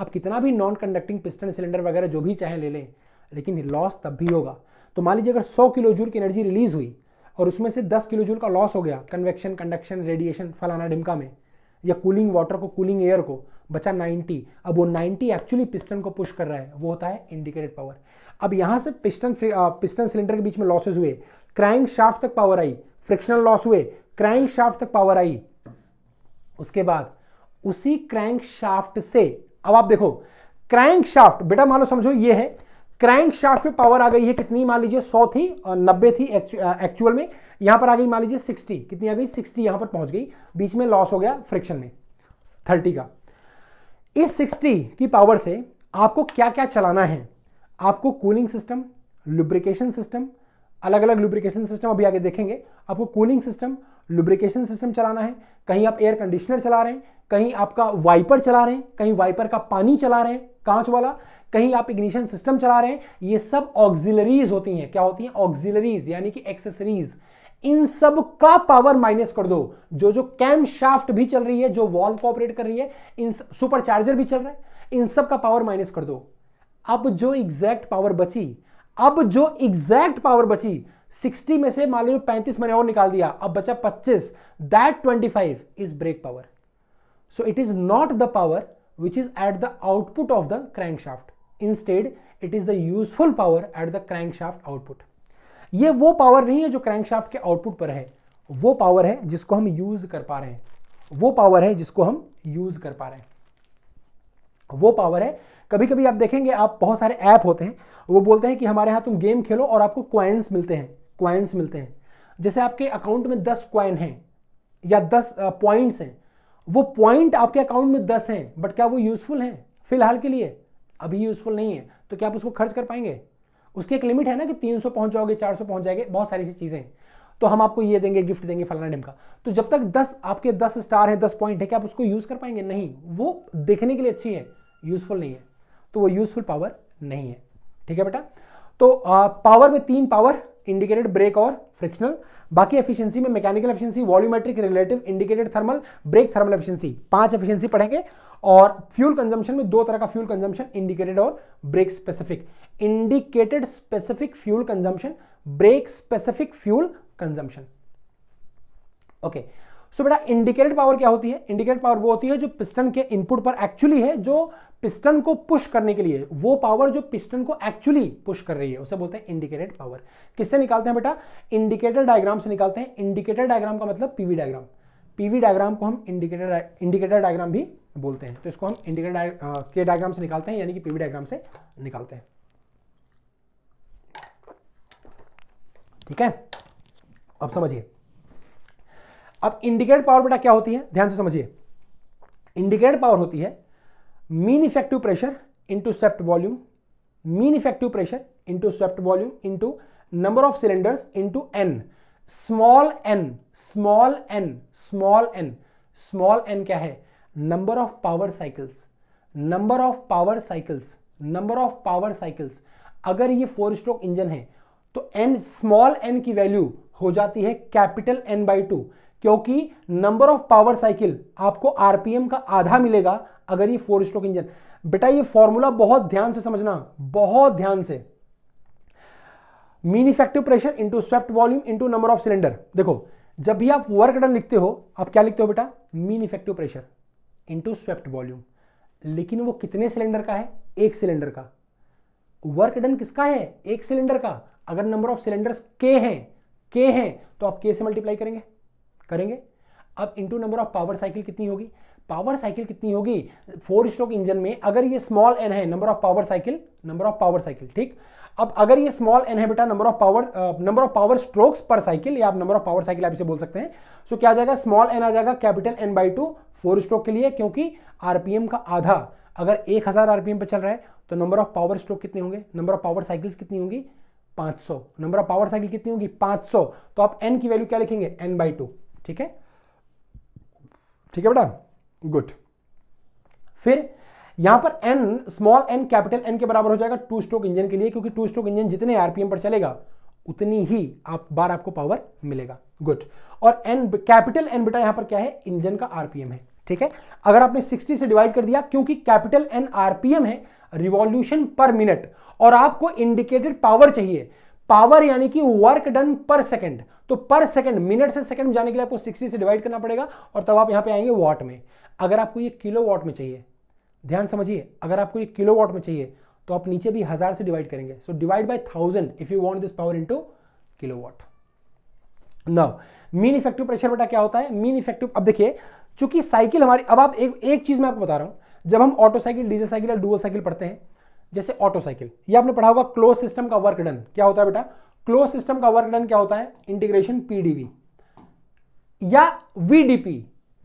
[SPEAKER 1] आप कितना भी नॉन कंडक्टिंग पिस्टन सिलेंडर वगैरह जो भी चाहे ले लें लेकिन लॉस तब भी होगा तो मान लीजिए अगर 100 किलो जूल की एनर्जी रिलीज हुई और उसमें से 10 किलो जूल का लॉस हो गया कन्वेक्शन कंडक्शन रेडिएशन फलाना डिमका में या कूलिंग वाटर को कूलिंग एयर को बचा 90 अब वो 90 एक्चुअली पिस्टन को पुश कर रहा है वो होता है इंडिकेटेड पावर अब यहां से पिस्टन पिस्टन सिलेंडर के बीच में लॉसेज हुए क्रैंक शाफ्ट तक पावर आई फ्रिक्शनल लॉस हुए क्रैंक शाफ्ट तक पावर आई उसके बाद उसी क्रैंक शाफ्ट से अब आप देखो क्रैंक शाफ्ट बेटा मान लो समझो ये है क्रैंक शाफ्ट में पावर आ गई है कितनी मान लीजिए 100 थी और 90 थी एक्चुअल में यहां पर आ गई मान लीजिए 60 कितनी आ गई 60 यहां पर पहुंच गई बीच में लॉस हो गया फ्रिक्शन में 30 का इस 60 की पावर से आपको क्या क्या चलाना है आपको कूलिंग सिस्टम लुब्रिकेशन सिस्टम अलग अलग लुब्रिकेशन सिस्टम अभी आगे देखेंगे आपको कूलिंग सिस्टम लुब्रिकेशन सिस्टम चलाना है कहीं आप एयर कंडीशनर चला रहे हैं कहीं आपका वाइपर चला रहे हैं कहीं वाइपर का पानी चला रहे हैं कांच वाला कहीं आप इग्निशन सिस्टम चला रहे हैं ये सब ऑक्सिलरीज होती हैं क्या होती हैं ऑक्सिलरीज यानी कि एक्सेसरीज इन सब का पावर माइनस कर दो जो जो कैम शाफ्ट भी चल रही है जो वॉल्व को ऑपरेट कर रही है इन सुपर चार्जर भी चल रहे हैं इन सब का पावर माइनस कर दो अब जो एग्जैक्ट पावर बची अब जो एग्जैक्ट पावर बची 60 में से मान लीजिए पैंतीस मैंने और निकाल दिया अब बचा 25 that 25 is brake power so it is not the power which the output of the crank shaft instead it is the useful power at the crank shaft output ये वो पावर नहीं है जो क्रैंकशाफ्ट के output पर है वो power है जिसको हम यूज कर पा रहे हैं वो पावर है जिसको हम यूज कर पा रहे हैं वो पावर है कभी कभी आप देखेंगे आप बहुत सारे ऐप होते हैं वो बोलते हैं कि हमारे यहां तुम गेम खेलो और आपको क्वाइंस मिलते हैं क्वाइंस मिलते हैं जैसे आपके अकाउंट में दस क्वाइन हैं या दस पॉइंट्स हैं वो पॉइंट आपके अकाउंट में दस हैं बट क्या वो यूज़फुल हैं फिलहाल के लिए अभी यूज़फुल नहीं है तो क्या आप उसको खर्च कर पाएंगे उसकी एक लिमिट है ना कि तीन सौ पहुँच जाओगे चार सौ पहुंच जाएंगे बहुत सारी सी चीज़ें तो हम आपको ये देंगे गिफ्ट देंगे फलाना का तो जब तक दस आपके दस स्टार हैं दस पॉइंट है क्या आप उसको यूज़ कर पाएंगे नहीं वो देखने के लिए अच्छी है यूज़फुल नहीं है तो वो यूज़फुल पावर नहीं है ठीक है बेटा तो पावर में तीन पावर इंडिकेटेड ब्रेक और फ्रिक्शनल बाकी एफिशिएंसी में mechanical efficiency volumetric relative indicated thermal brake thermal efficiency पांच एफिशिएंसी पढ़ेंगे और फ्यूल कंजम्पशन में दो तरह का फ्यूल कंजम्पशन इंडिकेटेड और brake specific indicated specific fuel consumption brake specific fuel consumption okay so बेटा इंडिकेटेड पावर क्या होती है इंडिकेटेड पावर वो होती है जो पिस्टन के इनपुट पर एक्चुअली है जो पिस्टन को पुश करने के लिए वो पावर जो पिस्टन को एक्चुअली पुश कर रही है उसे बोलते हैं इंडिकेटेड पावर किससे निकालते हैं बेटा इंडिकेटर डायग्राम से निकालते हैं इंडिकेटर डायग्राम का मतलब पीवी डायग्राम पीवी डायग्राम को हम इंडिकेटर इंडिकेटर डायग्राम भी बोलते हैं तो इसको हम इंडिकेटर के डायग्राम से निकालते हैं यानी कि पीवी डायग्राम से निकालते हैं ठीक है अब समझिए अब इंडिकेटर पावर बेटा क्या होती है ध्यान से समझिए इंडिकेटर पावर होती है mean effective pressure into swept volume mean effective pressure into swept volume into number of cylinders into N small N small N small N small N क्या है number of power cycles number of power cycles number of power cycles अगर ये four stroke engine है तो N small N की value हो जाती है कैपिटल एन बाई टू क्योंकि नंबर ऑफ पावर साइकिल आपको आरपीएम का आधा मिलेगा अगर ये फोर स्ट्रोक इंजन बेटा ये फॉर्मूला बहुत ध्यान से समझना बहुत ध्यान से mean effective pressure into swept volume into number of cylinder देखो जब भी आप वर्क डन लिखते हो आप क्या लिखते हो बेटा mean effective pressure into swept volume लेकिन वो कितने सिलेंडर का है एक सिलेंडर का वर्क डन किसका है एक सिलेंडर का अगर नंबर ऑफ सिलेंडर्स के हैं के हैं तो आप के से मल्टीप्लाई करेंगे करेंगे अब into number of power cycle कितनी होगी पावर साइकिल कितनी होगी फोर स्ट्रोक इंजन में अगर ये स्मॉल एन है number of power cycle number of power cycle ठीक अब अगर ये स्मॉल एन है बेटा number of power number of power strokes per cycle या आप नंबर ऑफ पावर साइकिल आप इसे बोल सकते हैं सो so, क्या आ जाएगा स्मॉल एन आ जाएगा capital N by two four stroke के लिए क्योंकि आरपीएम का आधा अगर एक हज़ार आरपीएम पर चल रहा है तो नंबर ऑफ पावर स्ट्रोक कितने होंगे नंबर ऑफ पावर साइकिल्स कितनी होंगी 500 नंबर ऑफ पावर साइकिल कितनी होगी 500 तो आप एन की वैल्यू क्या लिखेंगे एन बाई टू ठीक है ठीक है बेटा गुड फिर यहां पर N small N capital N के बराबर हो जाएगा टू स्ट्रोक इंजन के लिए क्योंकि टू स्ट्रोक इंजन जितने आरपीएम पर चलेगा उतनी ही आप बार आपको पावर मिलेगा गुड और एन कैपिटल एन बेटा यहां पर क्या है इंजन का आरपीएम है ठीक है अगर आपने 60 से डिवाइड कर दिया क्योंकि कैपिटल एन आरपीएम है रिवॉल्यूशन पर मिनट और आपको इंडिकेटेड पावर चाहिए पावर यानी कि वर्क डन पर सेकंड तो पर सेकंड मिनट से सेकंड जाने के लिए आपको 60 से डिवाइड करना पड़ेगा और तब आप यहां पे आएंगे वॉट में अगर आपको ये किलो वॉट में चाहिए ध्यान समझिए अगर आपको ये किलो वॉट में चाहिए तो आप नीचे भी हजार से डिवाइड करेंगे so divide by thousand if you want this power into kilowatt now mean effective pressure बेटा क्या होता है मीन इफेक्टिव अब देखिए चूंकि साइकिल हमारी अब आप एक एक चीज मैं आपको बता रहा हूं जब हम ऑटो साइकिल डीजल साइकिल या डुअल साइकिल पढ़ते हैं जैसे ऑटो साइकिल ये आपने पढ़ा होगा क्लोज सिस्टम का वर्क डन क्या होता है बेटा क्लोज सिस्टम का वर्क डन क्या होता है इंटीग्रेशन पीडीवी या वीडीपी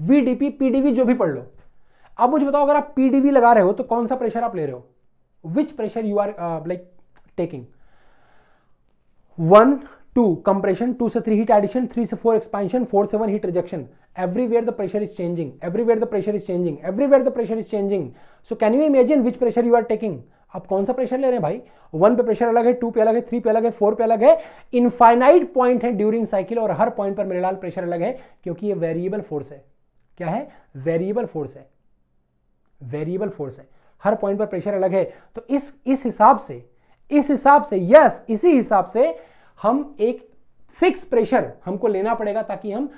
[SPEAKER 1] वीडीपी पीडीवी जो भी पढ़ लो अब मुझे बताओ अगर आप पीडीवी लगा रहे हो तो कौन सा प्रेशर आप ले रहे हो which pressure you are like taking one two compression two से थ्री हीट एडिशन थ्री से four expansion four seven heat rejection everywhere the pressure is changing everywhere the pressure is changing everywhere the pressure is changing so can you imagine which pressure you are taking आप कौन सा pressure ले रहे हैं भाई one पे pressure अलग है टू पे अलग है थ्री पे अलग है फोर पे अलग है इनफाइनाइट पॉइंट है ड्यूरिंग साइकिल और हर पॉइंट पर मेरे लाल प्रेशर अलग है क्योंकि ये वेरिएबल फोर्स है क्या है वेरिएबल फोर्स है वेरिएबल फोर्स है हर पॉइंट पर प्रेशर अलग है तो इस इस हिसाब से इस हिसाब से यस इसी हिसाब से हम एक फिक्स प्रेशर हमको लेना पड़ेगा ताकि हम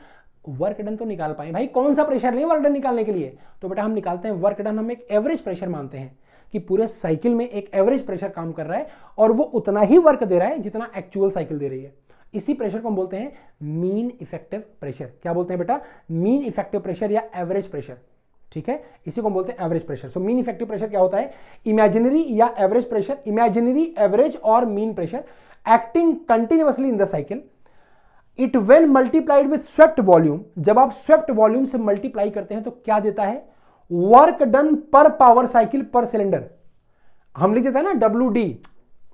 [SPEAKER 1] वर्क डन तो निकाल पाए भाई कौन सा प्रेशर लें वर्क डन निकालने के लिए तो बेटा हम निकालते हैं वर्क डन हम एक एवरेज प्रेशर मानते हैं कि पूरे साइकिल में एक एवरेज प्रेशर काम कर रहा है और वो उतना ही वर्क दे रहा है जितना एक्चुअल साइकिल दे रही है इसी प्रेशर को हम बोलते हैं मीन इफेक्टिव प्रेशर क्या बोलते हैं बेटा मीन इफेक्टिव प्रेशर या एवरेज प्रेशर ठीक है इसी को हम बोलते हैं average pressure so mean effective pressure क्या होता है इमेजिनरी या एवरेज प्रेशर इमेजिनरी एवरेज और mean pressure acting continuously in the cycle it when multiplied with swept volume जब आप स्वेप्ट वॉल्यूम से मल्टीप्लाई करते हैं तो क्या देता है work done per power cycle per cylinder हम लिख देते हैं ना W D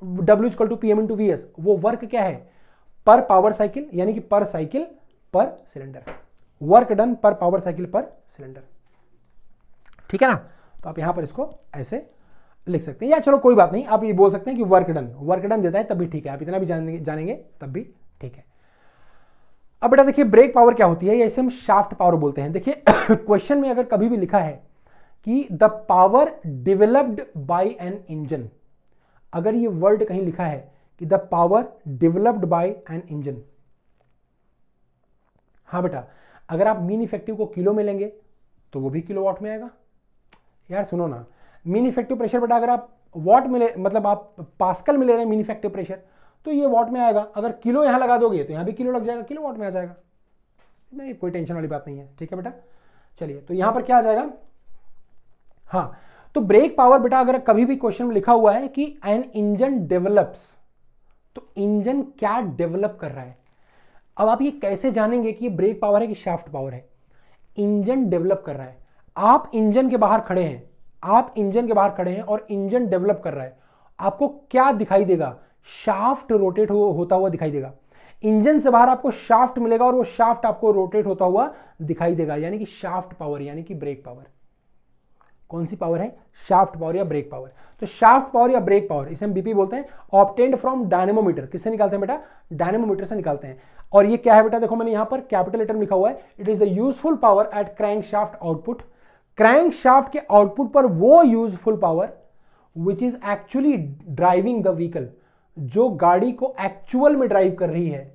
[SPEAKER 1] W is two P M two V S वो वर्क क्या है पर पावर साइकिल यानी कि per cycle per cylinder work done per power cycle per cylinder ठीक है ना तो आप यहां पर इसको ऐसे लिख सकते हैं या चलो कोई बात नहीं आप ये बोल सकते हैं कि वर्क डन वर्क डन देता है तब भी ठीक है आप इतना भी जानेंगे तब भी ठीक है अब बेटा देखिए ब्रेक पावर क्या होती है या इसे हम शाफ्ट पावर बोलते हैं देखिए क्वेश्चन में अगर कभी भी लिखा है कि the power developed by an engine अगर ये वर्ड कहीं लिखा है कि the power developed by an engine हाँ बेटा अगर आप मीन इफेक्टिव को किलो में लेंगे तो वो भी किलो वॉट में आएगा यार सुनो ना मीन इफेक्टिव प्रेशर बेटा अगर आप वॉट मिले मतलब आप पास्कल में ले रहे हैं मीन इफेक्टिव प्रेशर तो ये वॉट में आएगा अगर किलो यहाँ लगा दोगे तो यहाँ भी किलो लग जाएगा किलो वॉट में आ जाएगा नहीं कोई टेंशन वाली बात नहीं है ठीक है बेटा चलिए तो यहाँ पर क्या आ जाएगा हाँ तो ब्रेक पावर बेटा अगर कभी भी क्वेश्चन में लिखा हुआ है कि एन इंजन डेवलप्स तो इंजन क्या डेवलप कर रहा है अब आप ये कैसे जानेंगे कि ये ब्रेक पावर है कि शाफ्ट पावर है इंजन डेवलप कर रहा है आप इंजन के बाहर खड़े हैं आप इंजन के बाहर खड़े हैं और इंजन डेवलप कर रहा है आपको क्या दिखाई देगा शाफ्ट रोटेट हो, होता हुआ दिखाई देगा इंजन से बाहर आपको शाफ्ट मिलेगा और वो शाफ्ट आपको रोटेट होता हुआ दिखाई देगा यानी कि शाफ्ट पावर यानी कि ब्रेक पावर कौन सी पावर है शाफ्ट पावर या ब्रेक पावर तो शाफ्ट पावर या ब्रेक पावर इसे हम बीपी बोलते हैं ऑप्टेंड फ्रॉम डायनेमोमीटर किससे निकालते हैं बेटा डायनेमोमीटर से निकालते हैं और ये क्या है बेटा देखो मैंने यहां पर कैपिटल लेटर लिखा हुआ है it is the useful power at crank shaft output crankshaft के आउटपुट पर वो useful power which is actually driving the vehicle जो गाड़ी को एक्चुअल में ड्राइव कर रही है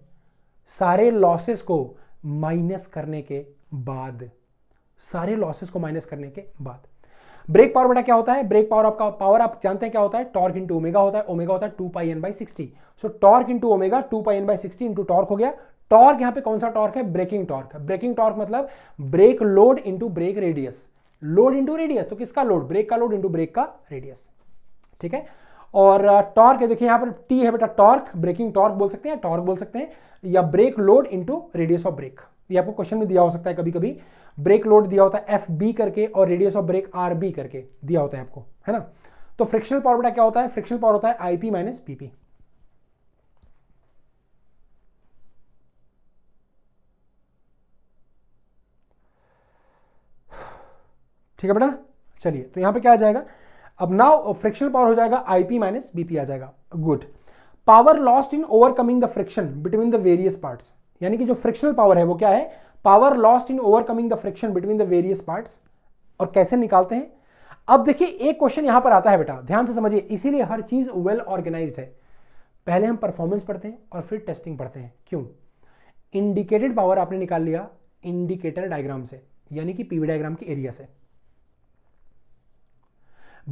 [SPEAKER 1] सारे लॉसेस को माइनस करने के बाद सारे लॉसेस को माइनस करने के बाद ब्रेक पावर बेटा क्या होता है ब्रेक पावर आपका पावर आप जानते हैं क्या होता है टॉर्क इंटू ओमेगा होता है ओमेगा होता है two pi N by sixty so torque into omega two pi N by sixty into torque हो गया टॉर्क यहां पे कौन सा टॉर्क है ब्रेकिंग टॉर्क ब्रेकिंग टॉर्क मतलब brake load into brake radius load into radius तो किसका लोड ब्रेक का लोड इंटू ब्रेक का रेडियस ठीक है और टॉर्क है देखिए यहाँ पर टी है बेटा टॉर्क ब्रेकिंग टॉर्क बोल सकते हैं टॉर्क बोल सकते हैं या brake load into radius of brake ये आपको क्वेश्चन में दिया हो सकता है कभी कभी ब्रेक लोड दिया होता है एफ बी करके और radius of brake R B करके दिया होता है आपको है ना तो फ्रिक्शनल पावर बेटा क्या होता है फ्रिक्शनल पावर होता है I P minus P P ठीक है बेटा चलिए तो यहां पे क्या आ जाएगा अब नाउ फ्रिक्शनल पावर हो जाएगा आईपी माइनस बीपी आ जाएगा good power lost in overcoming the friction between the various parts यानी कि जो फ्रिक्शनल पावर है वो क्या है power lost in overcoming the friction between the various parts और कैसे निकालते हैं अब देखिए एक क्वेश्चन यहां पर आता है बेटा ध्यान से समझिए इसीलिए हर चीज वेल ऑर्गेनाइज है पहले हम परफॉर्मेंस पढ़ते हैं और फिर टेस्टिंग पढ़ते हैं क्यों इंडिकेटेड पावर आपने निकाल लिया इंडिकेटर डायग्राम से यानी कि पीवी डायग्राम के एरिया से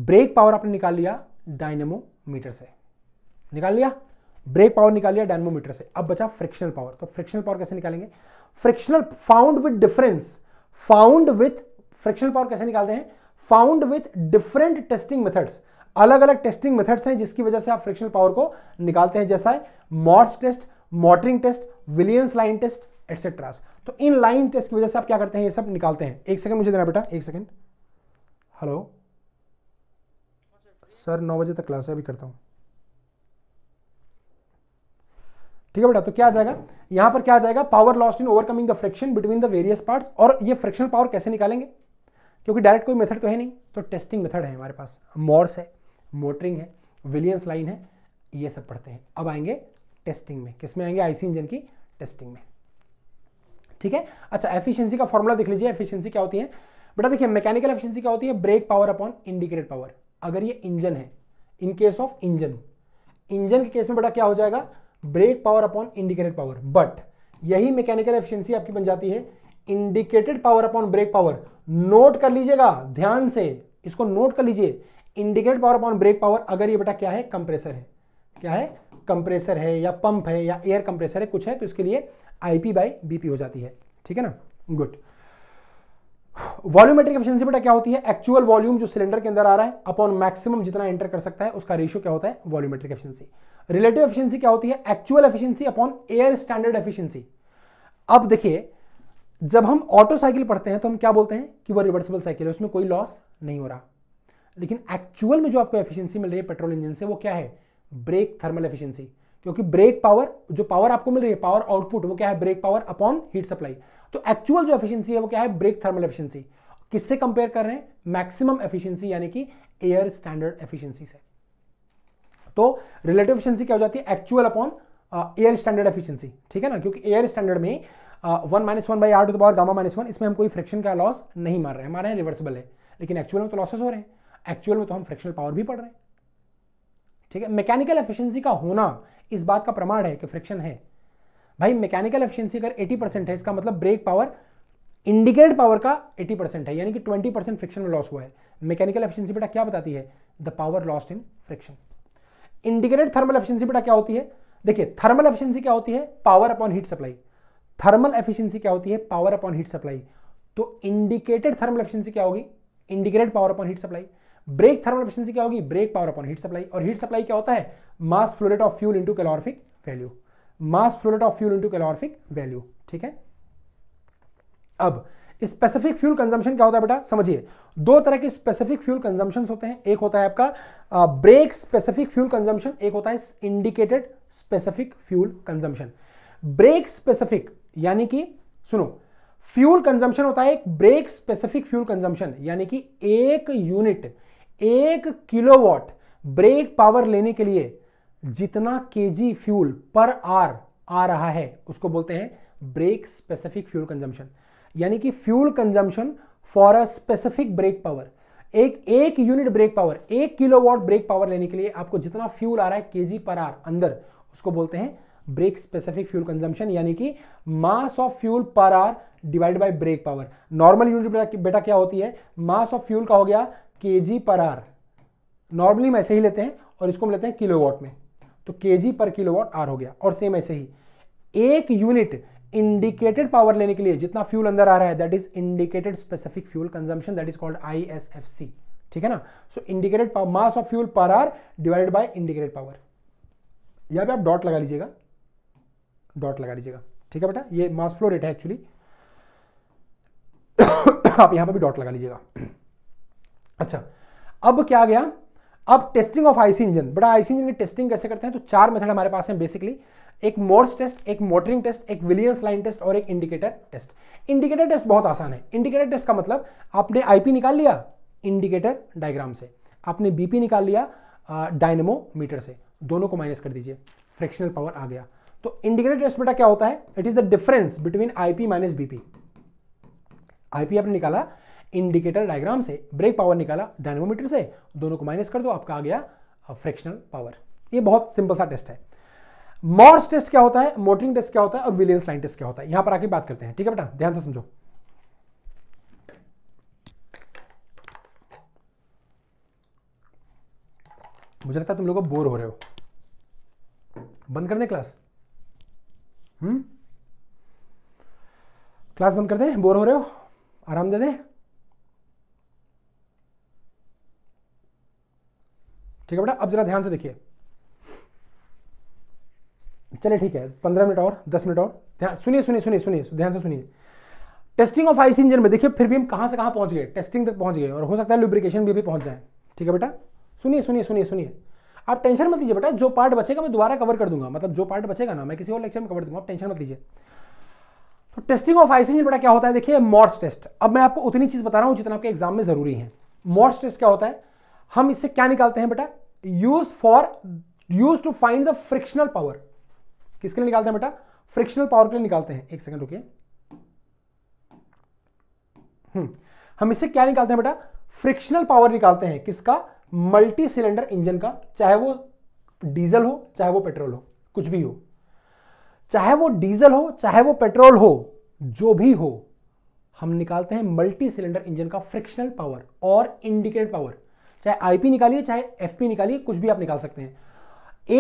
[SPEAKER 1] ब्रेक पावर आपने निकाल लिया डायनेमोमीटर से निकाल लिया ब्रेक पावर निकाल लिया डायनेमोमीटर से अब बचा फ्रिक्शनल पावर तो फ्रिक्शनल पावर कैसे निकालेंगे frictional found with difference found with frictional power कैसे निकालते हैं found with different testing methods अलग अलग टेस्टिंग मेथड्स हैं जिसकी वजह से आप फ्रिक्शनल पावर को निकालते हैं जैसा है Morse test motoring test Willans line test etcetera तो इन लाइन टेस्ट की वजह से आप क्या करते हैं ये सब निकालते हैं एक सेकंड मुझे देना बेटा एक सेकंड हेलो सर नौ बजे तक क्लास है अभी करता हूँ ठीक है बेटा तो क्या आ जाएगा यहां पर क्या आ जाएगा power lost in overcoming the friction between the various parts और ये फ्रिक्शन पावर कैसे निकालेंगे क्योंकि डायरेक्ट कोई मेथड तो है नहीं तो टेस्टिंग मेथड है हमारे पास मॉर्स है मोटरिंग है विलियंस लाइन है ये सब पढ़ते हैं अब आएंगे टेस्टिंग में किसमें आएंगे आईसी इंजन की टेस्टिंग में ठीक है अच्छा एफिशिएंसी का फॉर्मूला देख लीजिए एफिशिएंसी क्या होती है बेटा देखिए मैकेनिकल एफिशिएंसी क्या होती है brake power upon indicated power अगर ये इंजन है in case of engine engine के केस में बेटा क्या हो जाएगा brake power upon indicated power but यही मैकेनिकल एफिशिएंसी आपकी बन जाती है indicated power upon brake power note कर लीजिएगा ध्यान से इसको नोट कर लीजिए indicated power upon brake power अगर ये बेटा क्या है कंप्रेसर है क्या है कंप्रेसर है या पंप है या एयर कंप्रेसर है कुछ है तो इसके लिए आईपी बाई बी हो जाती है ठीक है ना गुड वॉल्यूमेट्रिक एफिशिएंसी बेटा क्या होती है एक्चुअल वॉल्यूम जो सिलेंडर के अंदर आ रहा है अपॉन मैक्सिमम जितना एंटर कर सकता है उसका रेशियो क्या होता है वॉल्यूमेट्रिक एफिशिएंसी रिलेटिव एफिशिएंसी क्या होती है actual efficiency upon air standard efficiency अब देखिए जब हम ऑटो साइकिल पढ़ते हैं तो हम क्या बोलते हैं कि वो रिवर्सिबल साइकिल है उसमें कोई लॉस नहीं हो रहा लेकिन एक्चुअल में जो आपको एफिशिएंसी मिल रही है पेट्रोल इंजन से वो क्या है ब्रेक थर्मल एफिशिएंसी क्योंकि ब्रेक पावर जो पावर आपको मिल रही है पावर आउटपुट वो क्या है brake power upon heat supply तो एक्चुअल जो एफिशिएंसी है वो क्या है ब्रेक थर्मल एफिशिएंसी किससे कंपेयर कर रहे हैं मैक्सिमम एफिशिएंसी यानी कि एयर स्टैंडर्ड एफिशिएंसी से तो रिलेटिव एफिशिएंसी क्या हो जाती है actual upon air standard efficiency ठीक है ना क्योंकि एयर स्टैंडर्ड में one minus one by R to the power gamma minus one इसमें हम कोई फ्रिक्शन का लॉस नहीं मार रहे हैं हमारे रिवर्सिबल है लेकिन एक्चुअल में तो लॉसेस हो रहे हैं एक्चुअल में तो हम फ्रिक्शनल पावर भी पड़ रहे हैं ठीक है मैकेनिकल एफिशिएंसी का होना इस बात का प्रमाण है कि फ्रिक्शन है भाई मैकेनिकल एफिशिएंसी अगर 80 परसेंट है इसका मतलब ब्रेक पावर इंडिकेटेड पावर का 80 परसेंट है यानी कि 20 परसेंट फ्रिक्शन में लॉस हुआ है मैकेनिकल एफिशिएंसी बेटा क्या बताती है the power lost in friction indicated thermal efficiency बेटा क्या होती है देखिए थर्मल एफिशिएंसी क्या होती है power upon heat supply thermal efficiency क्या होती है पावर अपॉन हीट सप्लाई तो इंडिकेटेड थर्मल एफिशिएंसी क्या होगी indicated power upon heat supply brake thermal efficiency क्या होगी brake power upon heat supply और हीट सप्लाई क्या होता है mass flow rate of fuel into calorific value mass rate of fuel into calorific value ठीक है अब स्पेसिफिक फ्यूल कंजम्पशन क्या होता है बेटा समझिए दो तरह के स्पेसिफिक फ्यूल कंजम्पशन होते हैं एक होता है आपका ब्रेक स्पेसिफिक फ्यूल कंजम्पशन एक होता है indicated specific fuel consumption brake specific यानी कि सुनो फ्यूल कंजम्पशन होता है एक ब्रेक स्पेसिफिक फ्यूल कंजम्पशन यानी कि एक यूनिट एक किलोवाट ब्रेक पावर लेने के लिए जितना के फ्यूल पर आर आ रहा है उसको बोलते हैं ब्रेक स्पेसिफिक फ्यूल कंजम्पशन यानी कि fuel consumption for a specific brake power एक एक यूनिट ब्रेक पावर एक किलो वॉट ब्रेक पावर लेने के लिए आपको जितना फ्यूल आ रहा है केजी पर आर अंदर उसको बोलते हैं ब्रेक स्पेसिफिक फ्यूल कंजम्पशन यानी कि mass of fuel per hour divide by brake power normal unit बेटा क्या होती है मास ऑफ फ्यूल का हो गया के पर आर नॉर्मली हम ऐसे ही लेते हैं और इसको हम लेते हैं किलोवाट में तो के जी पर किलोवाट आर हो गया और सेम ऐसे ही एक यूनिट इंडिकेटेड पावर लेने के लिए जितना फ्यूल अंदर आ रहा है that is indicated specific fuel consumption that is called I S F C ठीक है ना so indicated mass of fuel per hour divided by indicated power यहां पे आप डॉट लगा लीजिएगा डॉट लगा लीजिएगा ठीक है बेटा ये मास फ्लो रेट है एक्चुअली आप यहां पर भी डॉट लगा लीजिएगा अच्छा अब क्या गया अब टेस्टिंग ऑफ आईसी इंजन बड़ा आईसी इंजन की टेस्टिंग कैसे करते हैं तो चार मेथड हमारे पास हैं बेसिकली एक मोर्स टेस्ट एक मोटरिंग टेस्ट एक विलियंस लाइन टेस्ट और एक इंडिकेटर टेस्ट इंडिकेटर टेस्ट बहुत आसान है इंडिकेटर टेस्ट का मतलब आपने आईपी निकाल लिया इंडिकेटर डायग्राम से आपने बीपी निकाल लिया डायनेमोमीटर से दोनों को माइनस कर दीजिए फ्रिक्शनल पावर आ गया तो इंडिकेटर टेस्ट बेटा क्या होता है it is the difference between IP minus BP IP आपने निकाला इंडिकेटर डायग्राम से ब्रेक पावर निकाला डायनोमीटर से दोनों को माइनस कर दो आपका आ गया फ्रैक्शनल पावर ये बहुत सिंपल सा टेस्ट है मॉर्स टेस्ट क्या होता है मोटरिंग टेस्ट क्या होता है और विलियंस लाइन टेस्ट क्या होता है यहां पर आके बात करते हैं ठीक है बेटा ध्यान से समझो मुझे लगता है तुम लोग बोर हो रहे हो बंद कर दे क्लास हम्म क्लास बंद कर दे बोर हो रहे हो आराम दे दे ठीक है बेटा अब जरा ध्यान से देखिए चलिए ठीक है पंद्रह मिनट और दस मिनट और सुनिए सुनिए सुनिए सुनिए ध्यान से सुनिए टेस्टिंग ऑफ आईसी इंजन में देखिए फिर भी हम कहां से कहां पहुंच गए टेस्टिंग तक पहुंच गए और हो सकता है लुब्रिकेशन भी, अभी पहुंच जाए ठीक है बेटा सुनिए सुनिए सुनिए सुनिए आप टेंशन मत लीजिए बेटा जो पार्ट बचेगा मैं दोबारा कवर कर दूंगा मतलब जो पार्ट बचेगा ना मैं किसी और लेक्चर में कवर दूंगा आप टेंशन मत लीजिए तो टेस्टिंग ऑफ आईसी इंजन बेटा क्या होता है देखिए मॉर्स टेस्ट अब मैं आपको उतनी चीज़ बता रहा हूँ जितना आपके एग्जाम में ज़रूरी है मॉड्स टेस्ट क्या होता है हम इससे क्या निकालते हैं बेटा use for use to find the frictional power किसके लिए निकालते हैं बेटा फ्रिक्शनल पावर के लिए निकालते हैं एक सेकंड रुकिए हम्म, हम इससे क्या निकालते हैं बेटा फ्रिक्शनल पावर निकालते हैं किसका मल्टी सिलेंडर इंजन का चाहे वो डीजल हो चाहे वो पेट्रोल हो कुछ भी हो चाहे वो डीजल हो चाहे वो पेट्रोल हो जो भी हो हम निकालते हैं मल्टी सिलेंडर इंजन का फ्रिक्शनल पावर और इंडिकेटेड पावर चाहे आईपी निकालिए चाहे एफपी निकालिए कुछ भी आप निकाल सकते हैं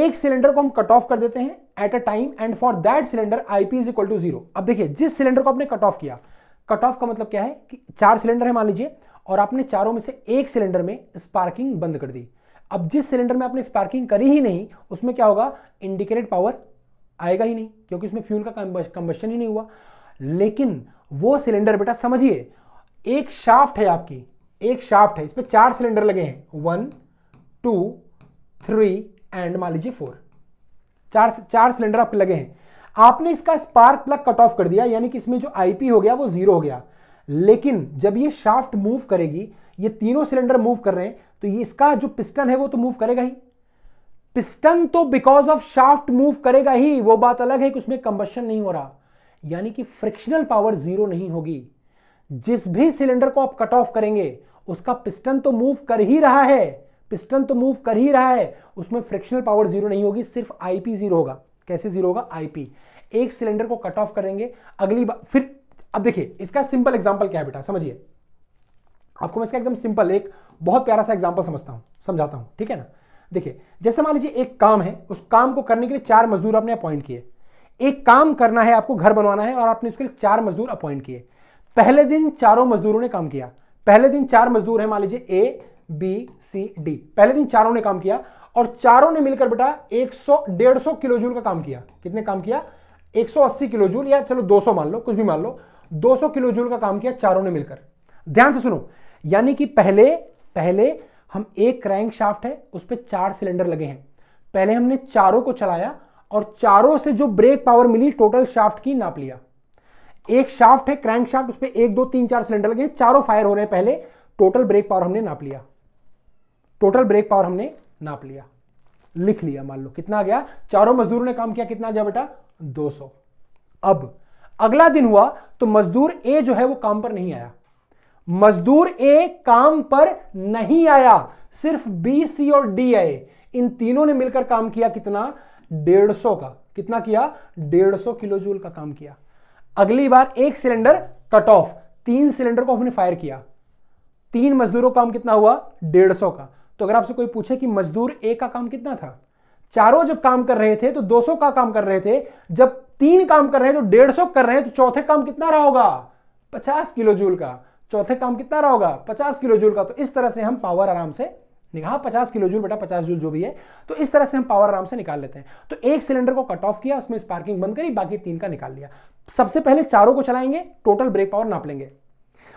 [SPEAKER 1] एक सिलेंडर को हम कट ऑफ कर देते हैं at a time and for that cylinder IP is equal to zero अब देखिए जिस सिलेंडर को आपने कट ऑफ किया कट ऑफ का मतलब क्या है कि चार सिलेंडर है मान लीजिए और आपने चारों में से एक सिलेंडर में स्पार्किंग बंद कर दी अब जिस सिलेंडर में आपने स्पार्किंग करी ही नहीं उसमें क्या होगा इंडिकेटेड पावर आएगा ही नहीं क्योंकि उसमें फ्यूल का कंबशन ही नहीं हुआ लेकिन वो सिलेंडर बेटा समझिए एक शाफ्ट है आपकी एक शाफ्ट है इस पर चार सिलेंडर लगे हैं वन टू थ्री एंड मान लीजिए फोर चार चार सिलेंडर आपके लगे हैं आपने इसका स्पार्क प्लग कट ऑफ कर दिया यानी कि इसमें जो आईपी हो गया वो जीरो हो गया लेकिन जब ये शाफ्ट मूव करेगी ये तीनों सिलेंडर मूव कर रहे हैं तो ये इसका जो पिस्टन है वो तो मूव करेगा ही पिस्टन तो बिकॉज ऑफ शाफ्ट मूव करेगा ही वो बात अलग है कि उसमें कंबशन नहीं हो रहा यानी कि फ्रिक्शनल पावर जीरो नहीं होगी जिस भी सिलेंडर को आप कट ऑफ करेंगे उसका पिस्टन तो मूव कर ही रहा है पिस्टन तो मूव कर ही रहा है उसमें फ्रिक्शनल पावर जीरो नहीं होगी सिर्फ आईपी जीरो होगा कैसे जीरो होगा आईपी एक सिलेंडर को कट ऑफ करेंगे अगली बार फिर अब देखिए इसका सिंपल एग्जाम्पल क्या है बेटा समझिए आपको मैं इसका एकदम सिंपल एक बहुत प्यारा सा एग्जाम्पल समझता हूँ समझाता हूँ ठीक है ना देखिए जैसे मान लीजिए एक काम है उस काम को करने के लिए चार मजदूर आपने अपॉइंट किए एक काम करना है आपको घर बनवाना है और आपने उसके लिए चार मजदूर अपॉइंट किए पहले दिन चारों मजदूरों ने काम किया पहले दिन चार मजदूर है मान लीजिए ए बी सी डी पहले दिन चारों ने काम किया और चारों ने मिलकर बेटा 100 150 किलो जूल का काम किया कितने काम किया 180 किलो जूल या चलो 200 मान लो कुछ भी मान लो 200 किलो जूल का काम किया चारों ने मिलकर ध्यान से सुनो यानी कि पहले पहले हम एक क्रैंक शाफ्ट है उस पर चार सिलेंडर लगे हैं पहले हमने चारों को चलाया और चारों से जो ब्रेक पावर मिली टोटल शाफ्ट की नाप लिया एक शाफ्ट है क्रैंक शाफ्ट उस पर एक दो तीन चार सिलेंडर लगे चारों फायर हो रहे हैं पहले टोटल ब्रेक पावर हमने नाप लिया टोटल ब्रेक पावर हमने नाप लिया लिख लिया मान लो कितना गया चारों मजदूरों ने काम किया कितना गया बेटा 200 अब अगला दिन हुआ तो मजदूर ए जो है वो काम पर नहीं आया मजदूर ए काम पर नहीं आया सिर्फ बी सी और डी आए इन तीनों ने मिलकर काम किया कितना 150 का कितना किया 150 किलो जूल का काम किया अगली बार एक सिलेंडर कट ऑफ तीन सिलेंडर को हमने फायर किया तीन मजदूरों का काम कितना हुआ डेढ़ सौ का तो अगर आपसे कोई पूछे कि मजदूर ए का काम कितना था चारों जब काम कर रहे थे तो 200 का काम कर रहे थे जब तीन काम कर रहे हैं तो डेढ़ सौ कर रहे हैं तो चौथे काम कितना रहा होगा पचास किलो जूल का चौथे काम कितना रहा होगा पचास किलो जूल का तो इस तरह से हम पावर आराम से निकाह हाँ, पचास किलो जूल बेटा पचास जूल जो भी है तो इस तरह से हम पावर आराम से निकाल लेते हैं तो एक सिलेंडर को कट ऑफ किया उसमें स्पार्किंग बंद करी बाकी तीन का निकाल लिया सबसे पहले चारों को चलाएंगे टोटल ब्रेक पावर नाप लेंगे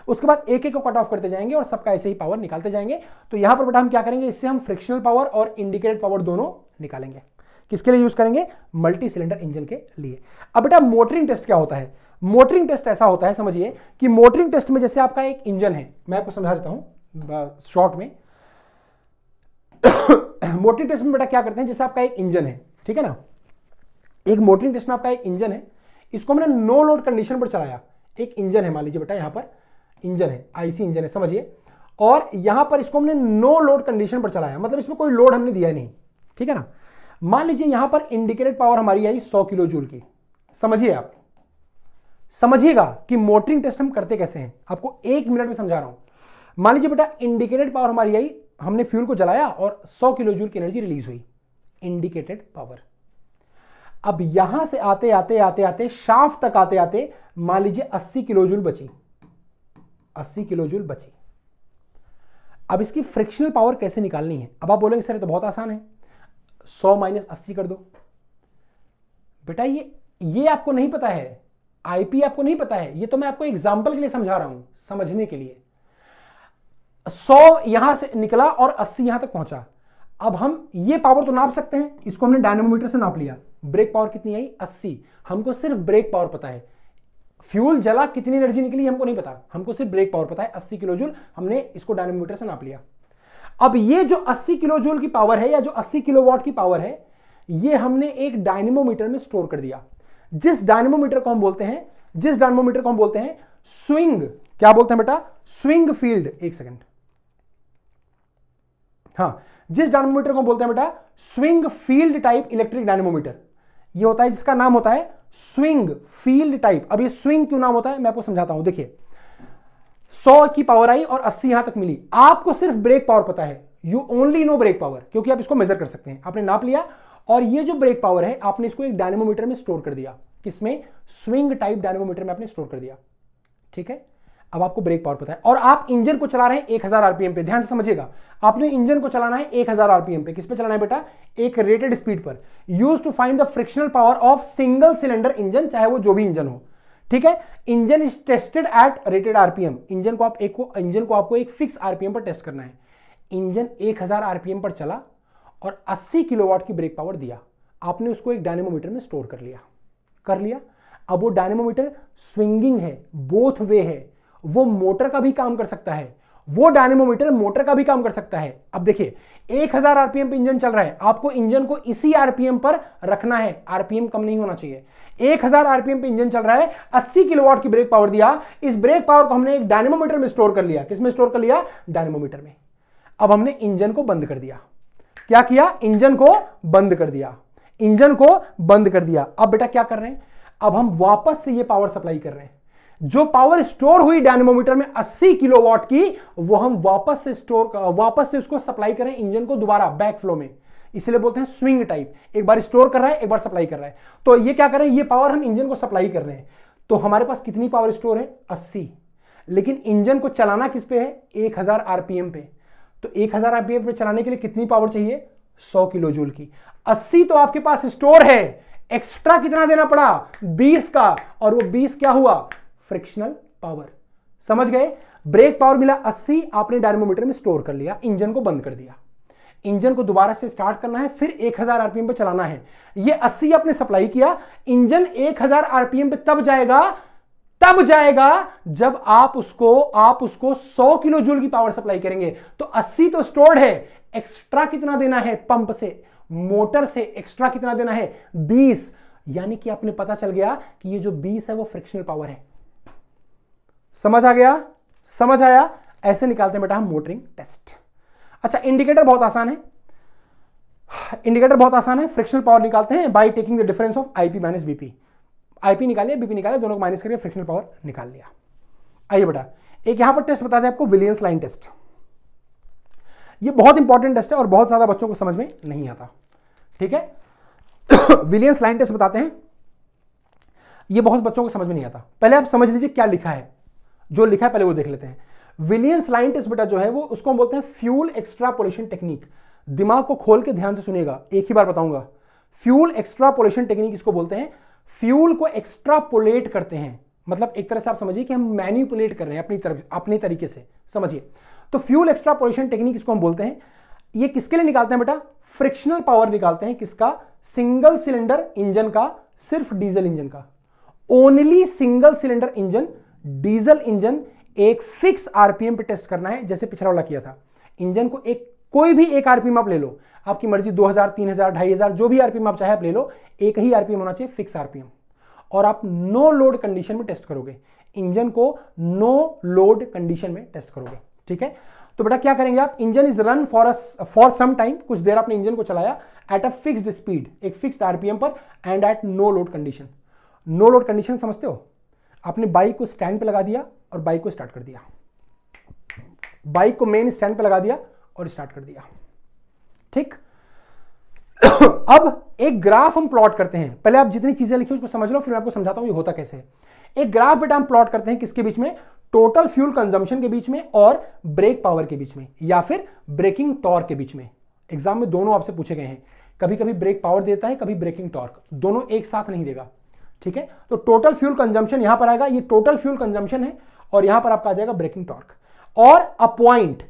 [SPEAKER 1] उसके बाद एक एक को कट ऑफ करते जाएंगे और सबका ऐसे ही पावर निकालते जाएंगे तो यहां पर बेटा हम क्या करेंगे इससे हम फ्रिक्शनल पावर और इंडिकेटेड पावर दोनों निकालेंगे किसके लिए यूज करेंगे मल्टी सिलेंडर इंजन के लिए अब बेटा मोटरिंग टेस्ट क्या होता है मोटरिंग टेस्ट ऐसा होता है समझिए कि मोटरिंग टेस्ट में जैसे आपका एक इंजन है मैं आपको समझा देता हूं शॉर्ट में मोटरिंग टेस्ट में बेटा क्या करते हैं जैसे आपका एक इंजन है ठीक है ना एक मोटरिंग टेस्ट में आपका एक इंजन है इसको मैंने नो लोड कंडीशन पर चलाया एक इंजन है मान लीजिए बेटा यहां पर इंजन है आईसी इंजन है समझिए और यहां पर इसको हमने नो लोड कंडीशन पर चलाया मतलब इसमें कोई लोड हमने दिया नहीं ठीक है ना मान लीजिए यहां पर इंडिकेटेड पावर हमारी आई 100 किलो जूल की समझिए आप समझिएगा कि मोटरिंग टेस्ट हम करते कैसे हैं आपको एक मिनट में समझा रहा हूं मान लीजिए बेटा इंडिकेटेड पावर हमारी आई हमने फ्यूल को जलाया और 100 किलो जूल की एनर्जी रिलीज हुई इंडिकेटेड पावर अब यहां से आते आते आते आते शाफ तक आते आते मान लीजिए 80 किलो जूल बची 80 किलो जूल बची अब इसकी फ्रिक्शनल पावर कैसे निकालनी है अब आप बोलेंगे सर तो बहुत आसान है 100 माइनस अस्सी कर दो बेटा ये ये आपको नहीं पता है आईपी आपको नहीं पता है ये तो मैं आपको एग्जाम्पल के लिए समझा रहा हूं समझने के लिए सौ यहां से निकला और अस्सी यहां तक पहुंचा अब हम ये पावर तो नाप सकते हैं इसको हमने डायनोमीटर से नाप लिया ब्रेक पावर कितनी आई अस्सी हमको सिर्फ ब्रेक पावर पता है फ्यूल जला कितनी एनर्जी निकली हमको नहीं पता हमको सिर्फ ब्रेक पावर पता है अस्सी किलो जूल हमने इसको डायनोमीटर से नाप लिया अब ये जो अस्सी किलो जूल की पावर है या जो किलो किलोवाट की पावर है ये हमने एक डायनेमोमीटर में स्टोर कर दिया जिस डायनेमोमीटर को हम बोलते हैं जिस डायनेमोमीटर को हम बोलते हैं स्विंग क्या बोलते हैं बेटा स्विंग फील्ड एक सेकंड हाँ जिस डायनोमीटर को बोलते हैं बेटा swing field type electric dynamometer ये होता है जिसका नाम होता है स्विंग फील्ड टाइप अब ये स्विंग क्यों नाम होता है मैं आपको समझाता हूं देखिए 100 की पावर आई और 80 यहां तक मिली आपको सिर्फ ब्रेक पावर पता है you only know brake power क्योंकि आप इसको मेजर कर सकते हैं आपने नाप लिया और ये जो ब्रेक पावर है आपने इसको एक डायनोमीटर में स्टोर कर दिया किसमें स्विंग टाइप डायनोमीटर में आपने स्टोर कर दिया ठीक है अब आपको ब्रेक पावर पता है और आप इंजन को चला रहे हैं एक हजार आरपीएम पे ध्यान से समझिएगा आपने इंजन को चलाना है एक हजार आरपीएम पे किस पे चलाना है बेटा एक रेटेड स्पीड पर use to find the frictional power of single cylinder engine चाहे वो जो भी इंजन हो ठीक है engine is tested at rated RPM engine को आप एक को इंजन को आपको एक फिक्स आरपीएम पर टेस्ट करना है इंजन एक हजार आरपीएम पर चला और अस्सी किलोवाट की ब्रेक पावर दिया आपने उसको एक डायनेमोमीटर में स्टोर कर लिया कर लिया अब वो डायनेमोमीटर स्विंगिंग है बोथ वे है वो मोटर का भी काम कर सकता है वो डायनेमोमीटर मोटर का भी काम कर सकता है अब देखिए 1000 आरपीएम पर इंजन चल रहा है आपको इंजन को इसी आरपीएम पर रखना है आरपीएम कम नहीं होना चाहिए 1000 आरपीएम पर इंजन चल रहा है 80 किलोवाट की ब्रेक पावर दिया इस ब्रेक पावर को हमने एक डायनेमोमीटर में स्टोर कर लिया किसमें स्टोर कर लिया डायनेमोमीटर में अब हमने इंजन को बंद कर दिया क्या किया इंजन को बंद कर दिया इंजन को बंद कर दिया अब बेटा क्या कर रहे हैं अब हम वापस से यह पावर सप्लाई कर रहे हैं जो पावर स्टोर हुई डायनेमोमीटर में 80 किलोवाट की वो हम वापस से स्टोर वापस से उसको सप्लाई करें इंजन को दोबारा बैक फ्लो में इसलिए बोलते हैं स्विंग टाइप एक बार स्टोर कर रहा है एक बार सप्लाई कर रहा है तो ये क्या कर रहे हैं ये पावर हम इंजन को सप्लाई कर रहे हैं तो हमारे पास कितनी पावर स्टोर है अस्सी लेकिन इंजन को चलाना किस पे है एक हजार आरपीएम पे तो एक हजार आरपीएम पे चलाने के लिए कितनी पावर चाहिए सौ किलो जूल की अस्सी तो आपके पास स्टोर है एक्स्ट्रा कितना देना पड़ा बीस का और वो बीस क्या हुआ फ्रिक्शनल पावर समझ गए ब्रेक पावर मिला 80 आपने डायनोमीटर में स्टोर कर लिया इंजन को बंद कर दिया इंजन को दोबारा से स्टार्ट करना है फिर 1000 आरपीएम पर चलाना है ये 80 आपने सप्लाई किया इंजन 1000 आरपीएम पर तब जाएगा तब जाएगा जब आप उसको आप उसको 100 किलो जूल की पावर सप्लाई करेंगे तो 80 तो स्टोर्ड है एक्स्ट्रा कितना देना है पंप से मोटर से एक्स्ट्रा कितना देना है 20 यानी कि आपने पता चल गया कि ये जो 20 है वो फ्रिक्शनल पावर है समझ आ गया समझ आया ऐसे निकालते हैं बेटा हम मोटरिंग टेस्ट अच्छा इंडिकेटर बहुत आसान है इंडिकेटर बहुत आसान है फ्रिक्शनल पावर निकालते हैं by taking the difference of IP minus BP IP निकालिए बीपी निकालिए दोनों को माइनस करके फ्रिक्शनल पावर निकाल लिया आइए बेटा एक यहां पर टेस्ट बताते हैं आपको विलियंस लाइन टेस्ट ये बहुत इंपॉर्टेंट टेस्ट है और बहुत ज्यादा बच्चों को समझ में नहीं आता ठीक है विलियंस लाइन टेस्ट बताते हैं ये बहुत बच्चों को समझ में नहीं आता पहले आप समझ लीजिए क्या लिखा है जो लिखा है पहले वो देख लेते हैं विलियंस लाइनटिस बेटा जो है वो उसको हम बोलते हैं फ्यूल एक्स्ट्रापोलेशन टेक्निक दिमाग को खोल के ध्यान से सुनेगा एक ही बार बताऊंगा फ्यूल एक्स्ट्रापोलेशन टेक्निक इसको बोलते हैं फ्यूल को एक्स्ट्रापोलेट करते हैं मतलब एक तरह से आप समझिए कि हम मैन्यूपुलेट कर रहे हैं अपनी तरफ अपने तरीके से समझिए तो फ्यूल एक्स्ट्रापोलेशन टेक्निक इसको हम बोलते हैं ये किसके लिए निकालते हैं बेटा फ्रिक्शनल पावर निकालते हैं किसका सिंगल सिलेंडर इंजन का सिर्फ डीजल इंजन का only single cylinder engine diesel engine एक फिक्स आरपीएम पे टेस्ट करना है जैसे पिछड़ा वाला किया था इंजन को एक कोई भी एक आरपीएम आप ले लो आपकी मर्जी 2000, 3000, 2500 जो भी आरपीएम आप चाहे आप ले लो एक ही आरपीएम होना चाहिए फिक्स आरपीएम और आप नो लोड कंडीशन में टेस्ट करोगे इंजन को नो लोड कंडीशन में टेस्ट करोगे ठीक है तो बेटा क्या करेंगे आप engine is run for for some time कुछ देर आपने इंजन को चलाया एट अ फिक्स्ड स्पीड एक फिक्स्ड आरपीएम पर and at no load condition no load condition समझते हो आपने बाइक को स्टैंड पे लगा दिया और बाइक को स्टार्ट कर दिया बाइक को मेन स्टैंड पे लगा दिया और स्टार्ट कर दिया ठीक अब एक ग्राफ हम प्लॉट करते हैं पहले आप जितनी चीजें लिखी उसको समझ लो फिर मैं आपको समझाता हूं ये होता कैसे एक ग्राफ बेटा हम प्लॉट करते हैं किसके बीच में टोटल फ्यूल कंजम्पशन के बीच में और ब्रेक पावर के बीच में या फिर ब्रेकिंग टॉर्क के बीच में एग्जाम में दोनों आपसे पूछे गए हैं कभी कभी ब्रेक पावर देता है कभी ब्रेकिंग टॉर्क दोनों एक साथ नहीं देगा ठीक है तो टोटल फ्यूल कंजम्पशन यहां पर आएगा ये टोटल फ्यूल कंजम्पशन है और यहां पर आपका आ जाएगा ब्रेकिंग टॉर्क और अ पॉइंट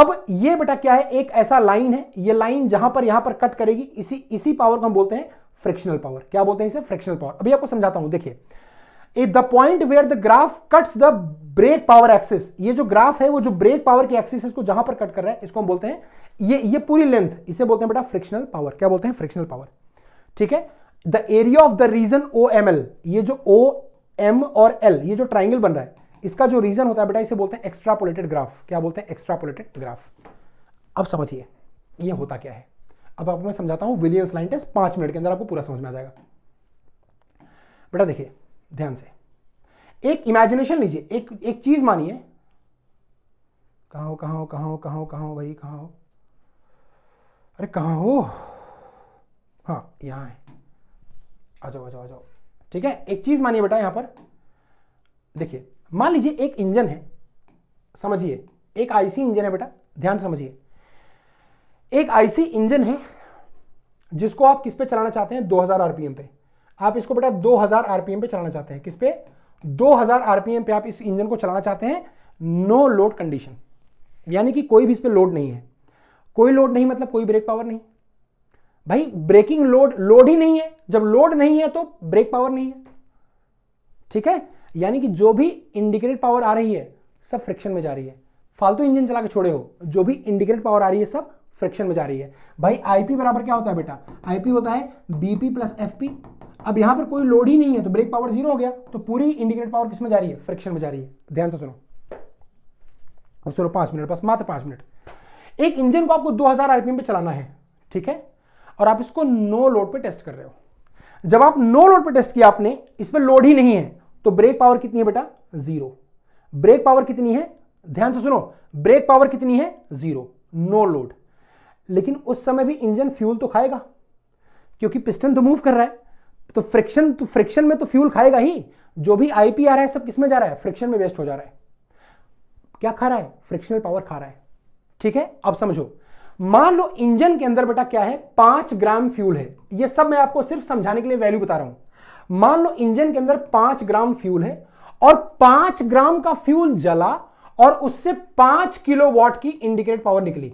[SPEAKER 1] अब ये बेटा क्या है एक ऐसा लाइन है ये लाइन जहां पर यहां पर कट करेगी इसी इसी पावर को हम बोलते हैं फ्रिक्शनल पावर क्या बोलते हैं इसे फ्रिक्शनल पावर अभी आपको समझाता हूं देखिए if the point where the graph cuts the brake power axis ये जो ग्राफ है वो जो ब्रेक पावर की एक्सिस है इसको जहां पर कट कर रहा है इसको हम बोलते हैं ये ये पूरी लेंथ इसे बोलते हैं बेटा फ्रिक्शनल पावर क्या बोलते हैं फ्रिक्शनल पावर ठीक है the area of the region O M L ये जो ओ एम और एल ये जो ट्राइंगल बन रहा है इसका जो रीजन होता है बेटा इसे बोलते हैं एक्स्ट्रापोलेटेड ग्राफ क्या बोलते हैं एक्स्ट्रापोलेटेड ग्राफ अब समझिए ये होता क्या है अब आपको मैं समझाता हूं विलियम्स लाइन टेस्ट पांच मिनट के अंदर आपको पूरा समझ में आ जाएगा बेटा देखिए ध्यान से एक इमेजिनेशन लीजिए एक एक चीज मानिए कहा हो कहा हो कहा हो कहा हो कहा हो भाई कहा हो अरे कहा हो हाँ यहां है आ जाओ आ जाओ आ जाओ ठीक है एक चीज मानिए बेटा यहां पर देखिए मान लीजिए एक इंजन है समझिए एक आईसी इंजन है बेटा ध्यान समझिए एक आईसी इंजन है जिसको आप किस पे चलाना चाहते हैं 2000 आरपीएम पे आप इसको बेटा 2000 आरपीएम पे चलाना चाहते हैं किस पे 2000 आरपीएम पे आप इस इंजन को चलाना चाहते हैं नो लोड कंडीशन यानी कि कोई भी इस पर लोड नहीं है कोई लोड नहीं मतलब कोई ब्रेक पावर नहीं भाई ब्रेकिंग लोड लोड ही नहीं है जब लोड नहीं है तो ब्रेक पावर नहीं है ठीक है यानी कि जो भी इंडिकेटेड पावर आ रही है सब फ्रिक्शन में जा रही है फालतू इंजन चला के छोड़े हो जो भी इंडिकेटेड पावर आ रही है सब फ्रिक्शन में जा रही है भाई आईपी बराबर क्या होता है बेटा आईपी होता है बीपी प्लस पी अब यहां पर कोई लोड ही नहीं है तो ब्रेक पावर जीरो हो गया तो पूरी इंडिकेटेड पावर किसमें जा रही है फ्रिक्शन में जा रही है ध्यान से सुनो अब सुनो पांच मिनट बस मात्र पांच मिनट एक इंजन को आपको हजार आरपीएम पे चलाना है ठीक है और आप इसको नो लोड पे टेस्ट कर रहे हो जब आप नो लोड पे टेस्ट किया आपने इसमें लोड ही नहीं है तो ब्रेक पावर कितनी है बेटा जीरो ब्रेक पावर कितनी है ध्यान से सुनो ब्रेक पावर कितनी है जीरो नो लोड लेकिन उस समय भी इंजन फ्यूल तो खाएगा क्योंकि पिस्टन तो मूव कर रहा है तो फ्रिक्शन तो फ्रिक्शन में तो फ्यूल खाएगा ही जो भी आईपी आ रहा है सब किसमें जा रहा है फ्रिक्शन में वेस्ट हो जा रहा है क्या खा रहा है फ्रिक्शनल पावर खा रहा है ठीक है अब समझो मान लो इंजन के अंदर बेटा क्या है पांच ग्राम फ्यूल है ये सब मैं आपको सिर्फ समझाने के लिए वैल्यू बता रहा हूं मान लो इंजन के अंदर पांच ग्राम फ्यूल है और पांच ग्राम का फ्यूल जला और उससे पांच किलो वॉट की इंडिकेट पावर निकली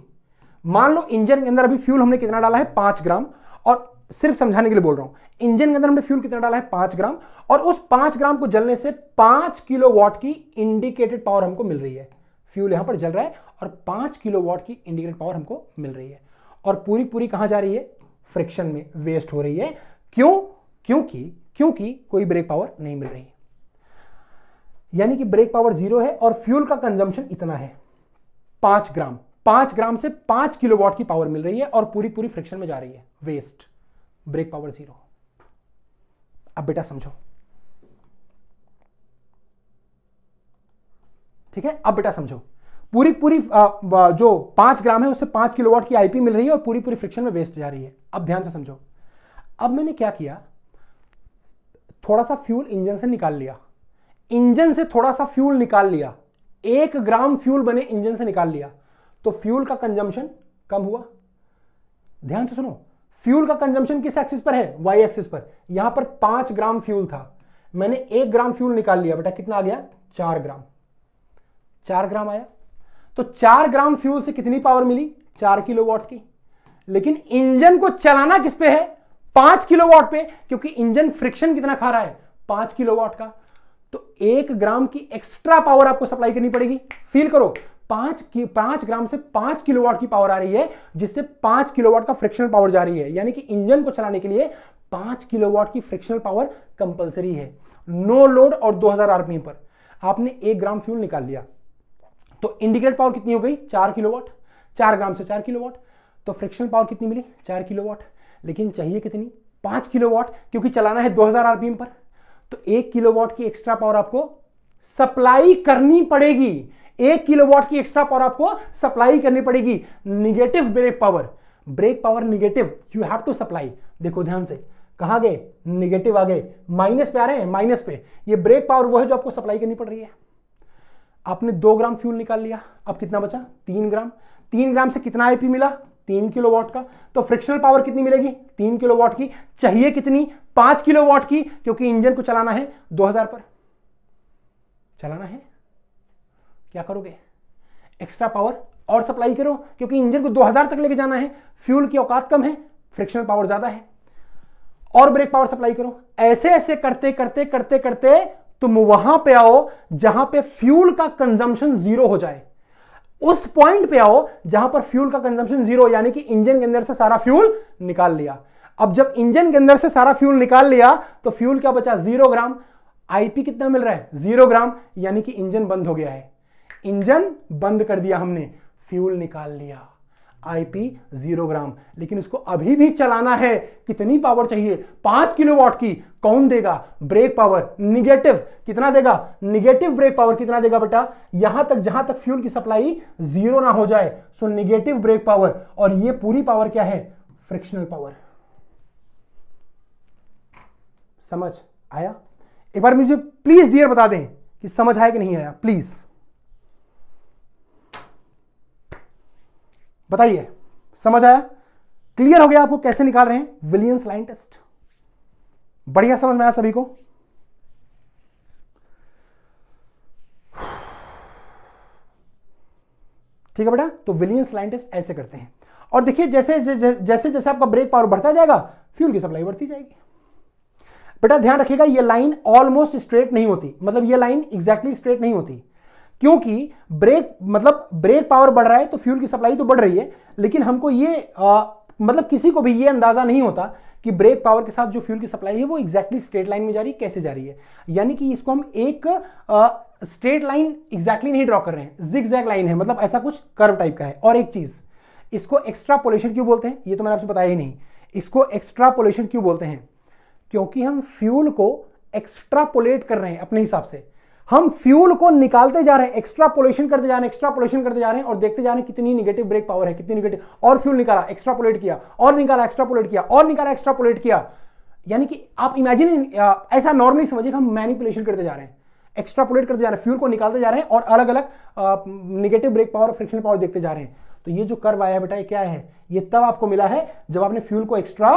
[SPEAKER 1] मान लो इंजन के अंदर अभी फ्यूल हमने कितना डाला है पांच ग्राम और सिर्फ समझाने के लिए बोल रहा हूं इंजन के अंदर हमने फ्यूल कितना डाला है पांच ग्राम और उस पांच ग्राम को जलने से पांच किलो वॉट की इंडिकेटेड पावर हमको मिल रही है फ्यूल यहां पर जल रहा है और किलो वॉट की इंडिकेट पावर हमको मिल रही है और पूरी पूरी कहां जा रही है फ्रिक्शन में वेस्ट हो रही है क्यों क्योंकि क्योंकि कोई ब्रेक पावर नहीं मिल रही यानी कि ब्रेक पावर जीरो है और फ्यूल का कंजम्पशन इतना है पांच ग्राम पांच ग्राम से किलो किलोवाट की पावर मिल रही है और पूरी पूरी फ्रिक्शन में जा रही है वेस्ट ब्रेक पावर जीरो अब बेटा समझो ठीक है अब बेटा समझो पूरी पूरी जो पांच ग्राम है उससे पांच किलोवाट की आईपी मिल रही है और पूरी पूरी फ्रिक्शन में वेस्ट जा रही है अब ध्यान से समझो अब मैंने क्या किया थोड़ा सा फ्यूल इंजन से निकाल लिया इंजन से थोड़ा सा फ्यूल निकाल लिया एक ग्राम फ्यूल बने इंजन से निकाल लिया तो फ्यूल का कंजम्पशन कम हुआ ध्यान से सुनो फ्यूल का कंजम्पशन किस एक्सिस पर है वाई एक्सिस पर यहां पर पांच ग्राम फ्यूल था मैंने एक ग्राम फ्यूल निकाल लिया बेटा कितना आ गया चार ग्राम चार ग्राम आया तो चार ग्राम फ्यूल से कितनी पावर मिली चार किलोवाट की लेकिन इंजन को चलाना किस पे है पांच किलोवाट पे क्योंकि इंजन फ्रिक्शन कितना खा रहा है पांच किलोवाट का तो एक ग्राम की एक्स्ट्रा पावर आपको सप्लाई करनी पड़ेगी फील करो पांच की पांच ग्राम से पांच किलोवाट की पावर आ रही है जिससे पांच किलोवाट का फ्रिक्शनल पावर जा रही है यानी कि इंजन को चलाने के लिए पांच किलोवाट की फ्रिक्शनल पावर कंपलसरी है नो लोड और 2000 आरपीएम पर आपने एक ग्राम फ्यूल निकाल लिया तो इंडिकेट पावर कितनी हो गई चार किलोवाट चार ग्राम से चार किलोवाट तो फ्रिक्शन पावर कितनी मिली चार किलोवाट लेकिन चाहिए कितनी पाँच किलोवाट क्योंकि चलाना है 2000 आरपीएम पर तो एक किलोवाट की एक्स्ट्रा पावर आपको सप्लाई करनी पड़ेगी एक किलोवाट की एक्स्ट्रा पावर आपको सप्लाई करनी पड़ेगी negative brake power brake power negative you have to supply देखो ध्यान से कहा गए निगेटिव आ गए माइनस पे आ रहे हैं माइनस पे ये ब्रेक पावर वो है जो आपको सप्लाई करनी पड़ रही है आपने दो ग्राम फ्यूल निकाल लिया अब कितना बचा तीन ग्राम तीन ग्राम से कितना आईपी मिला तीन किलोवाट का तो फ्रिक्शनल पावर कितनी मिलेगी तीन किलोवाट की चाहिए कितनी पांच किलोवाट की क्योंकि इंजन को चलाना है हजार पर चलाना है क्या करोगे एक्स्ट्रा पावर और सप्लाई करो क्योंकि इंजन को 2000 तक लेके जाना है फ्यूल की औकात कम है फ्रिक्शनल पावर ज्यादा है और ब्रेक पावर सप्लाई करो ऐसे ऐसे करते करते करते करते तुम तो वहां पे आओ जहां पे फ्यूल का कंजम्पशन जीरो हो जाए उस पॉइंट पे आओ जहां पर फ्यूल का कंजम्पशन जीरो यानी कि इंजन के अंदर से सारा फ्यूल निकाल लिया अब जब इंजन के अंदर से सारा फ्यूल निकाल लिया तो फ्यूल क्या बचा जीरो ग्राम आईपी कितना मिल रहा है जीरो ग्राम यानी कि इंजन बंद हो गया है इंजन बंद कर दिया हमने फ्यूल निकाल लिया आईपी जीरो ग्राम लेकिन उसको अभी भी चलाना है कितनी पावर चाहिए पांच किलोवाट की कौन देगा ब्रेक पावर निगेटिव कितना देगा निगेटिव ब्रेक पावर कितना देगा बेटा यहां तक जहां तक फ्यूल की सप्लाई जीरो ना हो जाए सो निगेटिव ब्रेक पावर और ये पूरी पावर क्या है फ्रिक्शनल पावर समझ आया एक बार मुझे प्लीज डियर बता दें कि समझ आया कि नहीं आया प्लीज़ बताइए समझ आया क्लियर हो गया आपको कैसे निकाल रहे हैं विलियंस लाइन टेस्ट बढ़िया समझ में आया सभी को ठीक है बेटा तो विलियंस लाइन टेस्ट ऐसे करते हैं और देखिए जैसे जैसे जैसे जैसे आपका ब्रेक पावर बढ़ता जाएगा फ्यूल की सप्लाई बढ़ती जाएगी बेटा ध्यान रखिएगा ये लाइन ऑलमोस्ट स्ट्रेट नहीं होती मतलब ये लाइन एग्जैक्टली स्ट्रेट नहीं होती क्योंकि ब्रेक मतलब ब्रेक पावर बढ़ रहा है तो फ्यूल की सप्लाई तो बढ़ रही है लेकिन हमको ये आ, मतलब किसी को भी ये अंदाज़ा नहीं होता कि ब्रेक पावर के साथ जो फ्यूल की सप्लाई है वो एग्जैक्टली स्ट्रेट लाइन में जा रही है कैसे जा रही है यानी कि इसको हम एक स्ट्रेट लाइन एग्जैक्टली नहीं ड्रॉ कर रहे हैं जिग जैग लाइन है मतलब ऐसा कुछ कर्व टाइप का है और एक चीज़ इसको एक्स्ट्रा पोल्यूशन क्यों बोलते हैं ये तो मैंने आपसे बताया ही नहीं इसको एक्स्ट्रा पोल्यूशन क्यों बोलते हैं क्योंकि हम फ्यूल को पोलेट कर रहे हैं अपने हिसाब से हम फ्यूल को निकालते जा रहे हैं एक्स्ट्रा पोल्यूशन करते जा रहे हैं एक्स्ट्रा पोल्यूशन करते जा रहे हैं और देखते जा रहे हैं कितनी निगेटिव ब्रेक पावर है कितनी निगेटिव और फ्यूल निकाला पोलेट किया और निकाला एक्स्ट्रा पोलेट किया और निकाला एक्स्ट्रा पोलेट किया यानी कि आप इमेजिन ऐसा नॉर्मली समझिए हम मैनिपुलेशन करते जा रहे हैं एक्स्ट्रापोलेट करते जा रहे हैं फ्यूल को निकालते जा रहे हैं और अलग अलग negative brake power friction power देखते जा रहे हैं तो ये जो कर्व आया बेटा ये क्या है ये तब आपको मिला है जब आपने फ्यूल को एक्स्ट्रा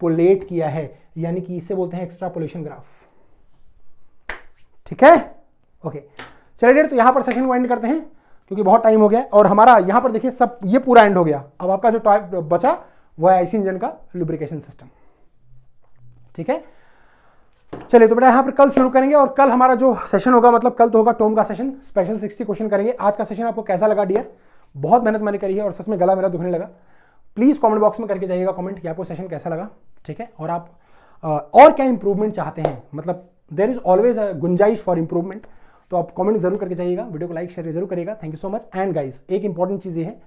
[SPEAKER 1] पोलेट किया है यानी कि इसे बोलते हैं एक्स्ट्रा पोल्यूशन ग्राफ ठीक है ओके चलिए डेट तो यहाँ पर सेशन को एंड करते हैं क्योंकि बहुत टाइम हो गया और हमारा यहाँ पर देखिए सब ये पूरा एंड हो गया अब आपका जो टाइप बचा वो है आईसी इंजन का लुब्रिकेशन सिस्टम ठीक है चलिए तो बेटा यहाँ पर कल शुरू करेंगे और कल हमारा जो सेशन होगा मतलब कल तो होगा टोम का सेशन स्पेशल सिक्सटी क्वेश्चन करेंगे आज का सेशन आपको कैसा लगा डियर बहुत मेहनत मैंने करी है और सच में गला मेरा दुखने लगा प्लीज़ कमेंट बॉक्स में करके जाइएगा कमेंट कि आपको सेशन कैसा लगा ठीक है और आप और क्या इंप्रूवमेंट चाहते हैं मतलब देर इज़ ऑलवेज अ गुंजाइश फॉर इंप्रूवमेंट तो आप कमेंट जरूर करके जाइएगा वीडियो को लाइक शेयर जरूर करेगा thank you so much and guys एक इंपॉर्टेंट चीज़ ये है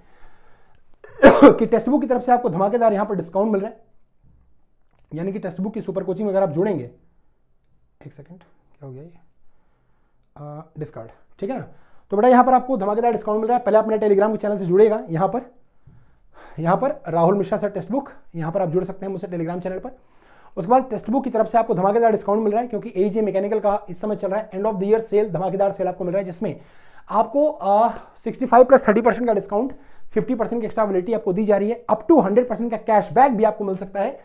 [SPEAKER 1] कि टेक्स्ट बुक की तरफ से आपको धमाकेदार यहां पर डिस्काउंट मिल रहा है यानी कि टेक्स्ट बुक की सुपर कोचिंग अगर आप जुड़ेंगे एक सेकेंड क्या हो गया ये डिस्कार्ड ठीक है ना तो बेटा यहां पर आपको धमाकेदार डिस्काउंट मिल रहा है पहले आप मेरे टेलीग्राम के चैनल से जुड़ेगा यहां पर यहां पर Rahul Mishra sir textbook यहां पर आप जुड़ सकते हैं मुझसे टेलीग्राम चैनल पर उसके बाद टेस्ट बुक की तरफ से आपको धमाकेदार डिस्काउंट मिल रहा है क्योंकि एजे मैकेनिकल का इस समय चल रहा है end of the year sale धमाकेदार सेल आपको मिल रहा है जिसमें आपको sixty five plus thirty percent का डिस्काउंट फिफ्टी परसेंट की एक्स्ट्राबिलिटी आपको दी जा रही है अप टू हंड्रेड परसेंट का कैशबैक भी आपको मिल सकता है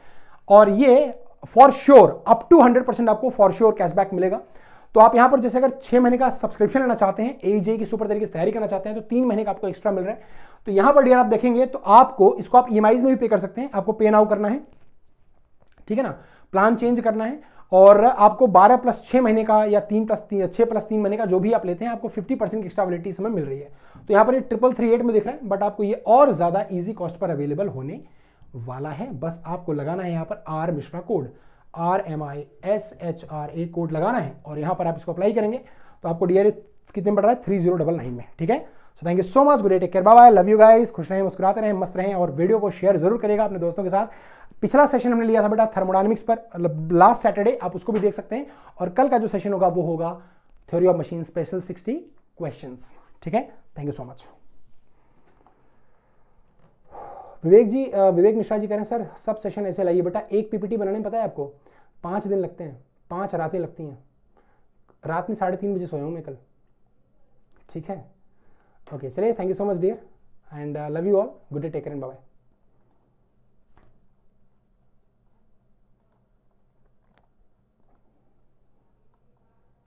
[SPEAKER 1] और ये for sure up to hundred percent आपको फॉर श्योर कैशबैक मिलेगा तो आप यहां पर जैसे अगर छह महीने का सब्सक्रिप्शन लेना चाहते हैं ए जे की सुपर तरीके से तैयारी करना चाहते हैं तो तीन महीने का आपको एक्स्ट्रा मिल रहा है तो यहां पर डियर आप देखेंगे तो आपको इसको आप ई e में भी पे कर सकते हैं आपको पे नाउ करना है ठीक है ना प्लान चेंज करना है और आपको 12 प्लस 6 महीने का या तीन प्लस तीन छः प्लस तीन महीने का जो भी आप लेते हैं आपको 50 परसेंट एक्स्ट्राबिलिटी इसमें मिल रही है तो यहाँ पर ये ट्रिपल थ्री एट में दिख रहा है बट आपको ये और ज़्यादा इजी कॉस्ट पर अवेलेबल होने वाला है बस आपको लगाना है यहाँ पर R Mishra code R M I S H R A code लगाना है और यहाँ पर आप इसको अप्लाई करेंगे तो आपको डी e कितने पड़ रहा है थ्री जीरो डबल नाइन में ठीक है so thank you so much good take care bye love you guys खुश रहें मुस्कुराते रहें मस्त रहें और वीडियो को शेयर जरूर करेगा अपने दोस्तों के साथ पिछला सेशन हमने लिया था बेटा थर्मोडाइनमिक्स पर लास्ट मतलब सैटरडे आप उसको भी देख सकते हैं और कल का जो सेशन होगा वो होगा theory of machine special sixty question ठीक है thank you so much Vivek ji Vivek Mishra ji कह रहे हैं सर सब सेशन ऐसे लाइए बेटा एक पीपीटी बनाने में पता है आपको पांच दिन लगते हैं पांच रातें लगती हैं रात में साढ़े तीन बजे सोया हूँ मैं कल ठीक है ओके चलिए thank you so much dear and love you all good day take and bye